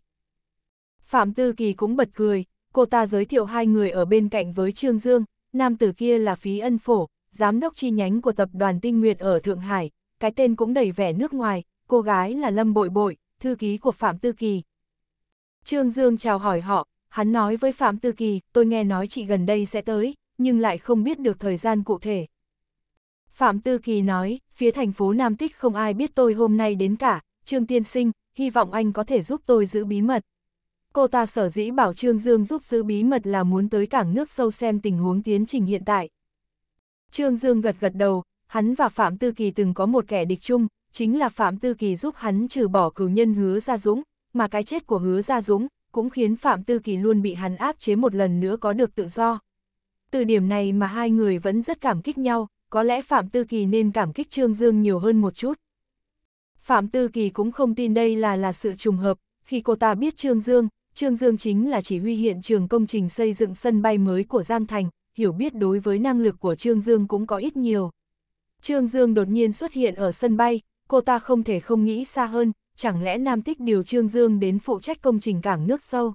Phạm Tư Kỳ cũng bật cười, cô ta giới thiệu hai người ở bên cạnh với Trương Dương, nam tử kia là Phí Ân Phổ, giám đốc chi nhánh của tập đoàn Tinh Nguyệt ở Thượng Hải, cái tên cũng đầy vẻ nước ngoài, cô gái là Lâm Bội Bội, thư ký của Phạm Tư Kỳ. Trương Dương chào hỏi họ, hắn nói với Phạm Tư Kỳ, tôi nghe nói chị gần đây sẽ tới, nhưng lại không biết được thời gian cụ thể, Phạm Tư Kỳ nói, phía thành phố Nam Tích không ai biết tôi hôm nay đến cả, Trương Tiên Sinh, hy vọng anh có thể giúp tôi giữ bí mật. Cô ta sở dĩ bảo Trương Dương giúp giữ bí mật là muốn tới cảng nước sâu xem tình huống tiến trình hiện tại. Trương Dương gật gật đầu, hắn và Phạm Tư Kỳ từng có một kẻ địch chung, chính là Phạm Tư Kỳ giúp hắn trừ bỏ cửu nhân hứa Gia Dũng, mà cái chết của hứa Gia Dũng cũng khiến Phạm Tư Kỳ luôn bị hắn áp chế một lần nữa có được tự do. Từ điểm này mà hai người vẫn rất cảm kích nhau, có lẽ Phạm Tư Kỳ nên cảm kích Trương Dương nhiều hơn một chút. Phạm Tư Kỳ cũng không tin đây là là sự trùng hợp, khi cô ta biết Trương Dương, Trương Dương chính là chỉ huy hiện trường công trình xây dựng sân bay mới của Giang Thành, hiểu biết đối với năng lực của Trương Dương cũng có ít nhiều. Trương Dương đột nhiên xuất hiện ở sân bay, cô ta không thể không nghĩ xa hơn, chẳng lẽ Nam Tích điều Trương Dương đến phụ trách công trình cảng nước sâu.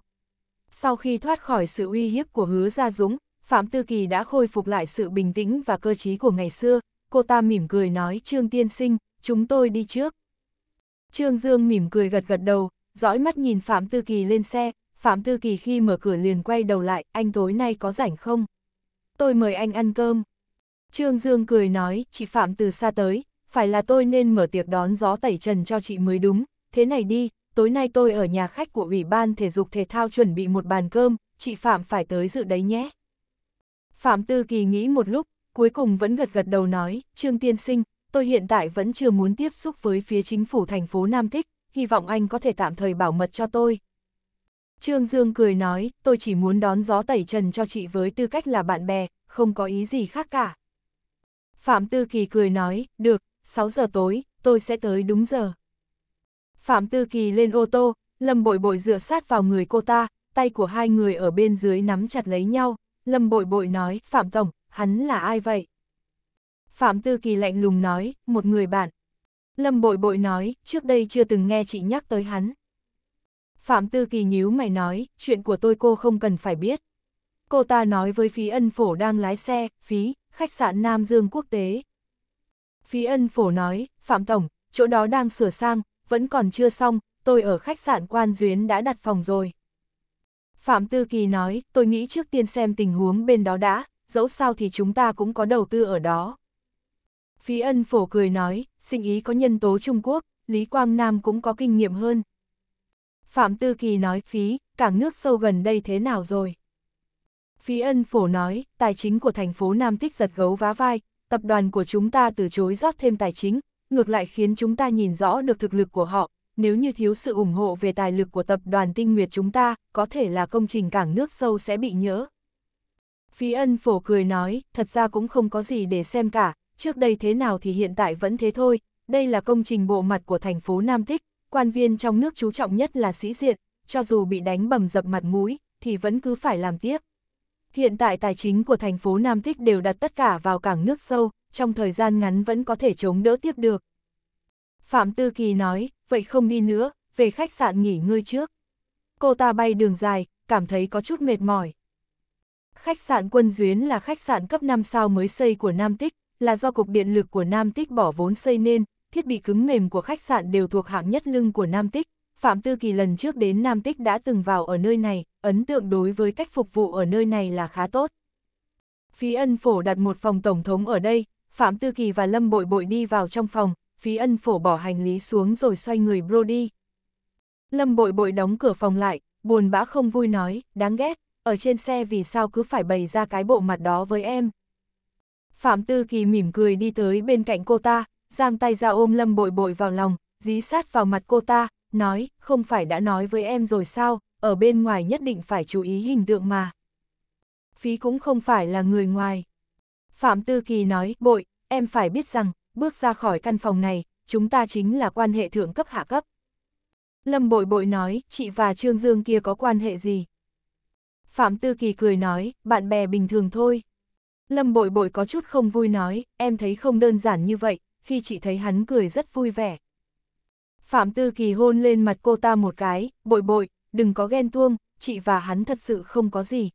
Sau khi thoát khỏi sự uy hiếp của hứa Gia Dũng, Phạm Tư Kỳ đã khôi phục lại sự bình tĩnh và cơ trí của ngày xưa, cô ta mỉm cười nói Trương Tiên Sinh, chúng tôi đi trước. Trương Dương mỉm cười gật gật đầu, dõi mắt nhìn Phạm Tư Kỳ lên xe, Phạm Tư Kỳ khi mở cửa liền quay đầu lại, anh tối nay có rảnh không? Tôi mời anh ăn cơm. Trương Dương cười nói, chị Phạm từ xa tới, phải là tôi nên mở tiệc đón gió tẩy trần cho chị mới đúng, thế này đi, tối nay tôi ở nhà khách của Ủy ban Thể dục Thể thao chuẩn bị một bàn cơm, chị Phạm phải tới dự đấy nhé. Phạm Tư Kỳ nghĩ một lúc, cuối cùng vẫn gật gật đầu nói, Trương Tiên Sinh, tôi hiện tại vẫn chưa muốn tiếp xúc với phía chính phủ thành phố Nam Thích, hy vọng anh có thể tạm thời bảo mật cho tôi. Trương Dương cười nói, tôi chỉ muốn đón gió tẩy trần cho chị với tư cách là bạn bè, không có ý gì khác cả. Phạm Tư Kỳ cười nói, được, 6 giờ tối, tôi sẽ tới đúng giờ. Phạm Tư Kỳ lên ô tô, lầm bội bội dựa sát vào người cô ta, tay của hai người ở bên dưới nắm chặt lấy nhau, Lâm bội bội nói, Phạm Tổng, hắn là ai vậy? Phạm Tư Kỳ lạnh lùng nói, một người bạn. Lâm bội bội nói, trước đây chưa từng nghe chị nhắc tới hắn. Phạm Tư Kỳ nhíu mày nói, chuyện của tôi cô không cần phải biết. Cô ta nói với phí ân phổ đang lái xe, phí, khách sạn Nam Dương quốc tế. Phí ân phổ nói, Phạm Tổng, chỗ đó đang sửa sang, vẫn còn chưa xong, tôi ở khách sạn Quan Duyến đã đặt phòng rồi. Phạm Tư Kỳ nói, tôi nghĩ trước tiên xem tình huống bên đó đã, dẫu sao thì chúng ta cũng có đầu tư ở đó. Phí ân phổ cười nói, sinh ý có nhân tố Trung Quốc, Lý Quang Nam cũng có kinh nghiệm hơn. Phạm Tư Kỳ nói, phí, cảng nước sâu gần đây thế nào rồi? Phí ân phổ nói, tài chính của thành phố Nam Tích giật gấu vá vai, tập đoàn của chúng ta từ chối rót thêm tài chính, ngược lại khiến chúng ta nhìn rõ được thực lực của họ, nếu như thiếu sự ủng hộ về tài lực của tập đoàn tinh nguyệt chúng ta, có thể là công trình cảng nước sâu sẽ bị nhỡ. Phi ân phổ cười nói, thật ra cũng không có gì để xem cả, trước đây thế nào thì hiện tại vẫn thế thôi, đây là công trình bộ mặt của thành phố Nam Tích, quan viên trong nước chú trọng nhất là sĩ diện, cho dù bị đánh bầm dập mặt mũi, thì vẫn cứ phải làm tiếp. Hiện tại tài chính của thành phố Nam Tích đều đặt tất cả vào cảng nước sâu, trong thời gian ngắn vẫn có thể chống đỡ tiếp được. Phạm Tư Kỳ nói, vậy không đi nữa, về khách sạn nghỉ ngơi trước. Cô ta bay đường dài, cảm thấy có chút mệt mỏi. Khách sạn Quân Duyến là khách sạn cấp 5 sao mới xây của Nam Tích, là do Cục Điện lực của Nam Tích bỏ vốn xây nên, thiết bị cứng mềm của khách sạn đều thuộc hạng nhất lưng của Nam Tích. Phạm Tư Kỳ lần trước đến Nam Tích đã từng vào ở nơi này, ấn tượng đối với cách phục vụ ở nơi này là khá tốt. Phí ân phổ đặt một phòng tổng thống ở đây, Phạm Tư Kỳ và Lâm Bội Bội đi vào trong phòng, Phí ân phổ bỏ hành lý xuống rồi xoay người Brody. Lâm bội bội đóng cửa phòng lại, buồn bã không vui nói, đáng ghét, ở trên xe vì sao cứ phải bày ra cái bộ mặt đó với em. Phạm Tư Kỳ mỉm cười đi tới bên cạnh cô ta, giang tay ra ôm Lâm bội bội vào lòng, dí sát vào mặt cô ta, nói, không phải đã nói với em rồi sao, ở bên ngoài nhất định phải chú ý hình tượng mà. Phí cũng không phải là người ngoài. Phạm Tư Kỳ nói, bội, em phải biết rằng, bước ra khỏi căn phòng này, chúng ta chính là quan hệ thượng cấp hạ cấp. Lâm bội bội nói, chị và Trương Dương kia có quan hệ gì? Phạm Tư Kỳ cười nói, bạn bè bình thường thôi. Lâm bội bội có chút không vui nói, em thấy không đơn giản như vậy, khi chị thấy hắn cười rất vui vẻ. Phạm Tư Kỳ hôn lên mặt cô ta một cái, bội bội, đừng có ghen tuông, chị và hắn thật sự không có gì.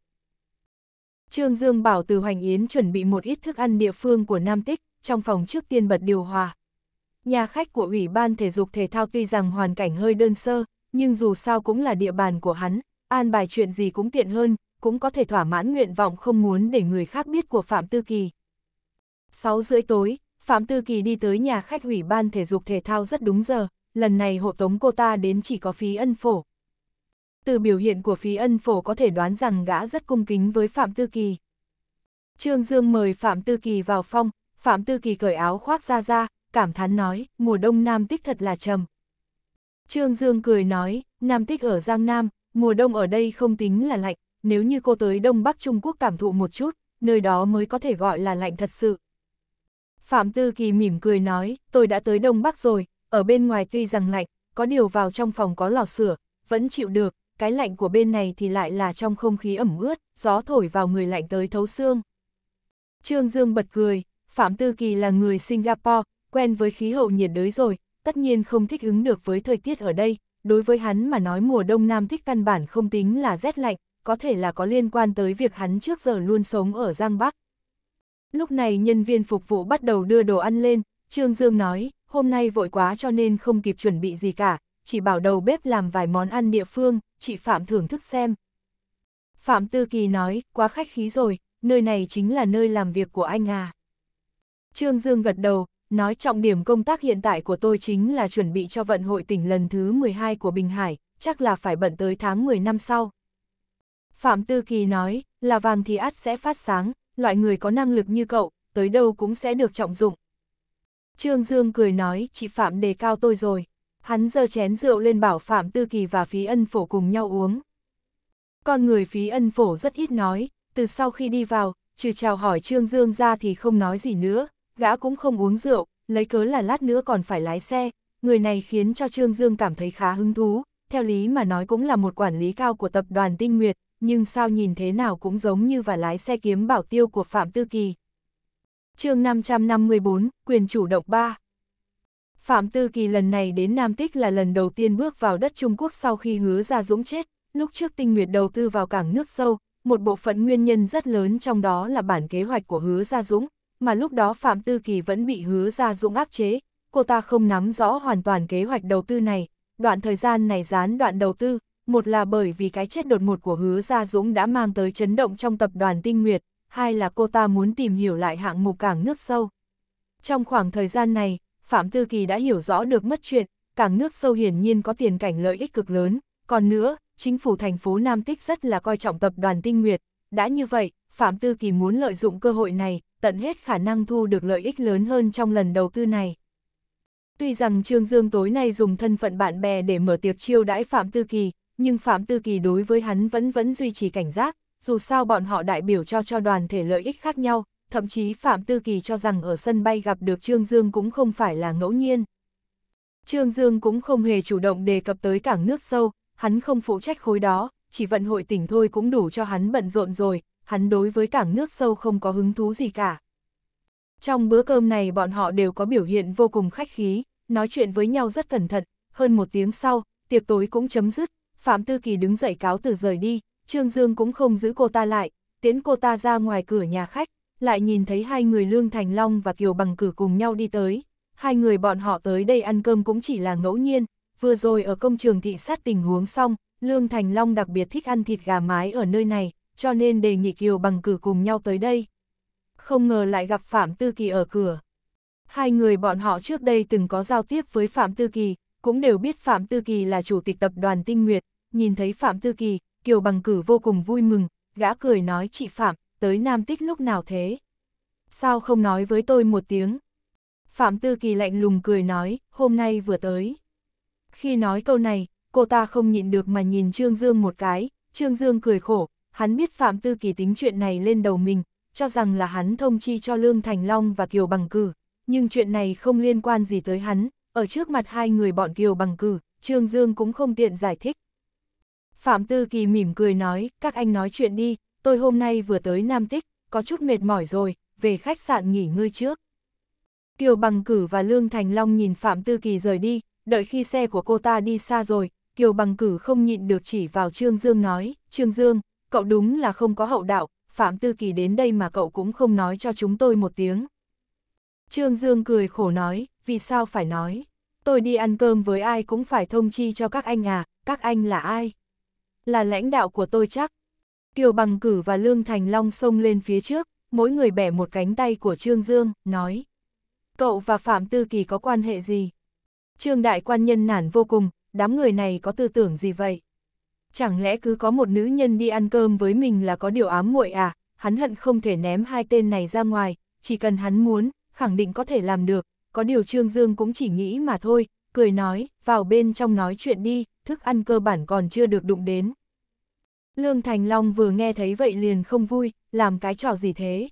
Trương Dương bảo từ Hoành Yến chuẩn bị một ít thức ăn địa phương của Nam Tích, trong phòng trước tiên bật điều hòa. Nhà khách của Ủy ban Thể dục Thể thao tuy rằng hoàn cảnh hơi đơn sơ, nhưng dù sao cũng là địa bàn của hắn, an bài chuyện gì cũng tiện hơn, cũng có thể thỏa mãn nguyện vọng không muốn để người khác biết của Phạm Tư Kỳ. 6 rưỡi tối, Phạm Tư Kỳ đi tới nhà khách Ủy ban Thể dục Thể thao rất đúng giờ, lần này hộ tống cô ta đến chỉ có phí ân phổ. Từ biểu hiện của phí ân phổ có thể đoán rằng gã rất cung kính với Phạm Tư Kỳ. Trương Dương mời Phạm Tư Kỳ vào phong, Phạm Tư Kỳ cởi áo khoác ra ra, cảm thán nói, mùa đông Nam Tích thật là trầm. Trương Dương cười nói, Nam Tích ở Giang Nam, mùa đông ở đây không tính là lạnh, nếu như cô tới Đông Bắc Trung Quốc cảm thụ một chút, nơi đó mới có thể gọi là lạnh thật sự. Phạm Tư Kỳ mỉm cười nói, tôi đã tới Đông Bắc rồi, ở bên ngoài tuy rằng lạnh, có điều vào trong phòng có lò sửa, vẫn chịu được, cái lạnh của bên này thì lại là trong không khí ẩm ướt, gió thổi vào người lạnh tới thấu xương. Trương Dương bật cười, Phạm Tư Kỳ là người Singapore, quen với khí hậu nhiệt đới rồi, tất nhiên không thích ứng được với thời tiết ở đây, đối với hắn mà nói mùa đông nam thích căn bản không tính là rét lạnh, có thể là có liên quan tới việc hắn trước giờ luôn sống ở Giang Bắc. Lúc này nhân viên phục vụ bắt đầu đưa đồ ăn lên, Trương Dương nói, hôm nay vội quá cho nên không kịp chuẩn bị gì cả, chỉ bảo đầu bếp làm vài món ăn địa phương, chị Phạm thưởng thức xem. Phạm Tư Kỳ nói, quá khách khí rồi, nơi này chính là nơi làm việc của anh à. Trương Dương gật đầu, nói trọng điểm công tác hiện tại của tôi chính là chuẩn bị cho vận hội tỉnh lần thứ 12 của Bình Hải, chắc là phải bận tới tháng 10 năm sau. Phạm Tư Kỳ nói, là vàng thì át sẽ phát sáng, loại người có năng lực như cậu, tới đâu cũng sẽ được trọng dụng. Trương Dương cười nói, chị Phạm đề cao tôi rồi. Hắn giơ chén rượu lên bảo Phạm Tư Kỳ và Phí Ân Phổ cùng nhau uống. Con người Phí Ân Phổ rất ít nói, từ sau khi đi vào, trừ chào hỏi Trương Dương ra thì không nói gì nữa, gã cũng không uống rượu, lấy cớ là lát nữa còn phải lái xe, người này khiến cho Trương Dương cảm thấy khá hứng thú, theo lý mà nói cũng là một quản lý cao của tập đoàn Tinh Nguyệt, nhưng sao nhìn thế nào cũng giống như và lái xe kiếm bảo tiêu của Phạm Tư Kỳ. chương 554, Quyền chủ động 3 Phạm Tư Kỳ lần này đến Nam Tích là lần đầu tiên bước vào đất Trung Quốc sau khi hứa ra dũng chết, lúc trước Tinh Nguyệt đầu tư vào cảng nước sâu, một bộ phận nguyên nhân rất lớn trong đó là bản kế hoạch của hứa gia dũng, mà lúc đó Phạm Tư Kỳ vẫn bị hứa ra dũng áp chế, cô ta không nắm rõ hoàn toàn kế hoạch đầu tư này, đoạn thời gian này gián đoạn đầu tư, một là bởi vì cái chết đột ngột của hứa Gia Dũng đã mang tới chấn động trong tập đoàn Tinh Nguyệt, hai là cô ta muốn tìm hiểu lại hạng mục cảng nước sâu. Trong khoảng thời gian này, Phạm Tư Kỳ đã hiểu rõ được mất chuyện, cảng nước sâu hiển nhiên có tiền cảnh lợi ích cực lớn, còn nữa, chính phủ thành phố Nam Tích rất là coi trọng tập đoàn Tinh Nguyệt, đã như vậy, Phạm Tư Kỳ muốn lợi dụng cơ hội này, tận hết khả năng thu được lợi ích lớn hơn trong lần đầu tư này. Tuy rằng Trương Dương tối nay dùng thân phận bạn bè để mở tiệc chiêu đãi Phạm Tư Kỳ, nhưng Phạm Tư Kỳ đối với hắn vẫn vẫn duy trì cảnh giác, dù sao bọn họ đại biểu cho cho đoàn thể lợi ích khác nhau, thậm chí Phạm Tư Kỳ cho rằng ở sân bay gặp được Trương Dương cũng không phải là ngẫu nhiên. Trương Dương cũng không hề chủ động đề cập tới cảng nước sâu, hắn không phụ trách khối đó, chỉ vận hội tỉnh thôi cũng đủ cho hắn bận rộn rồi, hắn đối với cảng nước sâu không có hứng thú gì cả. Trong bữa cơm này bọn họ đều có biểu hiện vô cùng khách khí, nói chuyện với nhau rất cẩn thận, hơn một tiếng sau, tiệc tối cũng chấm dứt, Phạm Tư Kỳ đứng dậy cáo từ rời đi, Trương Dương cũng không giữ cô ta lại, tiễn cô ta ra ngoài cửa nhà khách, lại nhìn thấy hai người Lương Thành Long và Kiều Bằng Cử cùng nhau đi tới. Hai người bọn họ tới đây ăn cơm cũng chỉ là ngẫu nhiên, vừa rồi ở công trường thị sát tình huống xong, Lương Thành Long đặc biệt thích ăn thịt gà mái ở nơi này, cho nên đề nghị Kiều bằng cử cùng nhau tới đây. Không ngờ lại gặp Phạm Tư Kỳ ở cửa. Hai người bọn họ trước đây từng có giao tiếp với Phạm Tư Kỳ, cũng đều biết Phạm Tư Kỳ là chủ tịch tập đoàn Tinh Nguyệt, nhìn thấy Phạm Tư Kỳ, Kiều bằng cử vô cùng vui mừng, gã cười nói chị Phạm, tới Nam Tích lúc nào thế? Sao không nói với tôi một tiếng? Phạm Tư Kỳ lạnh lùng cười nói, hôm nay vừa tới. Khi nói câu này, cô ta không nhịn được mà nhìn Trương Dương một cái, Trương Dương cười khổ, hắn biết Phạm Tư Kỳ tính chuyện này lên đầu mình, cho rằng là hắn thông chi cho Lương Thành Long và Kiều Bằng Cử, nhưng chuyện này không liên quan gì tới hắn, ở trước mặt hai người bọn Kiều Bằng Cử, Trương Dương cũng không tiện giải thích. Phạm Tư Kỳ mỉm cười nói, các anh nói chuyện đi, tôi hôm nay vừa tới Nam Tích, có chút mệt mỏi rồi, về khách sạn nghỉ ngơi trước. Kiều Bằng Cử và Lương Thành Long nhìn Phạm Tư Kỳ rời đi, đợi khi xe của cô ta đi xa rồi, Kiều Bằng Cử không nhịn được chỉ vào Trương Dương nói, Trương Dương, cậu đúng là không có hậu đạo, Phạm Tư Kỳ đến đây mà cậu cũng không nói cho chúng tôi một tiếng. Trương Dương cười khổ nói, vì sao phải nói, tôi đi ăn cơm với ai cũng phải thông chi cho các anh à, các anh là ai? Là lãnh đạo của tôi chắc. Kiều Bằng Cử và Lương Thành Long xông lên phía trước, mỗi người bẻ một cánh tay của Trương Dương, nói. Cậu và Phạm Tư Kỳ có quan hệ gì? Trương Đại Quan Nhân nản vô cùng, đám người này có tư tưởng gì vậy? chẳng lẽ cứ có một nữ nhân đi ăn cơm với mình là có điều ám muội à, hắn hận không thể ném hai tên này ra ngoài, chỉ cần hắn muốn, khẳng định có thể làm được, có điều Trương Dương cũng chỉ nghĩ mà thôi, cười nói, vào bên trong nói chuyện đi, thức ăn cơ bản còn chưa được đụng đến. Lương Thành Long vừa nghe thấy vậy liền không vui, làm cái trò gì thế?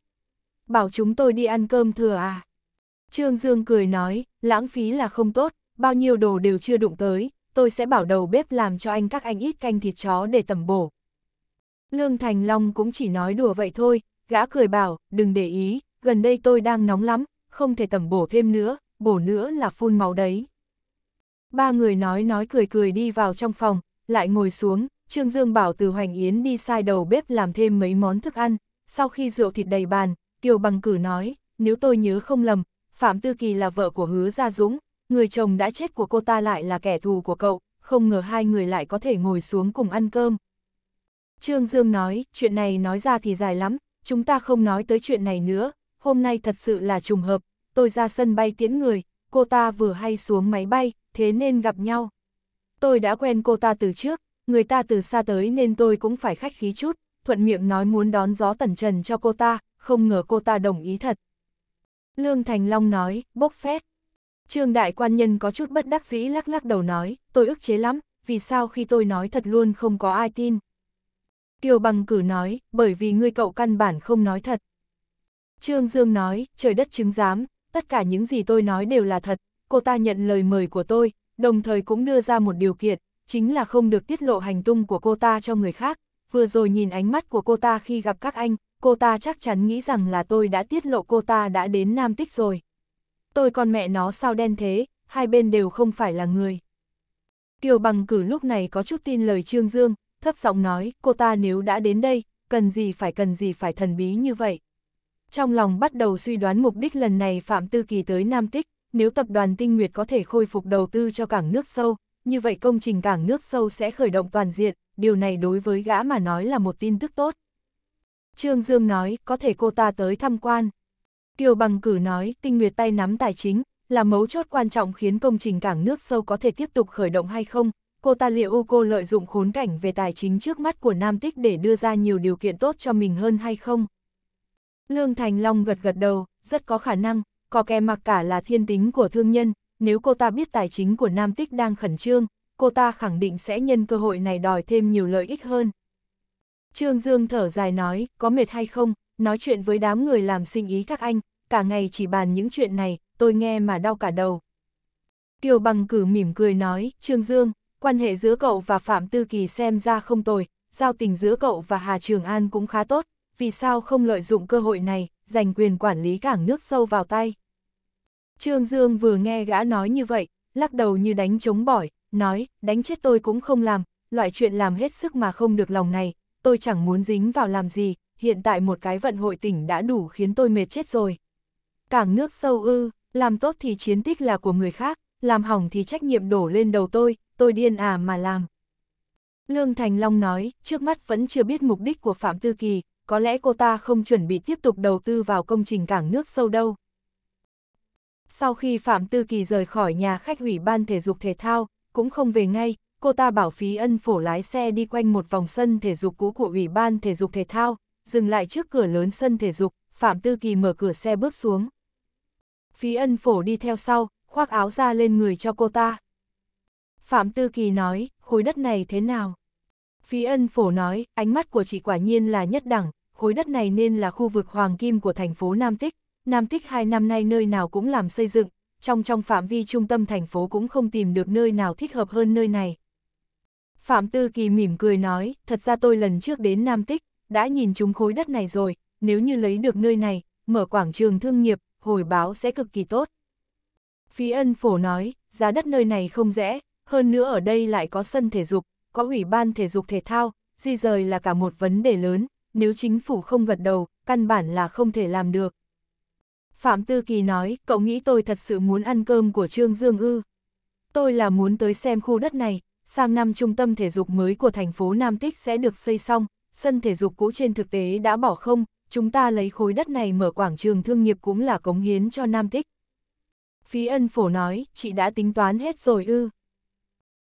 Bảo chúng tôi đi ăn cơm thừa à? Trương Dương cười nói, lãng phí là không tốt, bao nhiêu đồ đều chưa đụng tới, tôi sẽ bảo đầu bếp làm cho anh các anh ít canh thịt chó để tẩm bổ. Lương Thành Long cũng chỉ nói đùa vậy thôi, gã cười bảo, đừng để ý, gần đây tôi đang nóng lắm, không thể tẩm bổ thêm nữa, bổ nữa là phun máu đấy. Ba người nói nói cười cười đi vào trong phòng, lại ngồi xuống, Trương Dương bảo từ Hoành Yến đi sai đầu bếp làm thêm mấy món thức ăn, sau khi rượu thịt đầy bàn, Kiều Bằng Cử nói, nếu tôi nhớ không lầm, Phạm Tư Kỳ là vợ của Hứa Gia Dũng, người chồng đã chết của cô ta lại là kẻ thù của cậu, không ngờ hai người lại có thể ngồi xuống cùng ăn cơm. Trương Dương nói, chuyện này nói ra thì dài lắm, chúng ta không nói tới chuyện này nữa, hôm nay thật sự là trùng hợp, tôi ra sân bay tiễn người, cô ta vừa hay xuống máy bay, thế nên gặp nhau. Tôi đã quen cô ta từ trước, người ta từ xa tới nên tôi cũng phải khách khí chút, thuận miệng nói muốn đón gió tẩn trần cho cô ta, không ngờ cô ta đồng ý thật. Lương Thành Long nói, bốc phét, Trương đại quan nhân có chút bất đắc dĩ lắc lắc đầu nói, tôi ức chế lắm, vì sao khi tôi nói thật luôn không có ai tin. Kiều bằng cử nói, bởi vì ngươi cậu căn bản không nói thật. Trương Dương nói, trời đất chứng giám, tất cả những gì tôi nói đều là thật, cô ta nhận lời mời của tôi, đồng thời cũng đưa ra một điều kiện, chính là không được tiết lộ hành tung của cô ta cho người khác. Vừa rồi nhìn ánh mắt của cô ta khi gặp các anh, cô ta chắc chắn nghĩ rằng là tôi đã tiết lộ cô ta đã đến Nam Tích rồi tôi con mẹ nó sao đen thế, hai bên đều không phải là người. Kiều bằng cử lúc này có chút tin lời Trương Dương, thấp giọng nói, cô ta nếu đã đến đây, cần gì phải cần gì phải thần bí như vậy. Trong lòng bắt đầu suy đoán mục đích lần này Phạm Tư Kỳ tới Nam Tích, nếu tập đoàn Tinh Nguyệt có thể khôi phục đầu tư cho cảng nước sâu, như vậy công trình cảng nước sâu sẽ khởi động toàn diện, điều này đối với gã mà nói là một tin tức tốt. Trương Dương nói, có thể cô ta tới tham quan. Kiều Bằng Cử nói, tinh nguyệt tay nắm tài chính, là mấu chốt quan trọng khiến công trình cảng nước sâu có thể tiếp tục khởi động hay không. Cô ta liệu cô lợi dụng khốn cảnh về tài chính trước mắt của Nam Tích để đưa ra nhiều điều kiện tốt cho mình hơn hay không? Lương Thành Long gật gật đầu, rất có khả năng, có kè mặc cả là thiên tính của thương nhân, nếu cô ta biết tài chính của Nam Tích đang khẩn trương, cô ta khẳng định sẽ nhân cơ hội này đòi thêm nhiều lợi ích hơn. Trương Dương thở dài nói, có mệt hay không, nói chuyện với đám người làm sinh ý các anh, cả ngày chỉ bàn những chuyện này, tôi nghe mà đau cả đầu. Kiều Bằng cử mỉm cười nói, Trương Dương, quan hệ giữa cậu và Phạm Tư Kỳ xem ra không tồi, giao tình giữa cậu và Hà Trường An cũng khá tốt, vì sao không lợi dụng cơ hội này, giành quyền quản lý cảng nước sâu vào tay. Trương Dương vừa nghe gã nói như vậy, lắc đầu như đánh chống bỏi, nói, đánh chết tôi cũng không làm, loại chuyện làm hết sức mà không được lòng này, tôi chẳng muốn dính vào làm gì, hiện tại một cái vận hội tỉnh đã đủ khiến tôi mệt chết rồi. Cảng nước sâu ư, làm tốt thì chiến tích là của người khác, làm hỏng thì trách nhiệm đổ lên đầu tôi, tôi điên à mà làm. Lương Thành Long nói, trước mắt vẫn chưa biết mục đích của Phạm Tư Kỳ, có lẽ cô ta không chuẩn bị tiếp tục đầu tư vào công trình cảng nước sâu đâu. Sau khi Phạm Tư Kỳ rời khỏi nhà khách ủy ban thể dục thể thao, cũng không về ngay, cô ta bảo phí ân phổ lái xe đi quanh một vòng sân thể dục cũ của ủy ban thể dục thể thao, dừng lại trước cửa lớn sân thể dục, Phạm Tư Kỳ mở cửa xe bước xuống. Phí ân phổ đi theo sau, khoác áo ra lên người cho cô ta. Phạm Tư Kỳ nói, khối đất này thế nào? Phí ân phổ nói, ánh mắt của chị quả nhiên là nhất đẳng, khối đất này nên là khu vực hoàng kim của thành phố Nam Tích. Nam Tích hai năm nay nơi nào cũng làm xây dựng, trong trong phạm vi trung tâm thành phố cũng không tìm được nơi nào thích hợp hơn nơi này. Phạm Tư Kỳ mỉm cười nói, thật ra tôi lần trước đến Nam Tích, đã nhìn chúng khối đất này rồi, nếu như lấy được nơi này, mở quảng trường thương nghiệp, hồi báo sẽ cực kỳ tốt. Phí ân phổ nói, giá đất nơi này không rẻ, hơn nữa ở đây lại có sân thể dục, có ủy ban thể dục thể thao, di rời là cả một vấn đề lớn, nếu chính phủ không gật đầu, căn bản là không thể làm được. Phạm Tư Kỳ nói, cậu nghĩ tôi thật sự muốn ăn cơm của Trương Dương ư. Tôi là muốn tới xem khu đất này, sang năm trung tâm thể dục mới của thành phố Nam Tích sẽ được xây xong, sân thể dục cũ trên thực tế đã bỏ không, chúng ta lấy khối đất này mở quảng trường thương nghiệp cũng là cống hiến cho Nam Tích. Phí ân phổ nói, chị đã tính toán hết rồi ư.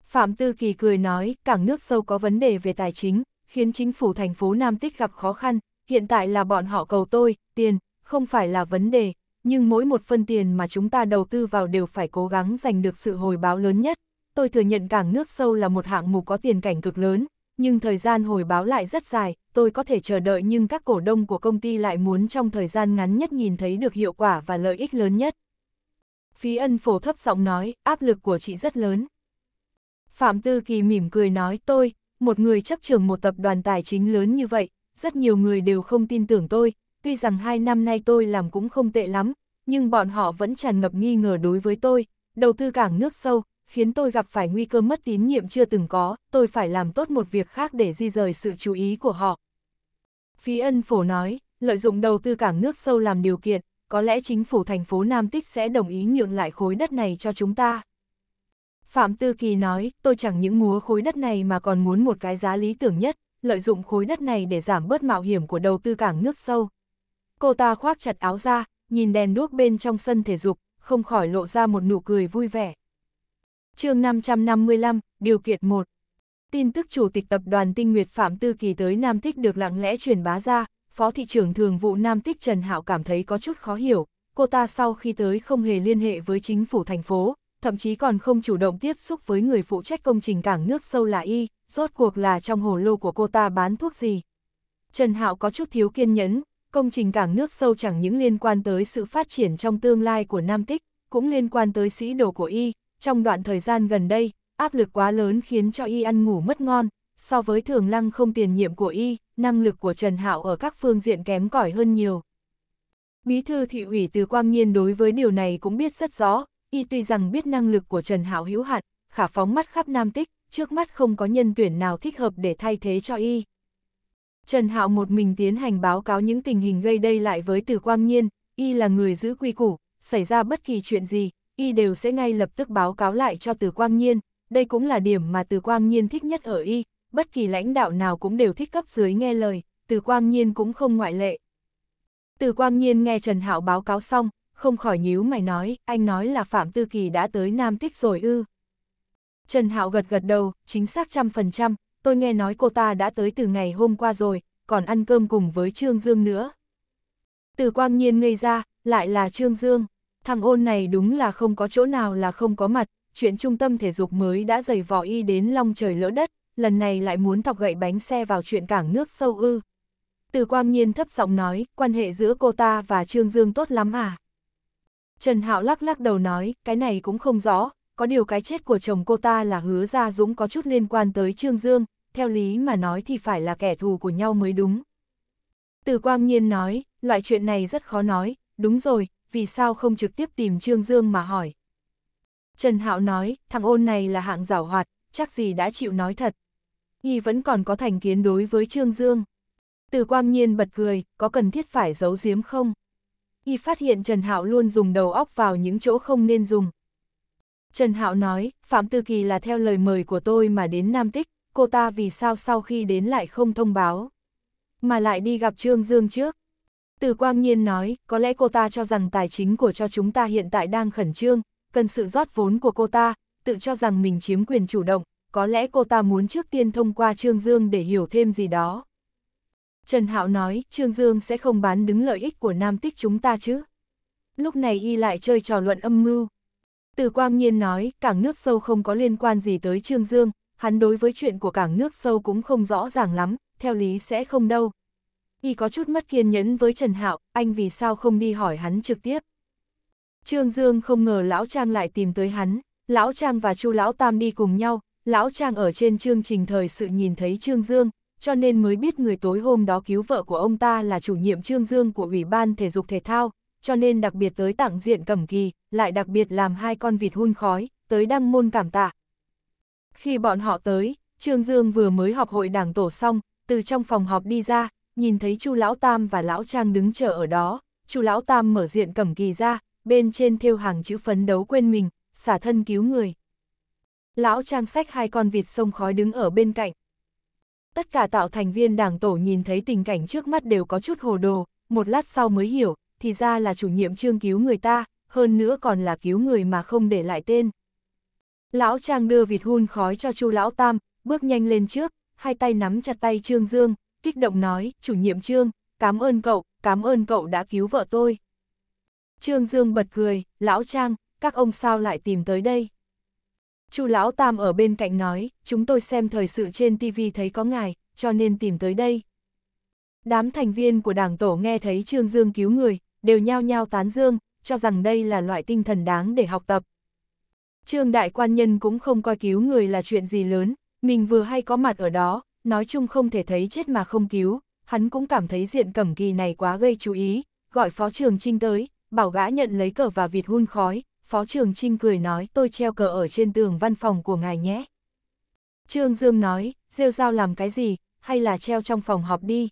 Phạm Tư Kỳ cười nói, cảng nước sâu có vấn đề về tài chính, khiến chính phủ thành phố Nam Tích gặp khó khăn, hiện tại là bọn họ cầu tôi, tiền, không phải là vấn đề, nhưng mỗi một phân tiền mà chúng ta đầu tư vào đều phải cố gắng giành được sự hồi báo lớn nhất. Tôi thừa nhận cảng nước sâu là một hạng mục có tiền cảnh cực lớn, nhưng thời gian hồi báo lại rất dài, tôi có thể chờ đợi nhưng các cổ đông của công ty lại muốn trong thời gian ngắn nhất nhìn thấy được hiệu quả và lợi ích lớn nhất. Phí ân phổ thấp giọng nói, áp lực của chị rất lớn. Phạm Tư Kỳ mỉm cười nói tôi, một người chấp trường một tập đoàn tài chính lớn như vậy, rất nhiều người đều không tin tưởng tôi, tuy rằng hai năm nay tôi làm cũng không tệ lắm, nhưng bọn họ vẫn tràn ngập nghi ngờ đối với tôi, đầu tư cảng nước sâu, khiến tôi gặp phải nguy cơ mất tín nhiệm chưa từng có, tôi phải làm tốt một việc khác để di rời sự chú ý của họ. Phí ân phổ nói, lợi dụng đầu tư cảng nước sâu làm điều kiện, có lẽ chính phủ thành phố Nam Tích sẽ đồng ý nhượng lại khối đất này cho chúng ta. Phạm Tư Kỳ nói, tôi chẳng những múa khối đất này mà còn muốn một cái giá lý tưởng nhất, lợi dụng khối đất này để giảm bớt mạo hiểm của đầu tư cảng nước sâu. Cô ta khoác chặt áo ra, nhìn đèn đuốc bên trong sân thể dục, không khỏi lộ ra một nụ cười vui vẻ chương 555, điều kiện 1. Tin tức Chủ tịch Tập đoàn Tinh Nguyệt Phạm Tư Kỳ tới Nam Thích được lặng lẽ truyền bá ra, Phó Thị trưởng Thường vụ Nam Thích Trần Hạo cảm thấy có chút khó hiểu, cô ta sau khi tới không hề liên hệ với chính phủ thành phố, thậm chí còn không chủ động tiếp xúc với người phụ trách công trình cảng nước sâu là y, rốt cuộc là trong hồ lô của cô ta bán thuốc gì. Trần Hạo có chút thiếu kiên nhẫn, công trình cảng nước sâu chẳng những liên quan tới sự phát triển trong tương lai của Nam Tích, cũng liên quan tới sĩ đồ của y, trong đoạn thời gian gần đây, áp lực quá lớn khiến cho y ăn ngủ mất ngon, so với thường lăng không tiền nhiệm của y, năng lực của Trần Hạo ở các phương diện kém cỏi hơn nhiều. Bí thư thị ủy từ Quang Nhiên đối với điều này cũng biết rất rõ, y tuy rằng biết năng lực của Trần Hạo hữu hạn, khả phóng mắt khắp Nam Tích, trước mắt không có nhân tuyển nào thích hợp để thay thế cho y. Trần Hạo một mình tiến hành báo cáo những tình hình gây đây lại với Từ Quang Nhiên, y là người giữ quy củ, xảy ra bất kỳ chuyện gì, y đều sẽ ngay lập tức báo cáo lại cho Từ Quang Nhiên, đây cũng là điểm mà Từ Quang Nhiên thích nhất ở y, bất kỳ lãnh đạo nào cũng đều thích cấp dưới nghe lời, Từ Quang Nhiên cũng không ngoại lệ. Từ Quang Nhiên nghe Trần Hạo báo cáo xong, không khỏi nhíu mày nói, anh nói là Phạm Tư Kỳ đã tới Nam Tích rồi ư. Trần Hạo gật gật đầu, chính xác trăm phần trăm, tôi nghe nói cô ta đã tới từ ngày hôm qua rồi, còn ăn cơm cùng với Trương Dương nữa. Từ Quang Nhiên ngây ra, lại là Trương Dương. Thằng ôn này đúng là không có chỗ nào là không có mặt, chuyện trung tâm thể dục mới đã dày vò y đến long trời lỡ đất, lần này lại muốn thọc gậy bánh xe vào chuyện cảng nước sâu ư. Từ quang nhiên thấp giọng nói, quan hệ giữa cô ta và Trương Dương tốt lắm à? Trần Hạo lắc lắc đầu nói, cái này cũng không rõ, có điều cái chết của chồng cô ta là hứa ra Dũng có chút liên quan tới Trương Dương, theo lý mà nói thì phải là kẻ thù của nhau mới đúng. Từ quang nhiên nói, loại chuyện này rất khó nói, đúng rồi, vì sao không trực tiếp tìm Trương Dương mà hỏi. Trần Hạo nói, thằng ôn này là hạng giảo hoạt, chắc gì đã chịu nói thật. Y vẫn còn có thành kiến đối với Trương Dương. Từ quang nhiên bật cười, có cần thiết phải giấu giếm không? Y phát hiện Trần Hạo luôn dùng đầu óc vào những chỗ không nên dùng. Trần Hạo nói, Phạm Tư Kỳ là theo lời mời của tôi mà đến Nam Tích, cô ta vì sao sau khi đến lại không thông báo, mà lại đi gặp Trương Dương trước. Từ quang nhiên nói, có lẽ cô ta cho rằng tài chính của cho chúng ta hiện tại đang khẩn trương, cần sự rót vốn của cô ta, tự cho rằng mình chiếm quyền chủ động, có lẽ cô ta muốn trước tiên thông qua Trương Dương để hiểu thêm gì đó. Trần Hạo nói, Trương Dương sẽ không bán đứng lợi ích của Nam Tích chúng ta chứ. Lúc này y lại chơi trò luận âm mưu. Từ quang nhiên nói, cảng nước sâu không có liên quan gì tới Trương Dương, hắn đối với chuyện của cảng nước sâu cũng không rõ ràng lắm, theo lý sẽ không đâu, y có chút mất kiên nhẫn với Trần Hạo, anh vì sao không đi hỏi hắn trực tiếp. Trương Dương không ngờ Lão Trang lại tìm tới hắn, Lão Trang và Chu Lão Tam đi cùng nhau, Lão Trang ở trên chương trình thời sự nhìn thấy Trương Dương, cho nên mới biết người tối hôm đó cứu vợ của ông ta là chủ nhiệm Trương Dương của Ủy ban Thể dục Thể thao, cho nên đặc biệt tới tặng diện cẩm kỳ, lại đặc biệt làm hai con vịt hun khói, tới đăng môn cảm tạ. Khi bọn họ tới, Trương Dương vừa mới họp hội đảng tổ xong, từ trong phòng họp đi ra, nhìn thấy Chu Lão Tam và Lão Trang đứng chờ ở đó, Chu Lão Tam mở diện cẩm kỳ ra, bên trên thêu hàng chữ phấn đấu quên mình, xả thân cứu người. Lão Trang sách hai con vịt sông khói đứng ở bên cạnh. Tất cả tạo thành viên đảng tổ nhìn thấy tình cảnh trước mắt đều có chút hồ đồ, một lát sau mới hiểu, thì ra là chủ nhiệm trương cứu người ta, hơn nữa còn là cứu người mà không để lại tên. Lão Trang đưa vịt hun khói cho Chu Lão Tam, bước nhanh lên trước, hai tay nắm chặt tay Trương Dương, kích động nói, chủ nhiệm Trương, cảm ơn cậu, cảm ơn cậu đã cứu vợ tôi. Trương Dương bật cười, lão Trang, các ông sao lại tìm tới đây? Chu lão Tam ở bên cạnh nói, chúng tôi xem thời sự trên TV thấy có ngài, cho nên tìm tới đây. Đám thành viên của đảng tổ nghe thấy Trương Dương cứu người, đều nhao nhao tán dương, cho rằng đây là loại tinh thần đáng để học tập. Trương đại quan nhân cũng không coi cứu người là chuyện gì lớn, mình vừa hay có mặt ở đó, nói chung không thể thấy chết mà không cứu, hắn cũng cảm thấy diện cẩm kỳ này quá gây chú ý, gọi phó trường trinh tới, bảo gã nhận lấy cờ và vịt hun khói, phó trường trinh cười nói tôi treo cờ ở trên tường văn phòng của ngài nhé. Trương Dương nói, rêu rao làm cái gì, hay là treo trong phòng họp đi.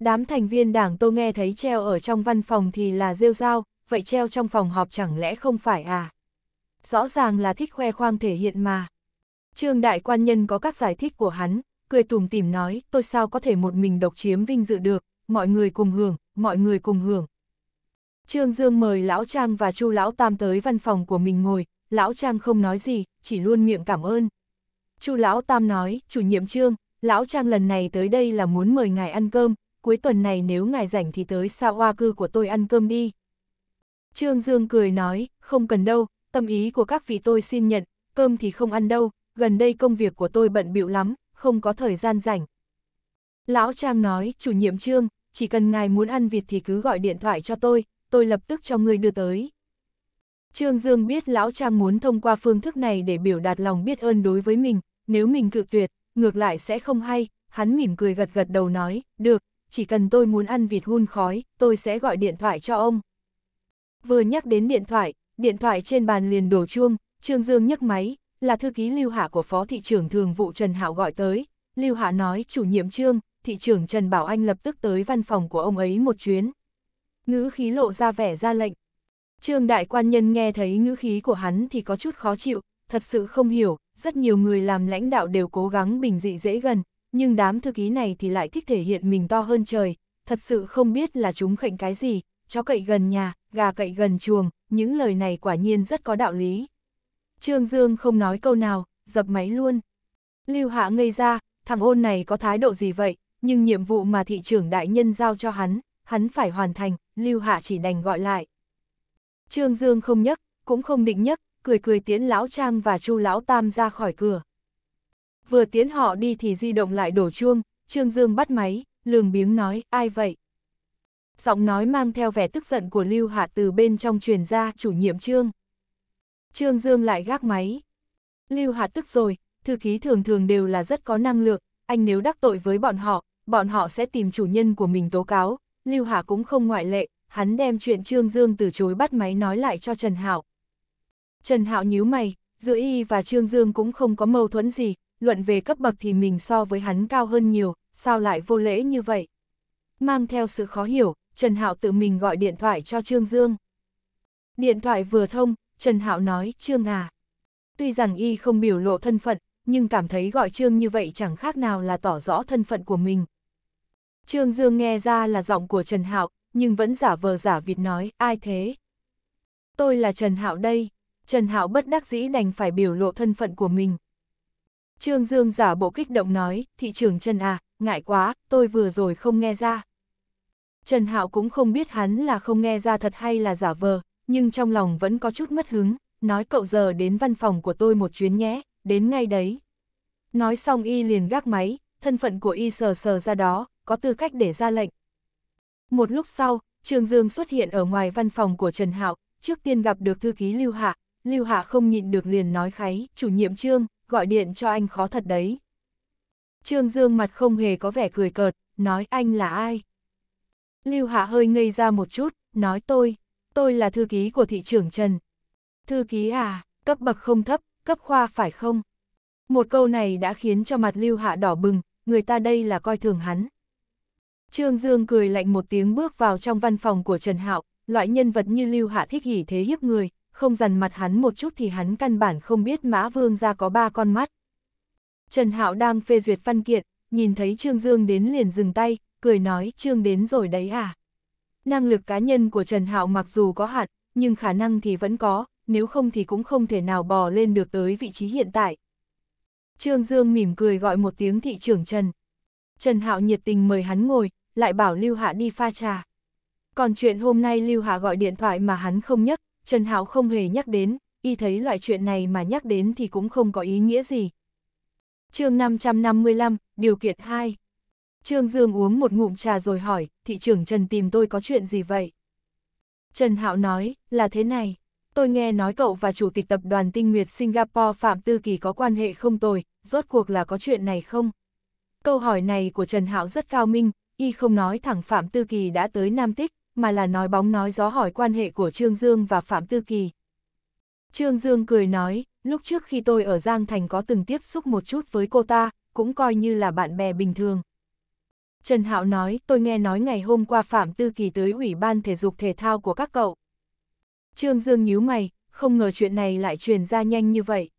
Đám thành viên đảng tôi nghe thấy treo ở trong văn phòng thì là rêu rao, vậy treo trong phòng họp chẳng lẽ không phải à? Rõ ràng là thích khoe khoang thể hiện mà. Trương Đại Quan Nhân có các giải thích của hắn, cười tủm tỉm nói, tôi sao có thể một mình độc chiếm vinh dự được, mọi người cùng hưởng, mọi người cùng hưởng. Trương Dương mời Lão Trang và Chu Lão Tam tới văn phòng của mình ngồi, Lão Trang không nói gì, chỉ luôn miệng cảm ơn. Chu Lão Tam nói, chủ nhiệm Trương, Lão Trang lần này tới đây là muốn mời ngài ăn cơm, cuối tuần này nếu ngài rảnh thì tới sao hoa cư của tôi ăn cơm đi. Trương Dương cười nói, không cần đâu, tâm ý của các vị tôi xin nhận, cơm thì không ăn đâu, gần đây công việc của tôi bận bịu lắm, không có thời gian rảnh. Lão Trang nói, chủ nhiệm trương, chỉ cần ngài muốn ăn vịt thì cứ gọi điện thoại cho tôi, tôi lập tức cho người đưa tới. Trương Dương biết Lão Trang muốn thông qua phương thức này để biểu đạt lòng biết ơn đối với mình, nếu mình cự tuyệt, ngược lại sẽ không hay, hắn mỉm cười gật gật đầu nói, được, chỉ cần tôi muốn ăn vịt hun khói, tôi sẽ gọi điện thoại cho ông. Vừa nhắc đến điện thoại, điện thoại trên bàn liền đổ chuông, Trương Dương nhấc máy, là thư ký Lưu Hạ của Phó Thị trưởng Thường vụ Trần Hạo gọi tới. Lưu Hạ nói chủ nhiệm trương, thị trưởng Trần Bảo Anh lập tức tới văn phòng của ông ấy một chuyến. Ngữ khí lộ ra vẻ ra lệnh. Trương đại quan nhân nghe thấy ngữ khí của hắn thì có chút khó chịu, thật sự không hiểu, rất nhiều người làm lãnh đạo đều cố gắng bình dị dễ gần, nhưng đám thư ký này thì lại thích thể hiện mình to hơn trời, thật sự không biết là chúng khệnh cái gì, chó cậy gần nhà, gà cậy gần chuồng, những lời này quả nhiên rất có đạo lý. Trương Dương không nói câu nào, dập máy luôn. Lưu Hạ ngây ra, thằng ôn này có thái độ gì vậy, nhưng nhiệm vụ mà thị trưởng đại nhân giao cho hắn, hắn phải hoàn thành, Lưu Hạ chỉ đành gọi lại. Trương Dương không nhấc, cũng không định nhấc, cười cười tiến Lão Trang và Chu Lão Tam ra khỏi cửa. Vừa tiến họ đi thì di động lại đổ chuông, Trương Dương bắt máy, lường biếng nói, ai vậy? Giọng nói mang theo vẻ tức giận của Lưu Hạ từ bên trong truyền ra chủ nhiệm Trương. Trương Dương lại gác máy. Lưu Hà tức rồi, thư ký thường thường đều là rất có năng lượng, anh nếu đắc tội với bọn họ, bọn họ sẽ tìm chủ nhân của mình tố cáo, Lưu Hà cũng không ngoại lệ, hắn đem chuyện Trương Dương từ chối bắt máy nói lại cho Trần Hạo. Trần Hạo nhíu mày, giữa y và Trương Dương cũng không có mâu thuẫn gì, luận về cấp bậc thì mình so với hắn cao hơn nhiều, sao lại vô lễ như vậy? Mang theo sự khó hiểu, Trần Hạo tự mình gọi điện thoại cho Trương Dương. Điện thoại vừa thông, Trần Hạo nói, Trương à. Tuy rằng y không biểu lộ thân phận, nhưng cảm thấy gọi Trương như vậy chẳng khác nào là tỏ rõ thân phận của mình. Trương Dương nghe ra là giọng của Trần Hạo, nhưng vẫn giả vờ giả vịt nói, ai thế? Tôi là Trần Hạo đây. Trần Hạo bất đắc dĩ đành phải biểu lộ thân phận của mình. Trương Dương giả bộ kích động nói, thị trưởng Trần à, ngại quá, tôi vừa rồi không nghe ra. Trần Hạo cũng không biết hắn là không nghe ra thật hay là giả vờ, nhưng trong lòng vẫn có chút mất hứng, nói cậu giờ đến văn phòng của tôi một chuyến nhé, đến ngay đấy. Nói xong y liền gác máy, thân phận của y sờ sờ ra đó, có tư cách để ra lệnh. Một lúc sau, Trương Dương xuất hiện ở ngoài văn phòng của Trần Hạo, trước tiên gặp được thư ký Lưu Hạ, Lưu Hạ không nhịn được liền nói kháy, chủ nhiệm Trương, gọi điện cho anh khó thật đấy. Trương Dương mặt không hề có vẻ cười cợt, nói anh là ai. Lưu Hạ hơi ngây ra một chút, nói tôi tôi là thư ký của thị trưởng Trần. Thư ký à, cấp bậc không thấp, cấp khoa phải không? Một câu này đã khiến cho mặt lưu hạ đỏ bừng, người ta đây là coi thường hắn. Trương Dương cười lạnh một tiếng bước vào trong văn phòng của Trần Hạo, loại nhân vật như lưu hạ thích hỉ thế hiếp người, không dằn mặt hắn một chút thì hắn căn bản không biết mã vương ra có ba con mắt. Trần Hạo đang phê duyệt văn kiện, nhìn thấy Trương Dương đến liền dừng tay, cười nói Trương đến rồi đấy à năng lực cá nhân của Trần Hạo mặc dù có hạn, nhưng khả năng thì vẫn có, nếu không thì cũng không thể nào bò lên được tới vị trí hiện tại. Trương Dương mỉm cười gọi một tiếng thị trưởng Trần. Trần Hạo nhiệt tình mời hắn ngồi, lại bảo Lưu Hạ đi pha trà. Còn chuyện hôm nay Lưu Hạ gọi điện thoại mà hắn không nhắc, Trần Hạo không hề nhắc đến, y thấy loại chuyện này mà nhắc đến thì cũng không có ý nghĩa gì. chương 555, điều kiện 2 Trương Dương uống một ngụm trà rồi hỏi, thị trưởng Trần tìm tôi có chuyện gì vậy? Trần Hạo nói, là thế này, tôi nghe nói cậu và chủ tịch tập đoàn tinh nguyệt Singapore Phạm Tư Kỳ có quan hệ không tồi, rốt cuộc là có chuyện này không? Câu hỏi này của Trần Hạo rất cao minh, y không nói thẳng Phạm Tư Kỳ đã tới Nam Tích, mà là nói bóng nói gió hỏi quan hệ của Trương Dương và Phạm Tư Kỳ. Trương Dương cười nói, lúc trước khi tôi ở Giang Thành có từng tiếp xúc một chút với cô ta, cũng coi như là bạn bè bình thường. Trần Hạo nói, tôi nghe nói ngày hôm qua Phạm Tư Kỳ tới Ủy ban Thể dục Thể thao của các cậu. Trương Dương nhíu mày, không ngờ chuyện này lại truyền ra nhanh như vậy.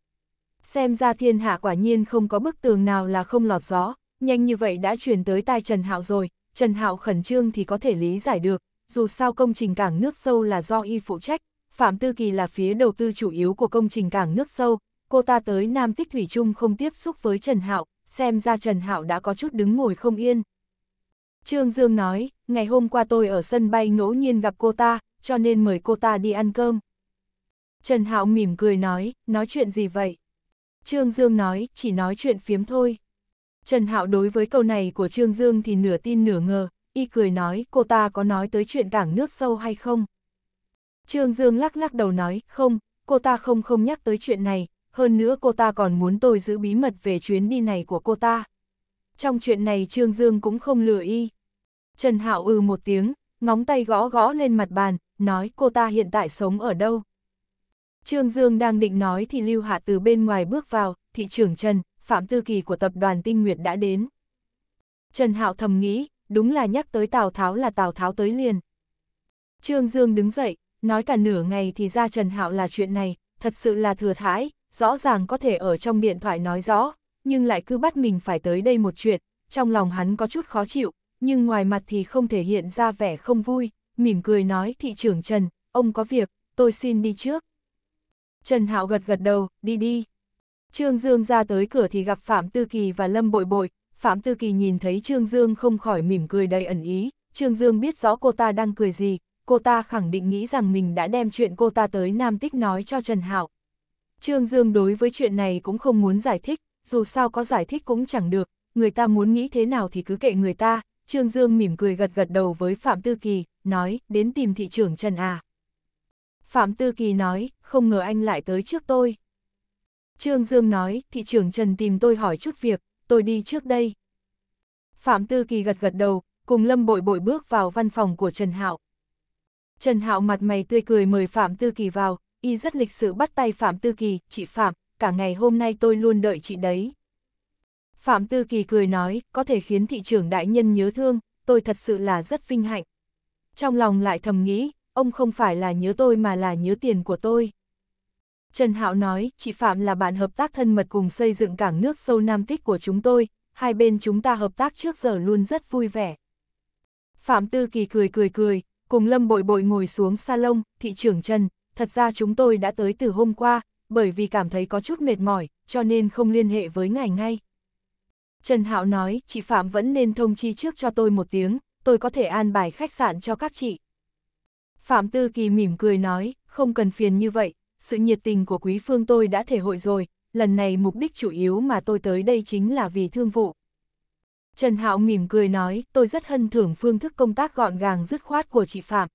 Xem ra thiên hạ quả nhiên không có bức tường nào là không lọt gió, nhanh như vậy đã truyền tới tai Trần Hạo rồi, Trần Hạo khẩn trương thì có thể lý giải được, dù sao công trình cảng nước sâu là do y phụ trách, Phạm Tư Kỳ là phía đầu tư chủ yếu của công trình cảng nước sâu, cô ta tới Nam Tích Thủy Trung không tiếp xúc với Trần Hạo, xem ra Trần Hạo đã có chút đứng ngồi không yên. Trương Dương nói, ngày hôm qua tôi ở sân bay ngẫu nhiên gặp cô ta, cho nên mời cô ta đi ăn cơm. Trần Hạo mỉm cười nói, nói chuyện gì vậy? Trương Dương nói, chỉ nói chuyện phiếm thôi. Trần Hạo đối với câu này của Trương Dương thì nửa tin nửa ngờ, y cười nói, cô ta có nói tới chuyện cảng nước sâu hay không? Trương Dương lắc lắc đầu nói, không, cô ta không không nhắc tới chuyện này, hơn nữa cô ta còn muốn tôi giữ bí mật về chuyến đi này của cô ta. Trong chuyện này Trương Dương cũng không lừa y. Trần Hạo ừ một tiếng, ngóng tay gõ gõ lên mặt bàn, nói cô ta hiện tại sống ở đâu. Trương Dương đang định nói thì Lưu Hạ từ bên ngoài bước vào, thị trưởng Trần, Phạm Tư Kỳ của tập đoàn Tinh Nguyệt đã đến. Trần Hạo thầm nghĩ, đúng là nhắc tới Tào Tháo là Tào Tháo tới liền. Trương Dương đứng dậy, nói cả nửa ngày thì ra Trần Hạo là chuyện này, thật sự là thừa thãi, rõ ràng có thể ở trong điện thoại nói rõ, nhưng lại cứ bắt mình phải tới đây một chuyện, trong lòng hắn có chút khó chịu, nhưng ngoài mặt thì không thể hiện ra vẻ không vui, mỉm cười nói thị trưởng Trần, ông có việc, tôi xin đi trước. Trần Hạo gật gật đầu, đi đi. Trương Dương ra tới cửa thì gặp Phạm Tư Kỳ và Lâm Bội Bội, Phạm Tư Kỳ nhìn thấy Trương Dương không khỏi mỉm cười đầy ẩn ý, Trương Dương biết rõ cô ta đang cười gì, cô ta khẳng định nghĩ rằng mình đã đem chuyện cô ta tới Nam Tích nói cho Trần Hạo. Trương Dương đối với chuyện này cũng không muốn giải thích, dù sao có giải thích cũng chẳng được, người ta muốn nghĩ thế nào thì cứ kệ người ta, Trương Dương mỉm cười gật gật đầu với Phạm Tư Kỳ, nói, đến tìm thị trưởng Trần à. Phạm Tư Kỳ nói, không ngờ anh lại tới trước tôi. Trương Dương nói, thị trưởng Trần tìm tôi hỏi chút việc, tôi đi trước đây. Phạm Tư Kỳ gật gật đầu, cùng Lâm Bội Bội bước vào văn phòng của Trần Hạo. Trần Hạo mặt mày tươi cười mời Phạm Tư Kỳ vào, y rất lịch sự bắt tay Phạm Tư Kỳ, chị Phạm, cả ngày hôm nay tôi luôn đợi chị đấy. Phạm Tư Kỳ cười nói, có thể khiến thị trưởng đại nhân nhớ thương, tôi thật sự là rất vinh hạnh. Trong lòng lại thầm nghĩ, ông không phải là nhớ tôi mà là nhớ tiền của tôi. Trần Hạo nói, chị Phạm là bạn hợp tác thân mật cùng xây dựng cảng nước sâu Nam Tích của chúng tôi, hai bên chúng ta hợp tác trước giờ luôn rất vui vẻ. Phạm Tư Kỳ cười cười cười, cùng Lâm Bội Bội ngồi xuống salon, thị trưởng Trần, thật ra chúng tôi đã tới từ hôm qua, bởi vì cảm thấy có chút mệt mỏi, cho nên không liên hệ với ngài ngay. Trần Hạo nói, chị Phạm vẫn nên thông chi trước cho tôi một tiếng, tôi có thể an bài khách sạn cho các chị. Phạm Tư Kỳ mỉm cười nói, không cần phiền như vậy, sự nhiệt tình của quý phương tôi đã thể hội rồi, lần này mục đích chủ yếu mà tôi tới đây chính là vì thương vụ. Trần Hạo mỉm cười nói, tôi rất hân thưởng phương thức công tác gọn gàng dứt khoát của chị Phạm.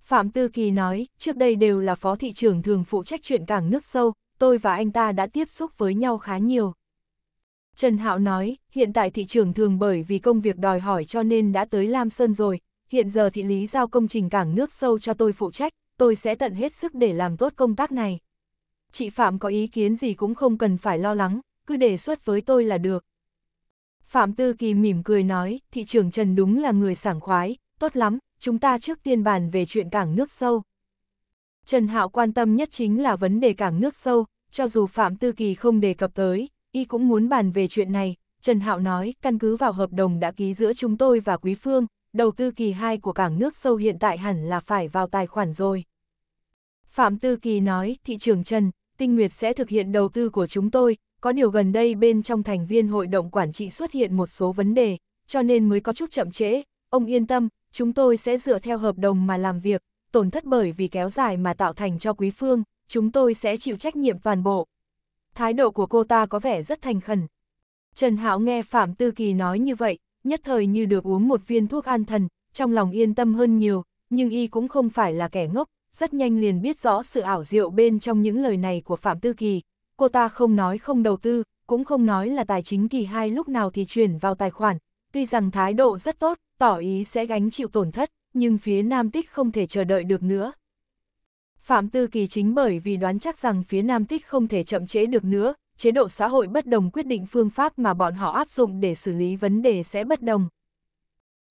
Phạm Tư Kỳ nói, trước đây đều là phó thị trưởng thường phụ trách chuyện cảng nước sâu, tôi và anh ta đã tiếp xúc với nhau khá nhiều. Trần Hạo nói, hiện tại thị trường thường bởi vì công việc đòi hỏi cho nên đã tới Lam Sơn rồi, hiện giờ thị lý giao công trình cảng nước sâu cho tôi phụ trách, tôi sẽ tận hết sức để làm tốt công tác này. Chị Phạm có ý kiến gì cũng không cần phải lo lắng, cứ đề xuất với tôi là được. Phạm Tư Kỳ mỉm cười nói, thị trường Trần đúng là người sảng khoái, tốt lắm, chúng ta trước tiên bàn về chuyện cảng nước sâu. Trần Hạo quan tâm nhất chính là vấn đề cảng nước sâu, cho dù Phạm Tư Kỳ không đề cập tới, y cũng muốn bàn về chuyện này, Trần Hạo nói, căn cứ vào hợp đồng đã ký giữa chúng tôi và Quý Phương, đầu tư kỳ 2 của cảng nước sâu hiện tại hẳn là phải vào tài khoản rồi. Phạm Tư Kỳ nói, thị trường Trần, Tinh Nguyệt sẽ thực hiện đầu tư của chúng tôi, có điều gần đây bên trong thành viên hội đồng quản trị xuất hiện một số vấn đề, cho nên mới có chút chậm trễ, ông yên tâm, chúng tôi sẽ dựa theo hợp đồng mà làm việc, tổn thất bởi vì kéo dài mà tạo thành cho quý phương, chúng tôi sẽ chịu trách nhiệm toàn bộ thái độ của cô ta có vẻ rất thành khẩn. Trần Hạo nghe Phạm Tư Kỳ nói như vậy, nhất thời như được uống một viên thuốc an thần, trong lòng yên tâm hơn nhiều, nhưng y cũng không phải là kẻ ngốc, rất nhanh liền biết rõ sự ảo diệu bên trong những lời này của Phạm Tư Kỳ. Cô ta không nói không đầu tư, cũng không nói là tài chính kỳ hai lúc nào thì chuyển vào tài khoản, tuy rằng thái độ rất tốt, tỏ ý sẽ gánh chịu tổn thất, nhưng phía Nam Tích không thể chờ đợi được nữa, Phạm Tư Kỳ chính bởi vì đoán chắc rằng phía Nam Tích không thể chậm trễ được nữa, chế độ xã hội bất đồng quyết định phương pháp mà bọn họ áp dụng để xử lý vấn đề sẽ bất đồng.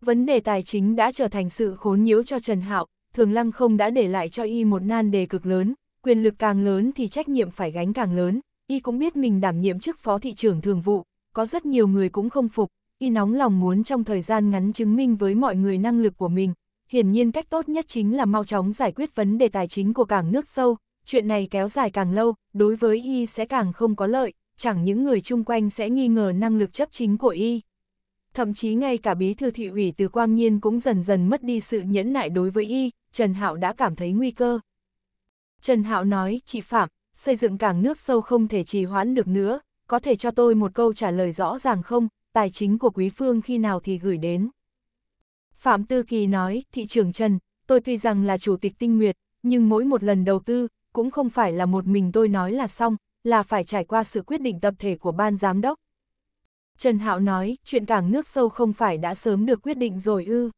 Vấn đề tài chính đã trở thành sự khốn nhiễu cho Trần Hạo, Thường Lăng không đã để lại cho y một nan đề cực lớn, quyền lực càng lớn thì trách nhiệm phải gánh càng lớn, y cũng biết mình đảm nhiệm chức phó thị trưởng thường vụ, có rất nhiều người cũng không phục, y nóng lòng muốn trong thời gian ngắn chứng minh với mọi người năng lực của mình, hiển nhiên cách tốt nhất chính là mau chóng giải quyết vấn đề tài chính của cảng nước sâu, chuyện này kéo dài càng lâu, đối với y sẽ càng không có lợi, chẳng những người chung quanh sẽ nghi ngờ năng lực chấp chính của y. Thậm chí ngay cả bí thư thị ủy từ Quang Nhiên cũng dần dần mất đi sự nhẫn nại đối với y, Trần Hạo đã cảm thấy nguy cơ. Trần Hạo nói, chị Phạm, xây dựng cảng nước sâu không thể trì hoãn được nữa, có thể cho tôi một câu trả lời rõ ràng không, tài chính của quý phương khi nào thì gửi đến. Phạm Tư Kỳ nói, thị trưởng Trần, tôi tuy rằng là chủ tịch tinh nguyệt, nhưng mỗi một lần đầu tư, cũng không phải là một mình tôi nói là xong, là phải trải qua sự quyết định tập thể của ban giám đốc. Trần Hạo nói, chuyện cảng nước sâu không phải đã sớm được quyết định rồi ư.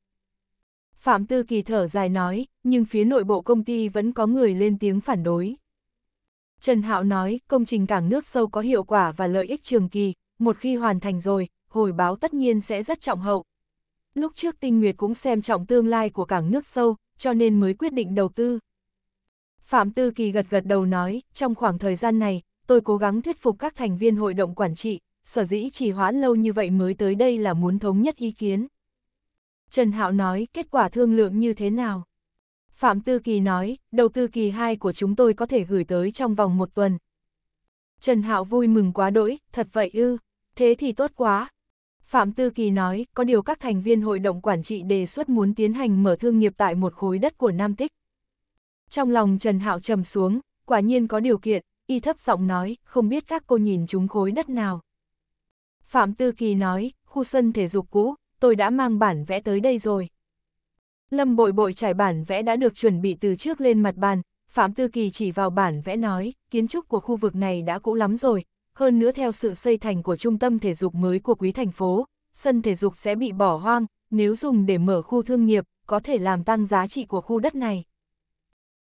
Phạm Tư Kỳ thở dài nói, nhưng phía nội bộ công ty vẫn có người lên tiếng phản đối. Trần Hạo nói, công trình cảng nước sâu có hiệu quả và lợi ích trường kỳ, một khi hoàn thành rồi, hồi báo tất nhiên sẽ rất trọng hậu, Lúc trước Tinh Nguyệt cũng xem trọng tương lai của cảng nước sâu, cho nên mới quyết định đầu tư. Phạm Tư Kỳ gật gật đầu nói, trong khoảng thời gian này, tôi cố gắng thuyết phục các thành viên hội động quản trị, sở dĩ chỉ hoãn lâu như vậy mới tới đây là muốn thống nhất ý kiến. Trần Hạo nói, kết quả thương lượng như thế nào? Phạm Tư Kỳ nói, đầu tư kỳ 2 của chúng tôi có thể gửi tới trong vòng một tuần. Trần Hạo vui mừng quá đỗi, thật vậy ư, thế thì tốt quá, Phạm Tư Kỳ nói, có điều các thành viên hội đồng quản trị đề xuất muốn tiến hành mở thương nghiệp tại một khối đất của Nam Tích. Trong lòng Trần Hạo trầm xuống, quả nhiên có điều kiện, y thấp giọng nói, không biết các cô nhìn chúng khối đất nào. Phạm Tư Kỳ nói, khu sân thể dục cũ, tôi đã mang bản vẽ tới đây rồi. Lâm bội bội trải bản vẽ đã được chuẩn bị từ trước lên mặt bàn, Phạm Tư Kỳ chỉ vào bản vẽ nói, kiến trúc của khu vực này đã cũ lắm rồi, hơn nữa theo sự xây thành của trung tâm thể dục mới của quý thành phố, sân thể dục sẽ bị bỏ hoang, nếu dùng để mở khu thương nghiệp, có thể làm tăng giá trị của khu đất này.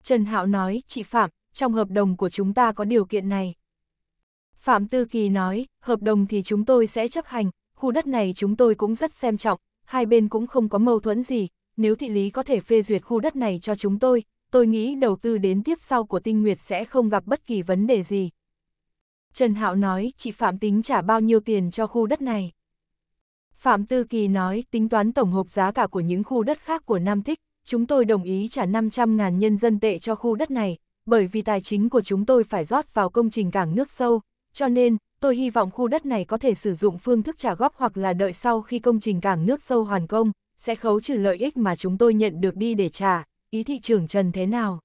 Trần Hạo nói, chị Phạm, trong hợp đồng của chúng ta có điều kiện này. Phạm Tư Kỳ nói, hợp đồng thì chúng tôi sẽ chấp hành, khu đất này chúng tôi cũng rất xem trọng, hai bên cũng không có mâu thuẫn gì, nếu thị lý có thể phê duyệt khu đất này cho chúng tôi, tôi nghĩ đầu tư đến tiếp sau của tinh nguyệt sẽ không gặp bất kỳ vấn đề gì, Trần Hạo nói, chị Phạm tính trả bao nhiêu tiền cho khu đất này. Phạm Tư Kỳ nói, tính toán tổng hợp giá cả của những khu đất khác của Nam Thích, chúng tôi đồng ý trả 500.000 nhân dân tệ cho khu đất này, bởi vì tài chính của chúng tôi phải rót vào công trình cảng nước sâu, cho nên, tôi hy vọng khu đất này có thể sử dụng phương thức trả góp hoặc là đợi sau khi công trình cảng nước sâu hoàn công, sẽ khấu trừ lợi ích mà chúng tôi nhận được đi để trả, ý thị trưởng Trần thế nào?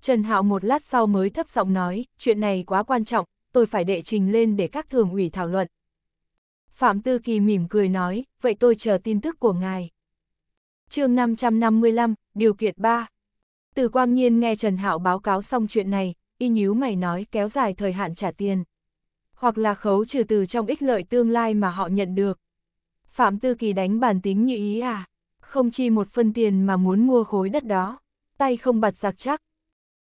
Trần Hạo một lát sau mới thấp giọng nói, chuyện này quá quan trọng, tôi phải đệ trình lên để các thường ủy thảo luận. Phạm Tư Kỳ mỉm cười nói, vậy tôi chờ tin tức của ngài. chương 555, điều kiện 3. Từ Quang Nhiên nghe Trần Hạo báo cáo xong chuyện này, y nhíu mày nói kéo dài thời hạn trả tiền. Hoặc là khấu trừ từ trong ích lợi tương lai mà họ nhận được. Phạm Tư Kỳ đánh bản tính như ý à, không chi một phân tiền mà muốn mua khối đất đó, tay không bặt giặc chắc.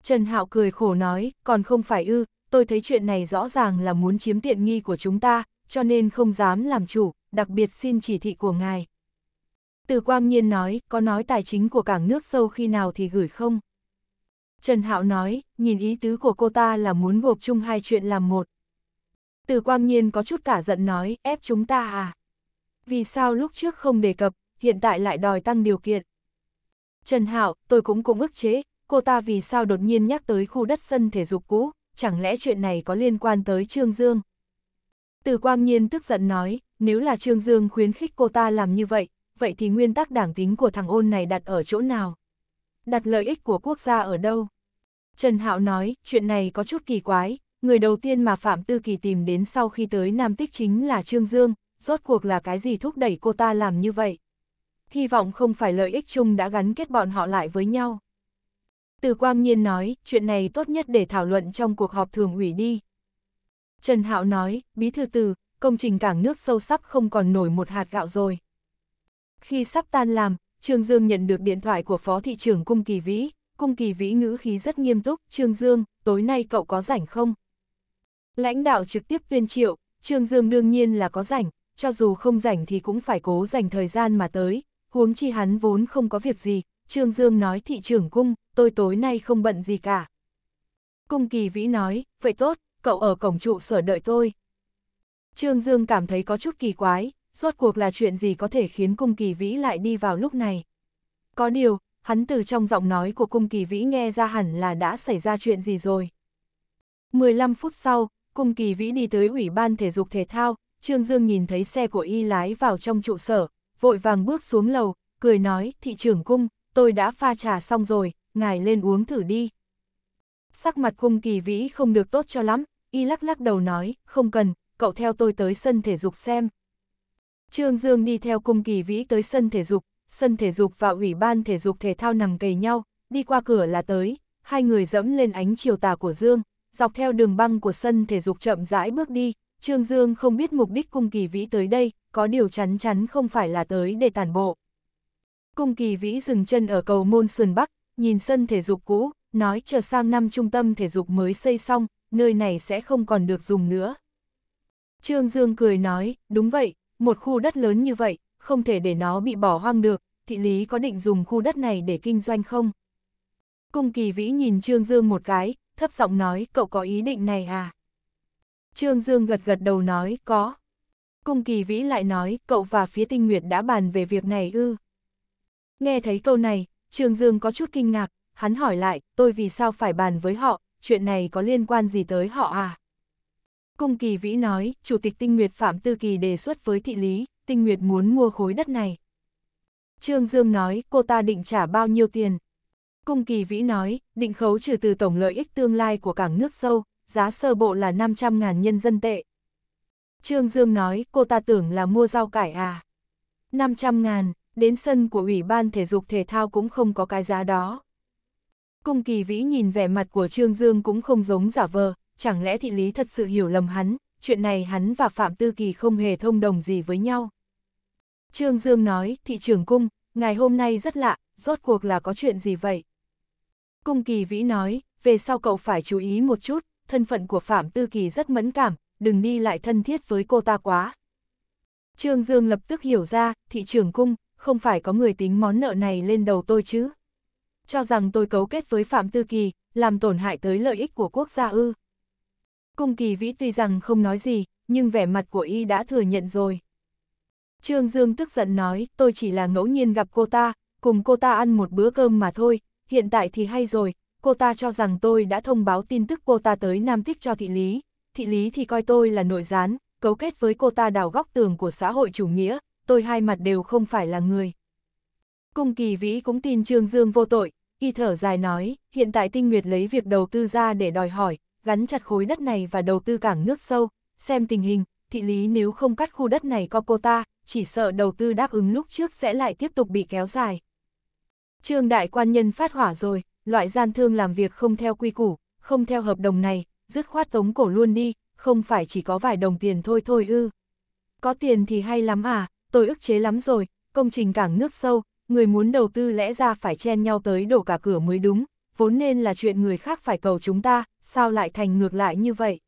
Trần Hạo cười khổ nói, còn không phải ư, tôi thấy chuyện này rõ ràng là muốn chiếm tiện nghi của chúng ta, cho nên không dám làm chủ, đặc biệt xin chỉ thị của ngài. Từ Quang Nhiên nói, có nói tài chính của cảng nước sâu khi nào thì gửi không? Trần Hạo nói, nhìn ý tứ của cô ta là muốn gộp chung hai chuyện làm một. Từ Quang Nhiên có chút cả giận nói, ép chúng ta à? Vì sao lúc trước không đề cập, hiện tại lại đòi tăng điều kiện? Trần Hạo, tôi cũng cũng ức chế, cô ta vì sao đột nhiên nhắc tới khu đất sân thể dục cũ, chẳng lẽ chuyện này có liên quan tới Trương Dương? Từ Quang Nhiên tức giận nói, nếu là Trương Dương khuyến khích cô ta làm như vậy, vậy thì nguyên tắc đảng tính của thằng ôn này đặt ở chỗ nào? Đặt lợi ích của quốc gia ở đâu? Trần Hạo nói, chuyện này có chút kỳ quái, người đầu tiên mà Phạm Tư Kỳ tìm đến sau khi tới Nam Tích chính là Trương Dương, rốt cuộc là cái gì thúc đẩy cô ta làm như vậy? Hy vọng không phải lợi ích chung đã gắn kết bọn họ lại với nhau. Từ Quang Nhiên nói, chuyện này tốt nhất để thảo luận trong cuộc họp thường ủy đi. Trần Hạo nói, bí thư từ, công trình cảng nước sâu sắp không còn nổi một hạt gạo rồi. Khi sắp tan làm, Trương Dương nhận được điện thoại của Phó Thị trưởng Cung Kỳ Vĩ, Cung Kỳ Vĩ ngữ khí rất nghiêm túc, Trương Dương, tối nay cậu có rảnh không? Lãnh đạo trực tiếp tuyên triệu, Trương Dương đương nhiên là có rảnh, cho dù không rảnh thì cũng phải cố dành thời gian mà tới, huống chi hắn vốn không có việc gì, Trương Dương nói thị trưởng cung, tôi tối nay không bận gì cả. Cung kỳ vĩ nói, vậy tốt, cậu ở cổng trụ sở đợi tôi. Trương Dương cảm thấy có chút kỳ quái, rốt cuộc là chuyện gì có thể khiến cung kỳ vĩ lại đi vào lúc này. Có điều, hắn từ trong giọng nói của cung kỳ vĩ nghe ra hẳn là đã xảy ra chuyện gì rồi. 15 phút sau, cung kỳ vĩ đi tới Ủy ban Thể dục Thể thao, Trương Dương nhìn thấy xe của y lái vào trong trụ sở, vội vàng bước xuống lầu, cười nói, thị trưởng cung, tôi đã pha trà xong rồi, ngài lên uống thử đi. Sắc mặt cung kỳ vĩ không được tốt cho lắm, y lắc lắc đầu nói, không cần, cậu theo tôi tới sân thể dục xem. Trương Dương đi theo cung kỳ vĩ tới sân thể dục, sân thể dục và ủy ban thể dục thể thao nằm kề nhau, đi qua cửa là tới, hai người dẫm lên ánh chiều tà của Dương, dọc theo đường băng của sân thể dục chậm rãi bước đi, Trương Dương không biết mục đích cung kỳ vĩ tới đây, có điều chắn chắn không phải là tới để tàn bộ. Cung kỳ vĩ dừng chân ở cầu môn sườn Bắc, nhìn sân thể dục cũ, nói chờ sang năm trung tâm thể dục mới xây xong, nơi này sẽ không còn được dùng nữa. Trương Dương cười nói, đúng vậy, một khu đất lớn như vậy, không thể để nó bị bỏ hoang được, thị lý có định dùng khu đất này để kinh doanh không? Cung kỳ vĩ nhìn Trương Dương một cái, thấp giọng nói, cậu có ý định này à? Trương Dương gật gật đầu nói, có. Cung kỳ vĩ lại nói, cậu và phía tinh nguyệt đã bàn về việc này ư. Nghe thấy câu này, Trường Dương có chút kinh ngạc, hắn hỏi lại, tôi vì sao phải bàn với họ, chuyện này có liên quan gì tới họ à? Cung Kỳ Vĩ nói, Chủ tịch Tinh Nguyệt Phạm Tư Kỳ đề xuất với thị lý, Tinh Nguyệt muốn mua khối đất này. Trương Dương nói, cô ta định trả bao nhiêu tiền? Cung Kỳ Vĩ nói, định khấu trừ từ tổng lợi ích tương lai của cảng nước sâu, giá sơ bộ là 500.000 nhân dân tệ. Trương Dương nói, cô ta tưởng là mua rau cải à? 500.000, đến sân của Ủy ban Thể dục Thể thao cũng không có cái giá đó. Cung kỳ vĩ nhìn vẻ mặt của Trương Dương cũng không giống giả vờ, chẳng lẽ thị lý thật sự hiểu lầm hắn, chuyện này hắn và Phạm Tư Kỳ không hề thông đồng gì với nhau. Trương Dương nói, thị trưởng cung, ngày hôm nay rất lạ, rốt cuộc là có chuyện gì vậy? Cung kỳ vĩ nói, về sau cậu phải chú ý một chút, thân phận của Phạm Tư Kỳ rất mẫn cảm, đừng đi lại thân thiết với cô ta quá. Trương Dương lập tức hiểu ra, thị trưởng cung, không phải có người tính món nợ này lên đầu tôi chứ. Cho rằng tôi cấu kết với Phạm Tư Kỳ, làm tổn hại tới lợi ích của quốc gia ư. Cung Kỳ Vĩ tuy rằng không nói gì, nhưng vẻ mặt của y đã thừa nhận rồi. Trương Dương tức giận nói, tôi chỉ là ngẫu nhiên gặp cô ta, cùng cô ta ăn một bữa cơm mà thôi, hiện tại thì hay rồi, cô ta cho rằng tôi đã thông báo tin tức cô ta tới Nam Tích cho thị lý, thị lý thì coi tôi là nội gián, cấu kết với cô ta đào góc tường của xã hội chủ nghĩa, tôi hai mặt đều không phải là người. Cung kỳ vĩ cũng tin Trương Dương vô tội, y thở dài nói, hiện tại tinh nguyệt lấy việc đầu tư ra để đòi hỏi, gắn chặt khối đất này và đầu tư cảng nước sâu, xem tình hình, thị lý nếu không cắt khu đất này co cô ta, chỉ sợ đầu tư đáp ứng lúc trước sẽ lại tiếp tục bị kéo dài. Trương đại quan nhân phát hỏa rồi, loại gian thương làm việc không theo quy củ, không theo hợp đồng này, dứt khoát tống cổ luôn đi, không phải chỉ có vài đồng tiền thôi thôi ư. Có tiền thì hay lắm à, tôi ức chế lắm rồi, công trình cảng nước sâu, người muốn đầu tư lẽ ra phải chen nhau tới đổ cả cửa mới đúng, vốn nên là chuyện người khác phải cầu chúng ta, sao lại thành ngược lại như vậy?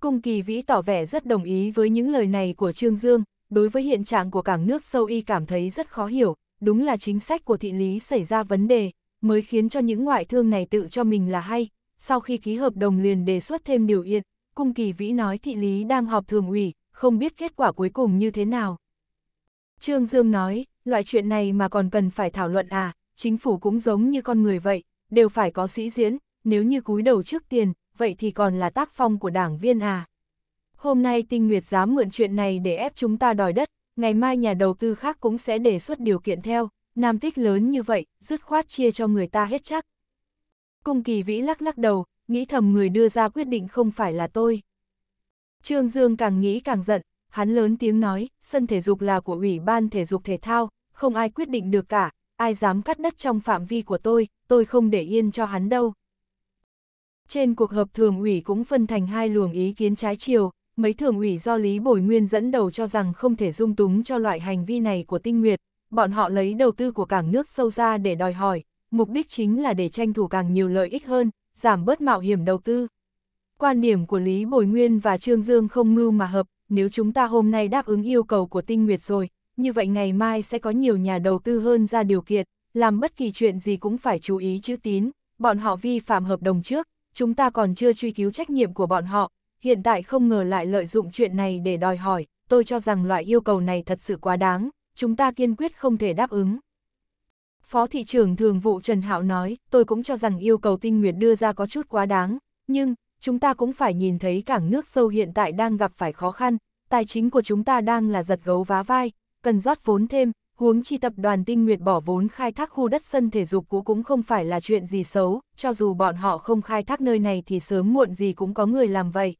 Cung kỳ vĩ tỏ vẻ rất đồng ý với những lời này của Trương Dương, đối với hiện trạng của cảng nước sâu y cảm thấy rất khó hiểu, đúng là chính sách của thị lý xảy ra vấn đề, mới khiến cho những ngoại thương này tự cho mình là hay. Sau khi ký hợp đồng liền đề xuất thêm điều kiện, cung kỳ vĩ nói thị lý đang họp thường ủy, không biết kết quả cuối cùng như thế nào. Trương Dương nói, loại chuyện này mà còn cần phải thảo luận à, chính phủ cũng giống như con người vậy, đều phải có sĩ diễn, nếu như cúi đầu trước tiền, vậy thì còn là tác phong của đảng viên à. Hôm nay tinh nguyệt dám mượn chuyện này để ép chúng ta đòi đất, ngày mai nhà đầu tư khác cũng sẽ đề xuất điều kiện theo, nam tích lớn như vậy, dứt khoát chia cho người ta hết chắc. Cung kỳ vĩ lắc lắc đầu, nghĩ thầm người đưa ra quyết định không phải là tôi. Trương Dương càng nghĩ càng giận, hắn lớn tiếng nói, sân thể dục là của Ủy ban thể dục thể thao, không ai quyết định được cả, ai dám cắt đất trong phạm vi của tôi, tôi không để yên cho hắn đâu. Trên cuộc họp thường ủy cũng phân thành hai luồng ý kiến trái chiều, mấy thường ủy do Lý Bồi Nguyên dẫn đầu cho rằng không thể dung túng cho loại hành vi này của tinh nguyệt, bọn họ lấy đầu tư của cảng nước sâu ra để đòi hỏi, mục đích chính là để tranh thủ càng nhiều lợi ích hơn, giảm bớt mạo hiểm đầu tư. Quan điểm của Lý Bồi Nguyên và Trương Dương không mưu mà hợp, nếu chúng ta hôm nay đáp ứng yêu cầu của tinh nguyệt rồi, như vậy ngày mai sẽ có nhiều nhà đầu tư hơn ra điều kiện, làm bất kỳ chuyện gì cũng phải chú ý chữ tín, bọn họ vi phạm hợp đồng trước, chúng ta còn chưa truy cứu trách nhiệm của bọn họ, hiện tại không ngờ lại lợi dụng chuyện này để đòi hỏi, tôi cho rằng loại yêu cầu này thật sự quá đáng, chúng ta kiên quyết không thể đáp ứng. Phó thị trưởng thường vụ Trần Hạo nói, tôi cũng cho rằng yêu cầu tinh nguyệt đưa ra có chút quá đáng, nhưng, chúng ta cũng phải nhìn thấy cảng nước sâu hiện tại đang gặp phải khó khăn, tài chính của chúng ta đang là giật gấu vá vai, cần rót vốn thêm, huống chi tập đoàn Tinh Nguyệt bỏ vốn khai thác khu đất sân thể dục cũ cũng không phải là chuyện gì xấu, cho dù bọn họ không khai thác nơi này thì sớm muộn gì cũng có người làm vậy.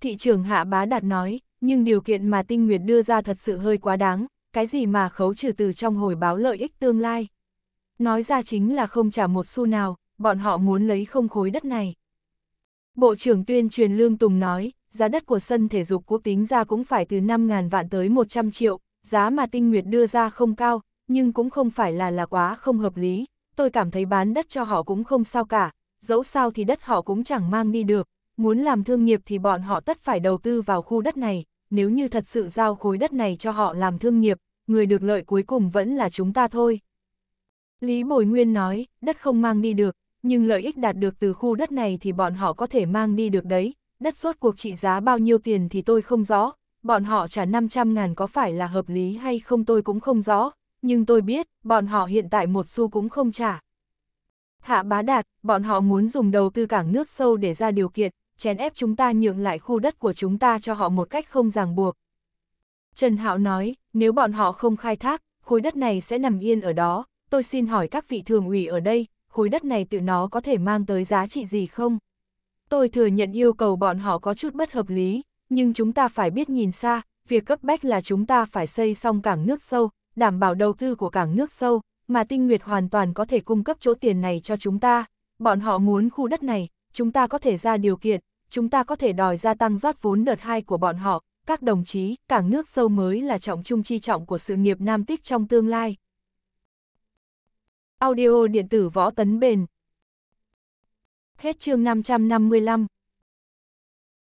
Thị trường Hạ Bá Đạt nói, nhưng điều kiện mà Tinh Nguyệt đưa ra thật sự hơi quá đáng, cái gì mà khấu trừ từ trong hồi báo lợi ích tương lai. Nói ra chính là không trả một xu nào, bọn họ muốn lấy không khối đất này. Bộ trưởng tuyên truyền Lương Tùng nói, giá đất của sân thể dục quốc tính ra cũng phải từ 5.000 vạn tới 100 triệu, giá mà Tinh Nguyệt đưa ra không cao, nhưng cũng không phải là là quá không hợp lý, tôi cảm thấy bán đất cho họ cũng không sao cả, dẫu sao thì đất họ cũng chẳng mang đi được, muốn làm thương nghiệp thì bọn họ tất phải đầu tư vào khu đất này, nếu như thật sự giao khối đất này cho họ làm thương nghiệp, người được lợi cuối cùng vẫn là chúng ta thôi. Lý Bồi Nguyên nói, đất không mang đi được, nhưng lợi ích đạt được từ khu đất này thì bọn họ có thể mang đi được đấy, đất suốt cuộc trị giá bao nhiêu tiền thì tôi không rõ, bọn họ trả 500 ngàn có phải là hợp lý hay không tôi cũng không rõ, nhưng tôi biết, bọn họ hiện tại một xu cũng không trả. Hạ bá đạt, bọn họ muốn dùng đầu tư cảng nước sâu để ra điều kiện, chèn ép chúng ta nhượng lại khu đất của chúng ta cho họ một cách không ràng buộc. Trần Hạo nói, nếu bọn họ không khai thác, khối đất này sẽ nằm yên ở đó, tôi xin hỏi các vị thường ủy ở đây, khối đất này tự nó có thể mang tới giá trị gì không? Tôi thừa nhận yêu cầu bọn họ có chút bất hợp lý, nhưng chúng ta phải biết nhìn xa, việc cấp bách là chúng ta phải xây xong cảng nước sâu, đảm bảo đầu tư của cảng nước sâu, mà tinh nguyệt hoàn toàn có thể cung cấp chỗ tiền này cho chúng ta. Bọn họ muốn khu đất này, chúng ta có thể ra điều kiện, chúng ta có thể đòi ra tăng rót vốn đợt 2 của bọn họ. Các đồng chí, cảng nước sâu mới là trọng trung chi trọng của sự nghiệp Nam Tích trong tương lai. Audio điện tử võ tấn bền. Hết chương 555.